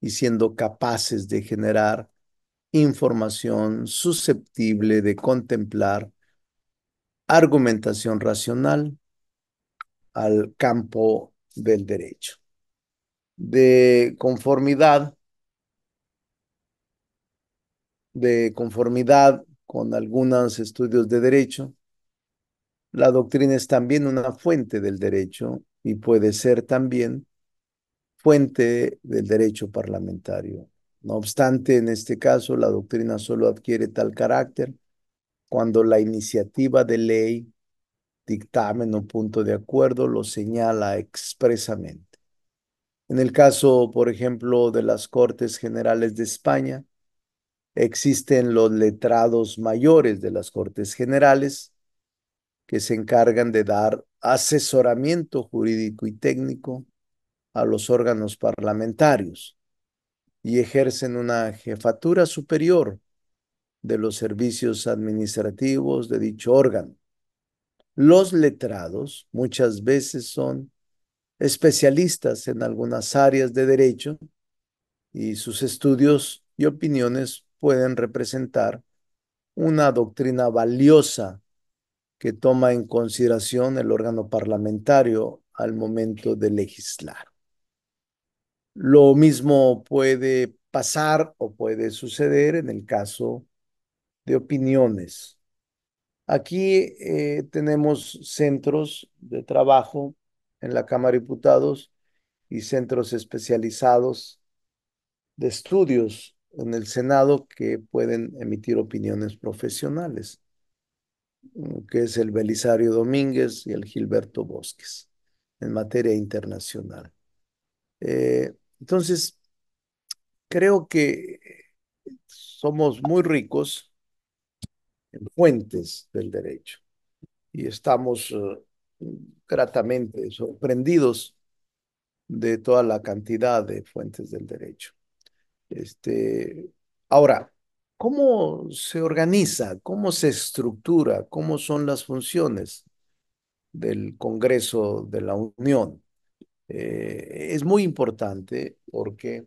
y siendo capaces de generar información susceptible de contemplar argumentación racional al campo del derecho. De conformidad, de conformidad con algunos estudios de derecho, la doctrina es también una fuente del derecho y puede ser también fuente del derecho parlamentario. No obstante, en este caso, la doctrina solo adquiere tal carácter cuando la iniciativa de ley, dictamen o punto de acuerdo lo señala expresamente. En el caso, por ejemplo, de las Cortes Generales de España, existen los letrados mayores de las Cortes Generales, que se encargan de dar asesoramiento jurídico y técnico a los órganos parlamentarios y ejercen una jefatura superior de los servicios administrativos de dicho órgano. Los letrados muchas veces son especialistas en algunas áreas de derecho y sus estudios y opiniones pueden representar una doctrina valiosa que toma en consideración el órgano parlamentario al momento de legislar. Lo mismo puede pasar o puede suceder en el caso de opiniones. Aquí eh, tenemos centros de trabajo en la Cámara de Diputados y centros especializados de estudios en el Senado que pueden emitir opiniones profesionales que es el Belisario Domínguez y el Gilberto Bosques en materia internacional. Eh, entonces, creo que somos muy ricos en fuentes del derecho y estamos eh, gratamente sorprendidos de toda la cantidad de fuentes del derecho. Este, ahora, ¿Cómo se organiza? ¿Cómo se estructura? ¿Cómo son las funciones del Congreso de la Unión? Eh, es muy importante porque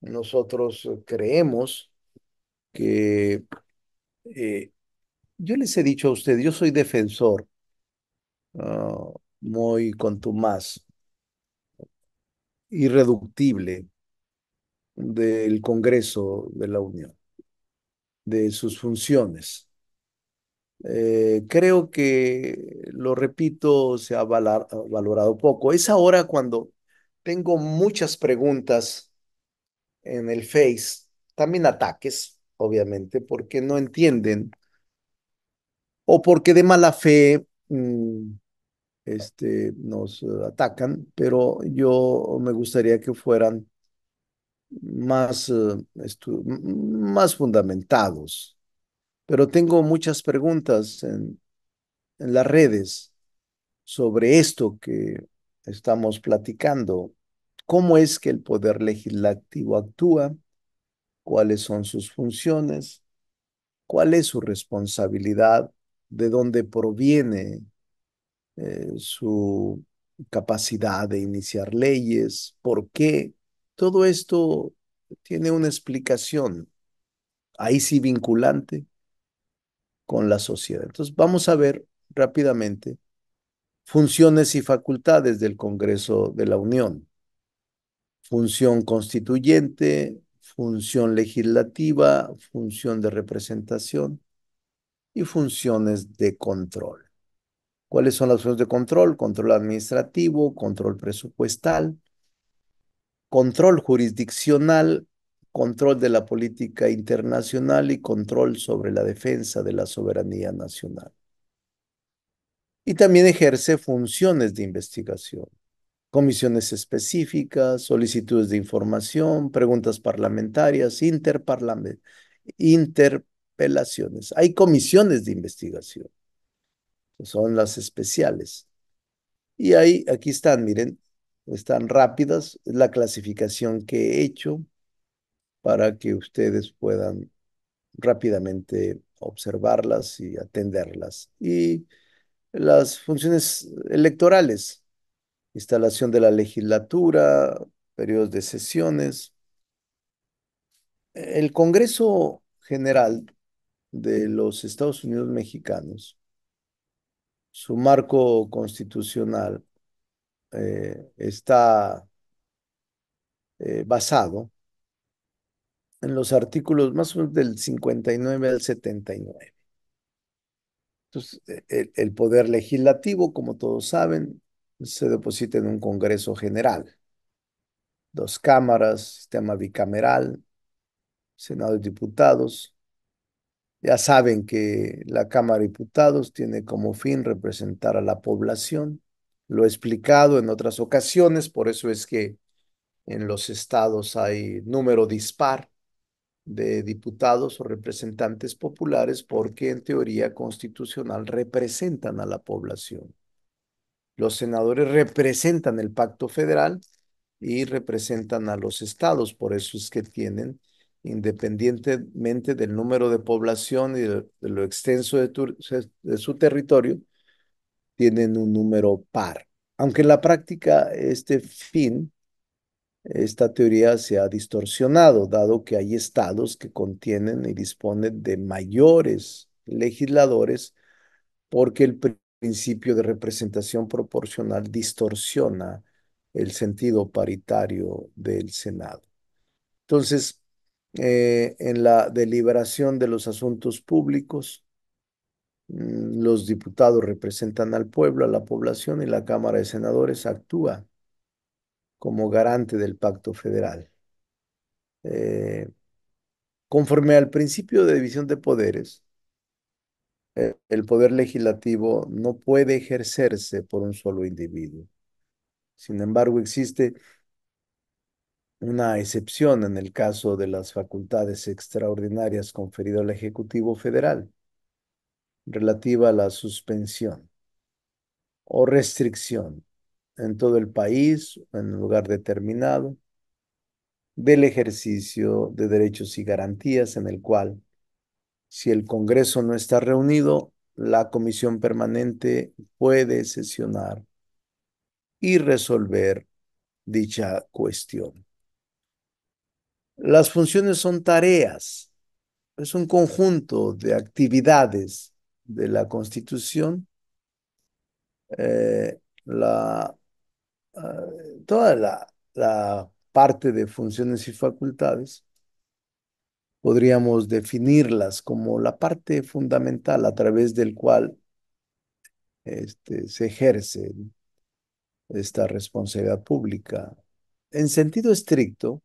nosotros creemos que, eh, yo les he dicho a ustedes, yo soy defensor ah, muy contumaz, irreductible del Congreso de la Unión de sus funciones. Eh, creo que, lo repito, se ha valorado poco. Es ahora cuando tengo muchas preguntas en el Face, también ataques, obviamente, porque no entienden o porque de mala fe mm, este, nos eh, atacan, pero yo me gustaría que fueran más, eh, más fundamentados. Pero tengo muchas preguntas en, las redes sobre esto que estamos platicando. ¿Cómo es que el poder legislativo actúa? ¿Cuáles son sus funciones? ¿Cuál es su responsabilidad? ¿De dónde proviene eh, su capacidad de iniciar leyes? ¿Por qué? Todo esto tiene una explicación, ahí sí vinculante, con la sociedad. Entonces, vamos a ver rápidamente funciones y facultades del Congreso de la Unión. Función constituyente, función legislativa, función de representación y funciones de control. ¿Cuáles son las funciones de control? Control administrativo, control presupuestal, control jurisdiccional, control de la política internacional y control sobre la defensa de la soberanía nacional. Y también ejerce funciones de investigación, comisiones específicas, solicitudes de información, preguntas parlamentarias, interpelaciones. Hay comisiones de investigación, son las especiales. Y ahí, aquí están, miren, están rápidas, es la clasificación que he hecho para que ustedes puedan rápidamente observarlas y atenderlas. Y las funciones electorales, instalación de la legislatura, periodos de sesiones. El Congreso General de los Estados Unidos Mexicanos, su marco constitucional, eh, está eh, basado en los artículos más o menos del 59 al 79. Entonces, e-, el, el poder legislativo, como todos saben, se deposita en un Congreso General. Dos cámaras, sistema bicameral, Senado de Diputados. Ya saben que la Cámara de Diputados tiene como fin representar a la población lo he explicado en otras ocasiones, por eso es que en los estados hay número dispar de diputados o representantes populares porque en teoría constitucional representan a la población. Los senadores representan el pacto federal y representan a los estados, por eso es que tienen, independientemente del número de población y de, lo extenso de su territorio, tienen un número par. Aunque en la práctica este fin, esta teoría se ha distorsionado, dado que hay estados que contienen y disponen de mayores legisladores porque el principio de representación proporcional distorsiona el sentido paritario del Senado. Entonces, eh, en la deliberación de los asuntos públicos, Mm, los diputados representan al pueblo, a la población y la Cámara de Senadores actúa como garante del pacto federal. Eh, conforme al principio de división de poderes, eh, el poder legislativo no puede ejercerse por un solo individuo. Sin embargo, existe una excepción en el caso de las facultades extraordinarias conferidas al Ejecutivo Federal relativa a la suspensión o restricción en todo el país, en un lugar determinado, del ejercicio de derechos y garantías en el cual, si el Congreso no está reunido, la Comisión Permanente puede sesionar y resolver dicha cuestión. Las funciones son tareas, es un conjunto de actividades de la Constitución, eh, la, ah, toda la, parte de funciones y facultades, podríamos definirlas como la parte fundamental a través del cual este, se ejerce esta responsabilidad pública. En sentido estricto,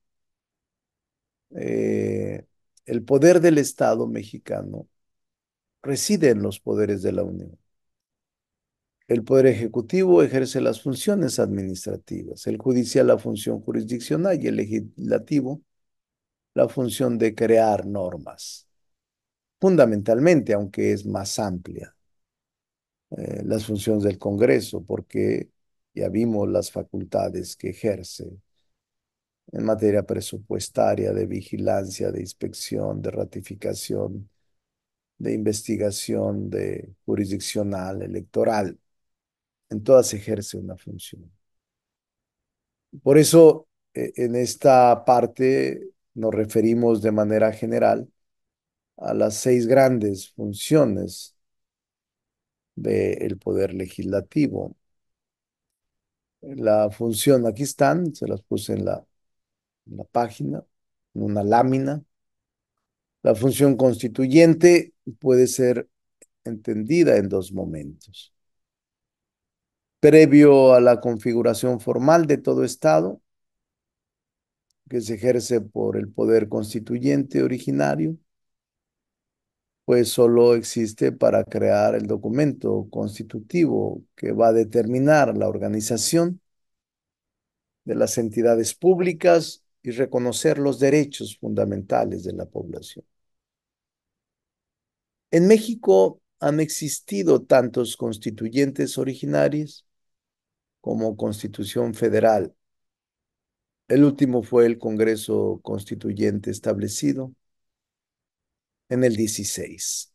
eh, el poder del Estado mexicano reside en los poderes de la Unión. El Poder Ejecutivo ejerce las funciones administrativas, el judicial la función jurisdiccional y el legislativo la función de crear normas. Fundamentalmente, aunque es más amplia, eh, las funciones del Congreso, porque ya vimos las facultades que ejerce en materia presupuestaria, de vigilancia, de inspección, de ratificación, de investigación de jurisdiccional, electoral. En todas ejerce una función. Por eso, e, en esta parte nos referimos de manera general a las seis grandes funciones del poder legislativo. La función, aquí están, se las puse en la, en la página, en una lámina. La función constituyente puede ser entendida en dos momentos. Previo a la configuración formal de todo Estado, que se ejerce por el poder constituyente originario, pues solo existe para crear el documento constitutivo que va a determinar la organización de las entidades públicas y reconocer los derechos fundamentales de la población. En México han existido tantos constituyentes originarios como constitución federal. El último fue el Congreso Constituyente establecido en el 16,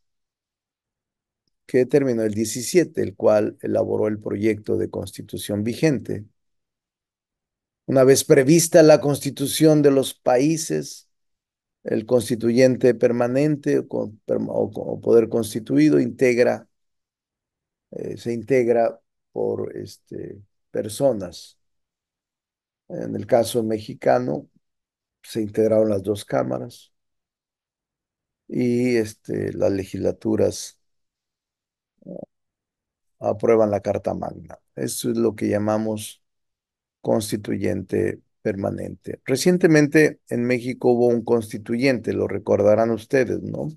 que terminó el 17, el cual elaboró el proyecto de constitución vigente una vez prevista la constitución de los países, el constituyente permanente o, poder constituido integra, eh, se integra por este, personas. En el caso mexicano, se integraron las dos cámaras y este, las legislaturas eh, aprueban la Carta Magna. Eso es lo que llamamos constituyente permanente. Recientemente en México hubo un constituyente, lo recordarán ustedes, ¿no?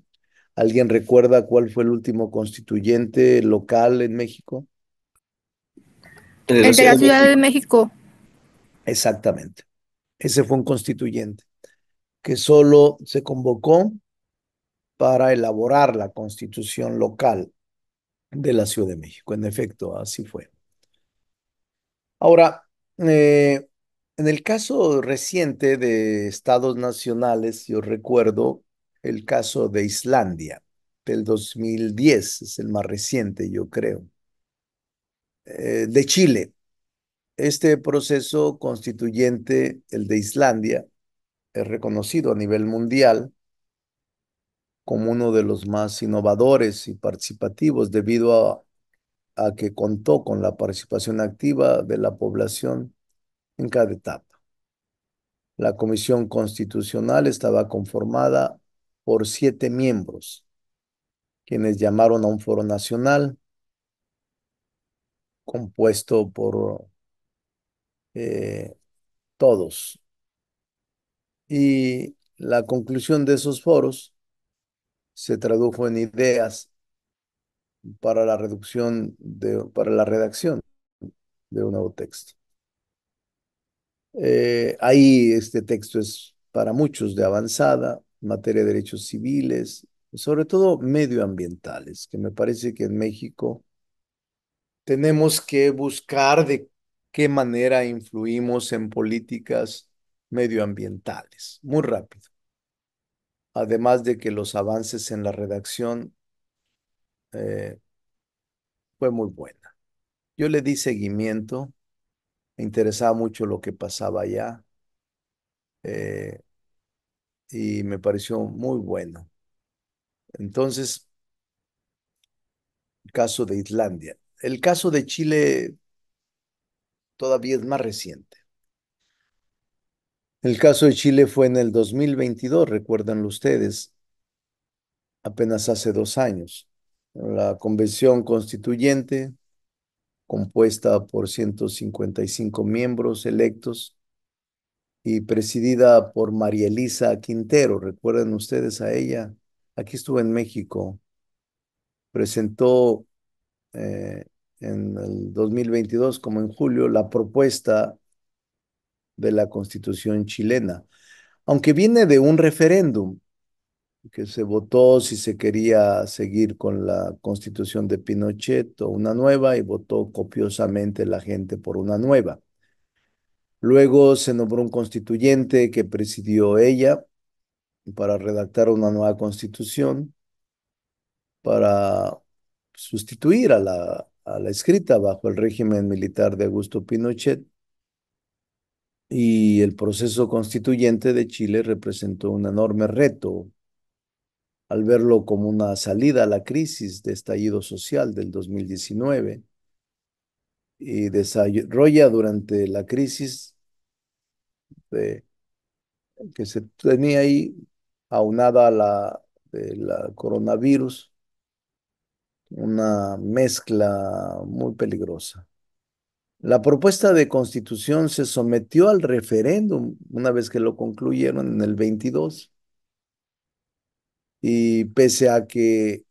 ¿Alguien recuerda cuál fue el último constituyente local en México? El de la Ciudad de México. Exactamente. Ese fue un constituyente que solo se convocó para elaborar la constitución local de la Ciudad de México. En efecto, así fue. Ahora, eh, en el caso reciente de estados nacionales, yo recuerdo el caso de Islandia del 2010, es el más reciente, yo creo, eh, de Chile. Este proceso constituyente, el de Islandia, es reconocido a nivel mundial como uno de los más innovadores y participativos debido a a que contó con la participación activa de la población en cada etapa. La Comisión Constitucional estaba conformada por siete miembros, quienes llamaron a un foro nacional compuesto por eh, todos. Y la conclusión de esos foros se tradujo en ideas para la reducción de, para la redacción de un nuevo texto. Eh, ahí este texto es para muchos de avanzada, materia de derechos civiles, sobre todo medioambientales, que me parece que en México tenemos que buscar de qué manera influimos en políticas medioambientales, muy rápido. Además de que los avances en la redacción este, fue muy buena. Yo le di seguimiento, me interesaba mucho lo que pasaba allá eh, y me pareció muy bueno. Entonces, el caso de Islandia. El caso de Chile todavía es más reciente. El caso de Chile fue en el 2022, recuerdan ustedes, apenas hace dos años la Convención Constituyente, compuesta por 155 miembros electos y presidida por María Elisa Quintero. Recuerden ustedes a ella, aquí estuvo en México, presentó eh, en el 2022, como en julio, la propuesta de la constitución chilena, aunque viene de un referéndum que se votó si se quería seguir con la constitución de Pinochet o una nueva y votó copiosamente la gente por una nueva. Luego se nombró un constituyente que presidió ella para redactar una nueva constitución para sustituir a la, a la escrita bajo el régimen militar de Augusto Pinochet y el proceso constituyente de Chile representó un enorme reto al verlo como una salida a la crisis de estallido social del 2019 y desarrolla durante la crisis que se tenía ahí aunada a la de la coronavirus, una mezcla muy peligrosa. La propuesta de constitución se sometió al referéndum una vez que lo concluyeron en el 22 y pese a que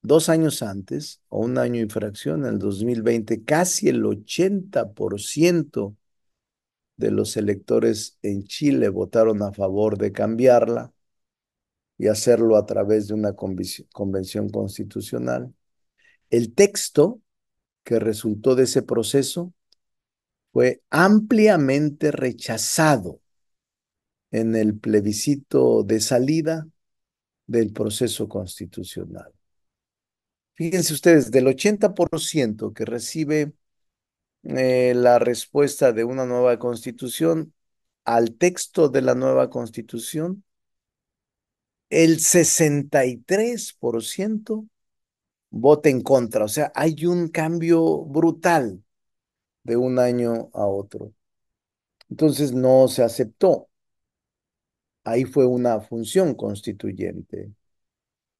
dos años antes, o un año y fracción, en el 2020, casi el 80% de los electores en Chile votaron a favor de cambiarla y hacerlo a través de una convención constitucional. El texto que resultó de ese proceso fue ampliamente rechazado en el plebiscito de salida del proceso constitucional. Fíjense ustedes, del 80% que recibe eh, la respuesta de una nueva constitución al texto de la nueva constitución, el 63% vota en contra. O sea, hay un cambio brutal de un año a otro. Entonces no se aceptó ahí fue una función constituyente.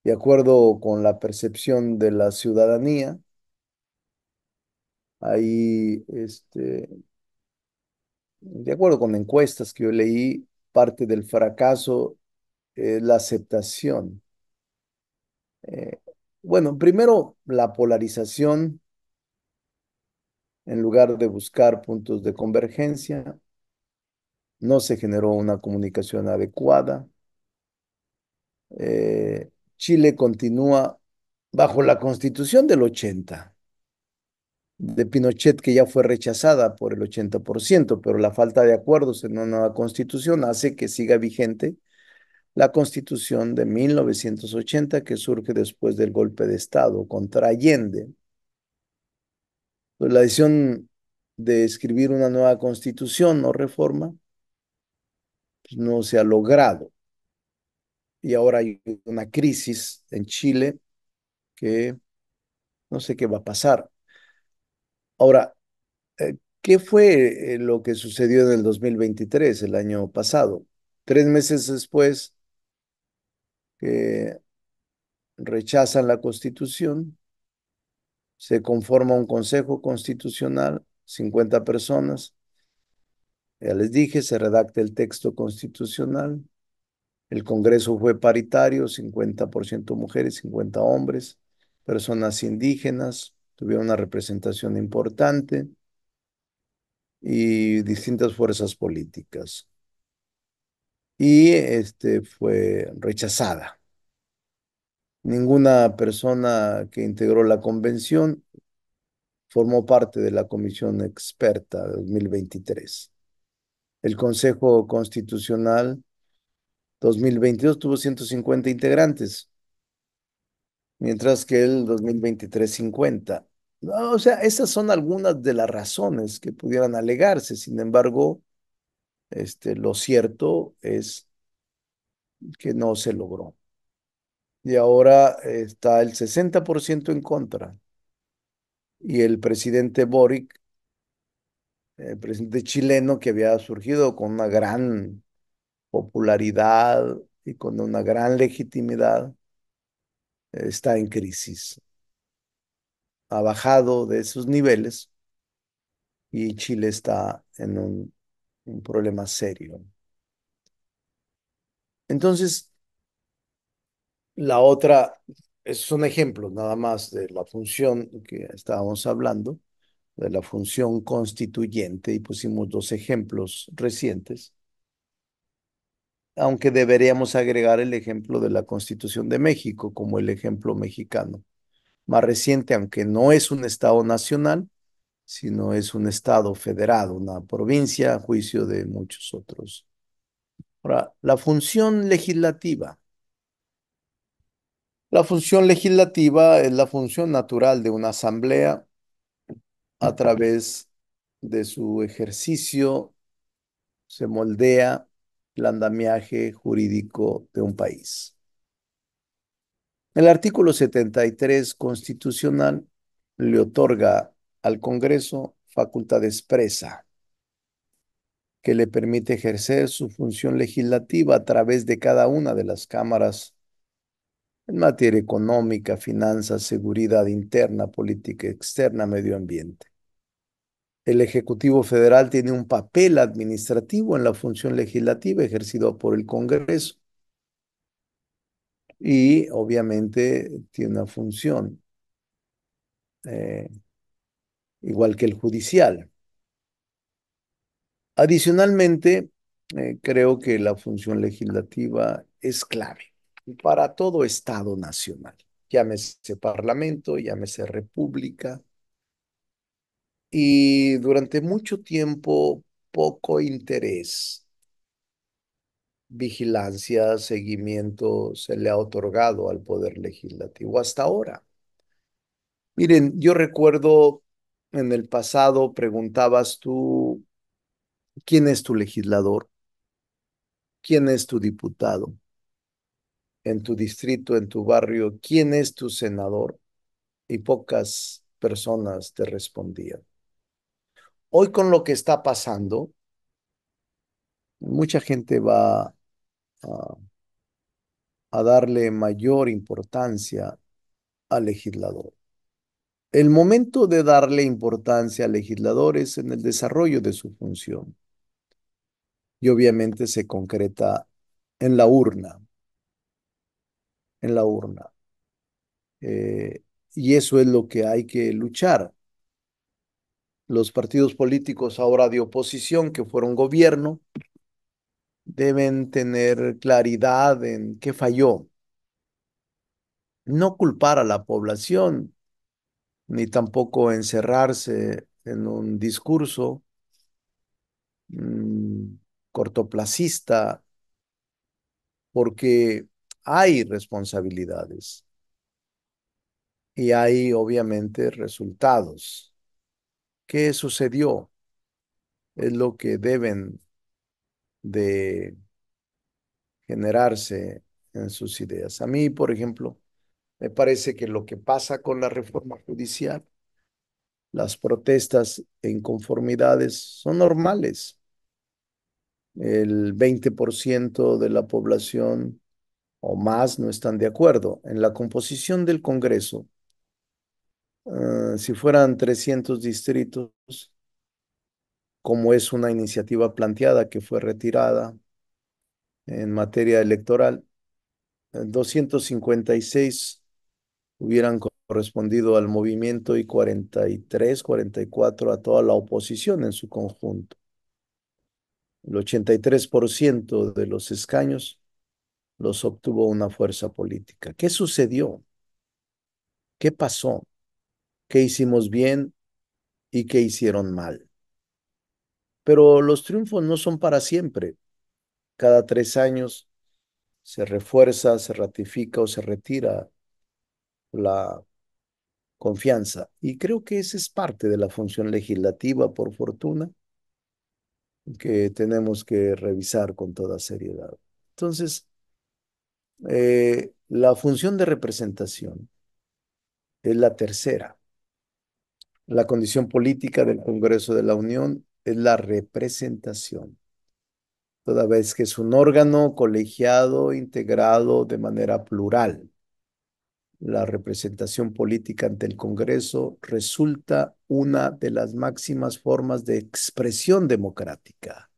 De acuerdo con la percepción de la ciudadanía, ahí, este, de acuerdo con encuestas que yo leí, parte del fracaso es la aceptación. Eh, bueno, primero la polarización en lugar de buscar puntos de convergencia, no se generó una comunicación adecuada. Eh, Chile continúa bajo la constitución del 80, de Pinochet que ya fue rechazada por el 80%, pero la falta de acuerdos en una nueva constitución hace que siga vigente la constitución de 1980 que surge después del golpe de Estado contra Allende. Pues la decisión de escribir una nueva constitución o reforma pues, no se ha logrado. Y ahora hay una crisis en Chile que no sé qué va a pasar. Ahora, eh, ¿qué fue eh, lo que sucedió en el 2023, el año pasado? Tres meses después que rechazan la constitución, se conforma un consejo constitucional, 50 personas, ya les dije, se redacta el texto constitucional. El Congreso fue paritario, 50% mujeres, 50 hombres, personas indígenas, tuvieron una representación importante y distintas fuerzas políticas. Y este fue rechazada. Ninguna persona que integró la convención formó parte de la comisión experta de 2023. El Consejo Constitucional 2022 tuvo 150 integrantes, mientras que el 2023 50. o sea, esas son algunas de las razones que pudieran alegarse. Sin embargo, este, lo cierto es que no se logró. Y ahora está el 60% en contra. Y el presidente Boric el eh, presidente chileno que había surgido con una gran popularidad y con una gran legitimidad, está en crisis. Ha bajado de sus niveles y Chile está en un, problema serio. Entonces, la otra, es un ejemplo nada más de la función que estábamos hablando de la función constituyente y pusimos dos ejemplos recientes, aunque deberíamos agregar el ejemplo de la Constitución de México como el ejemplo mexicano más reciente, aunque no es un Estado nacional, sino es un Estado federado, una provincia, a juicio de muchos otros. Ahora, la función legislativa. La función legislativa es la función natural de una asamblea a través de su ejercicio se moldea el andamiaje jurídico de un país. El artículo 73 constitucional le otorga al Congreso facultad expresa que le permite ejercer su función legislativa a través de cada una de las cámaras en materia económica, finanzas, seguridad interna, política externa, medio ambiente. El Ejecutivo Federal tiene un papel administrativo en la función legislativa ejercida por el Congreso y obviamente tiene una función eh, igual que el judicial. Adicionalmente, eh, creo que la función legislativa es clave para todo Estado nacional, llámese Parlamento, llámese República, y durante mucho tiempo poco interés, vigilancia, seguimiento se le ha otorgado al Poder Legislativo hasta ahora. Miren, yo recuerdo en el pasado preguntabas tú, ¿quién es tu legislador? ¿Quién es tu diputado? En tu distrito, en tu barrio, ¿quién es tu senador? Y pocas personas te respondían. Hoy con lo que está pasando, mucha gente va a, darle mayor importancia al legislador. El momento de darle importancia al legislador es en el desarrollo de su función. Y obviamente se concreta en la urna. En la urna. Eh, y eso es lo que hay que luchar los partidos políticos ahora de oposición que fueron gobierno deben tener claridad en qué falló. No culpar a la población, ni tampoco encerrarse en un discurso mm, cortoplacista, porque hay responsabilidades y hay obviamente resultados qué sucedió es lo que deben de generarse en sus ideas. A mí, por ejemplo, me parece que lo que pasa con la reforma judicial, las protestas e inconformidades son normales. El 20% de la población o más no están de acuerdo. En la composición del Congreso, eh, si fueran 300 distritos, como es una iniciativa planteada que fue retirada en materia electoral, 256 eh, hubieran correspondido al movimiento y 43, 44 a toda la oposición en su conjunto. El 83% de los escaños los obtuvo una fuerza política. ¿Qué sucedió? ¿Qué pasó? qué hicimos bien y qué hicieron mal. Pero los triunfos no son para siempre. Cada tres años se refuerza, se ratifica o se retira la confianza. Y creo que esa es parte de la función legislativa, por fortuna, que tenemos que revisar con toda seriedad. Entonces, eh, la función de representación es la tercera. La condición política del Congreso de la Unión es la representación, toda vez que es un órgano colegiado integrado de manera plural. La representación política ante el Congreso resulta una de las máximas formas de expresión democrática,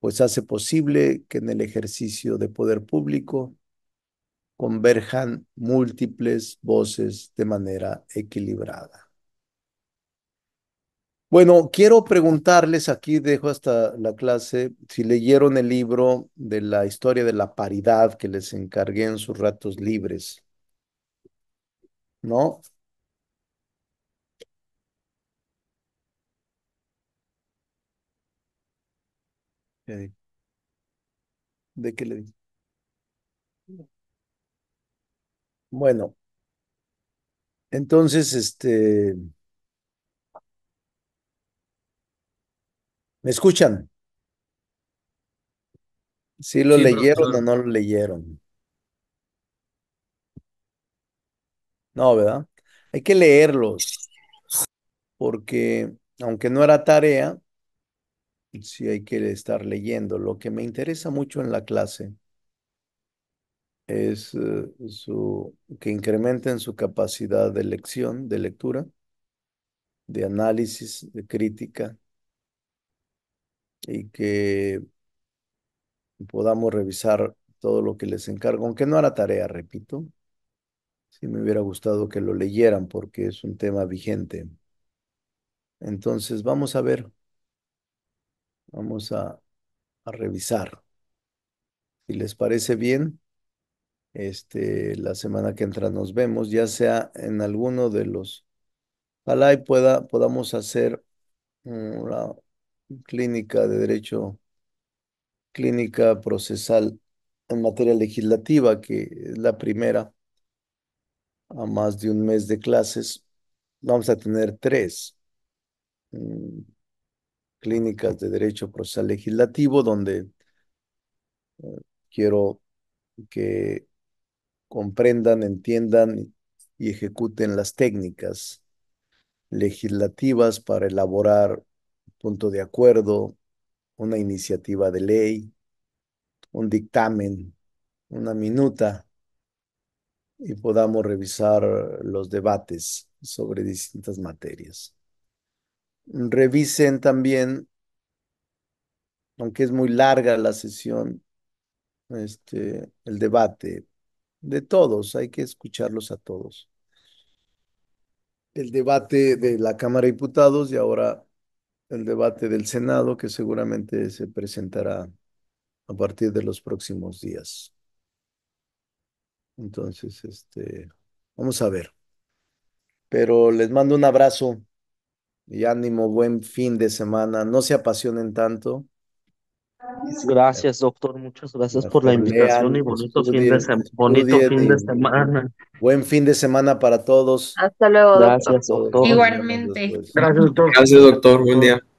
pues hace posible que en el ejercicio de poder público converjan múltiples voces de manera equilibrada. Bueno, quiero preguntarles, aquí dejo hasta la clase, si leyeron el libro de la historia de la paridad que les encargué en sus ratos libres. ¿No? ¿De qué le dije? Bueno, entonces, este... ¿Me escuchan? ¿Sí lo leyeron o no lo leyeron? No, ¿verdad? Hay que leerlos, porque aunque no era tarea, sí hay que estar leyendo. Lo que me interesa mucho en la clase es eh, su, que incrementen su capacidad de lección, de lectura, de análisis, de crítica, y que podamos revisar todo lo que les encargo, aunque no era tarea, repito. Si me hubiera gustado que lo leyeran porque es un tema vigente. Entonces, vamos a ver. Vamos a, a revisar. Si les parece bien, este, la semana que entra nos vemos, ya sea en alguno de los... Ojalá y pueda, podamos hacer una, mm, clínica de derecho, clínica procesal en materia legislativa, que es la primera, a más de un mes de clases, vamos a tener tres mm, clínicas de derecho procesal legislativo, donde eh, quiero que comprendan, entiendan y ejecuten las técnicas legislativas para elaborar punto de acuerdo, una iniciativa de ley, un dictamen, una minuta, y podamos revisar los debates sobre distintas materias. Revisen también, aunque es muy larga la sesión, este, el debate de todos, hay que escucharlos a todos. El debate de la Cámara de Diputados y ahora el debate del Senado que seguramente se presentará a partir de los próximos días. Entonces, este, vamos a ver. Pero les mando un abrazo y ánimo, buen fin de semana. No se apasionen tanto. Gracias, doctor. Muchas gracias por la invitación y pues, bonito, pues, fin pues, de, semana. Buen fin de semana para todos. Hasta luego, doctor. Igualmente. Gracias, doctor. Gracias, doctor. Buen día.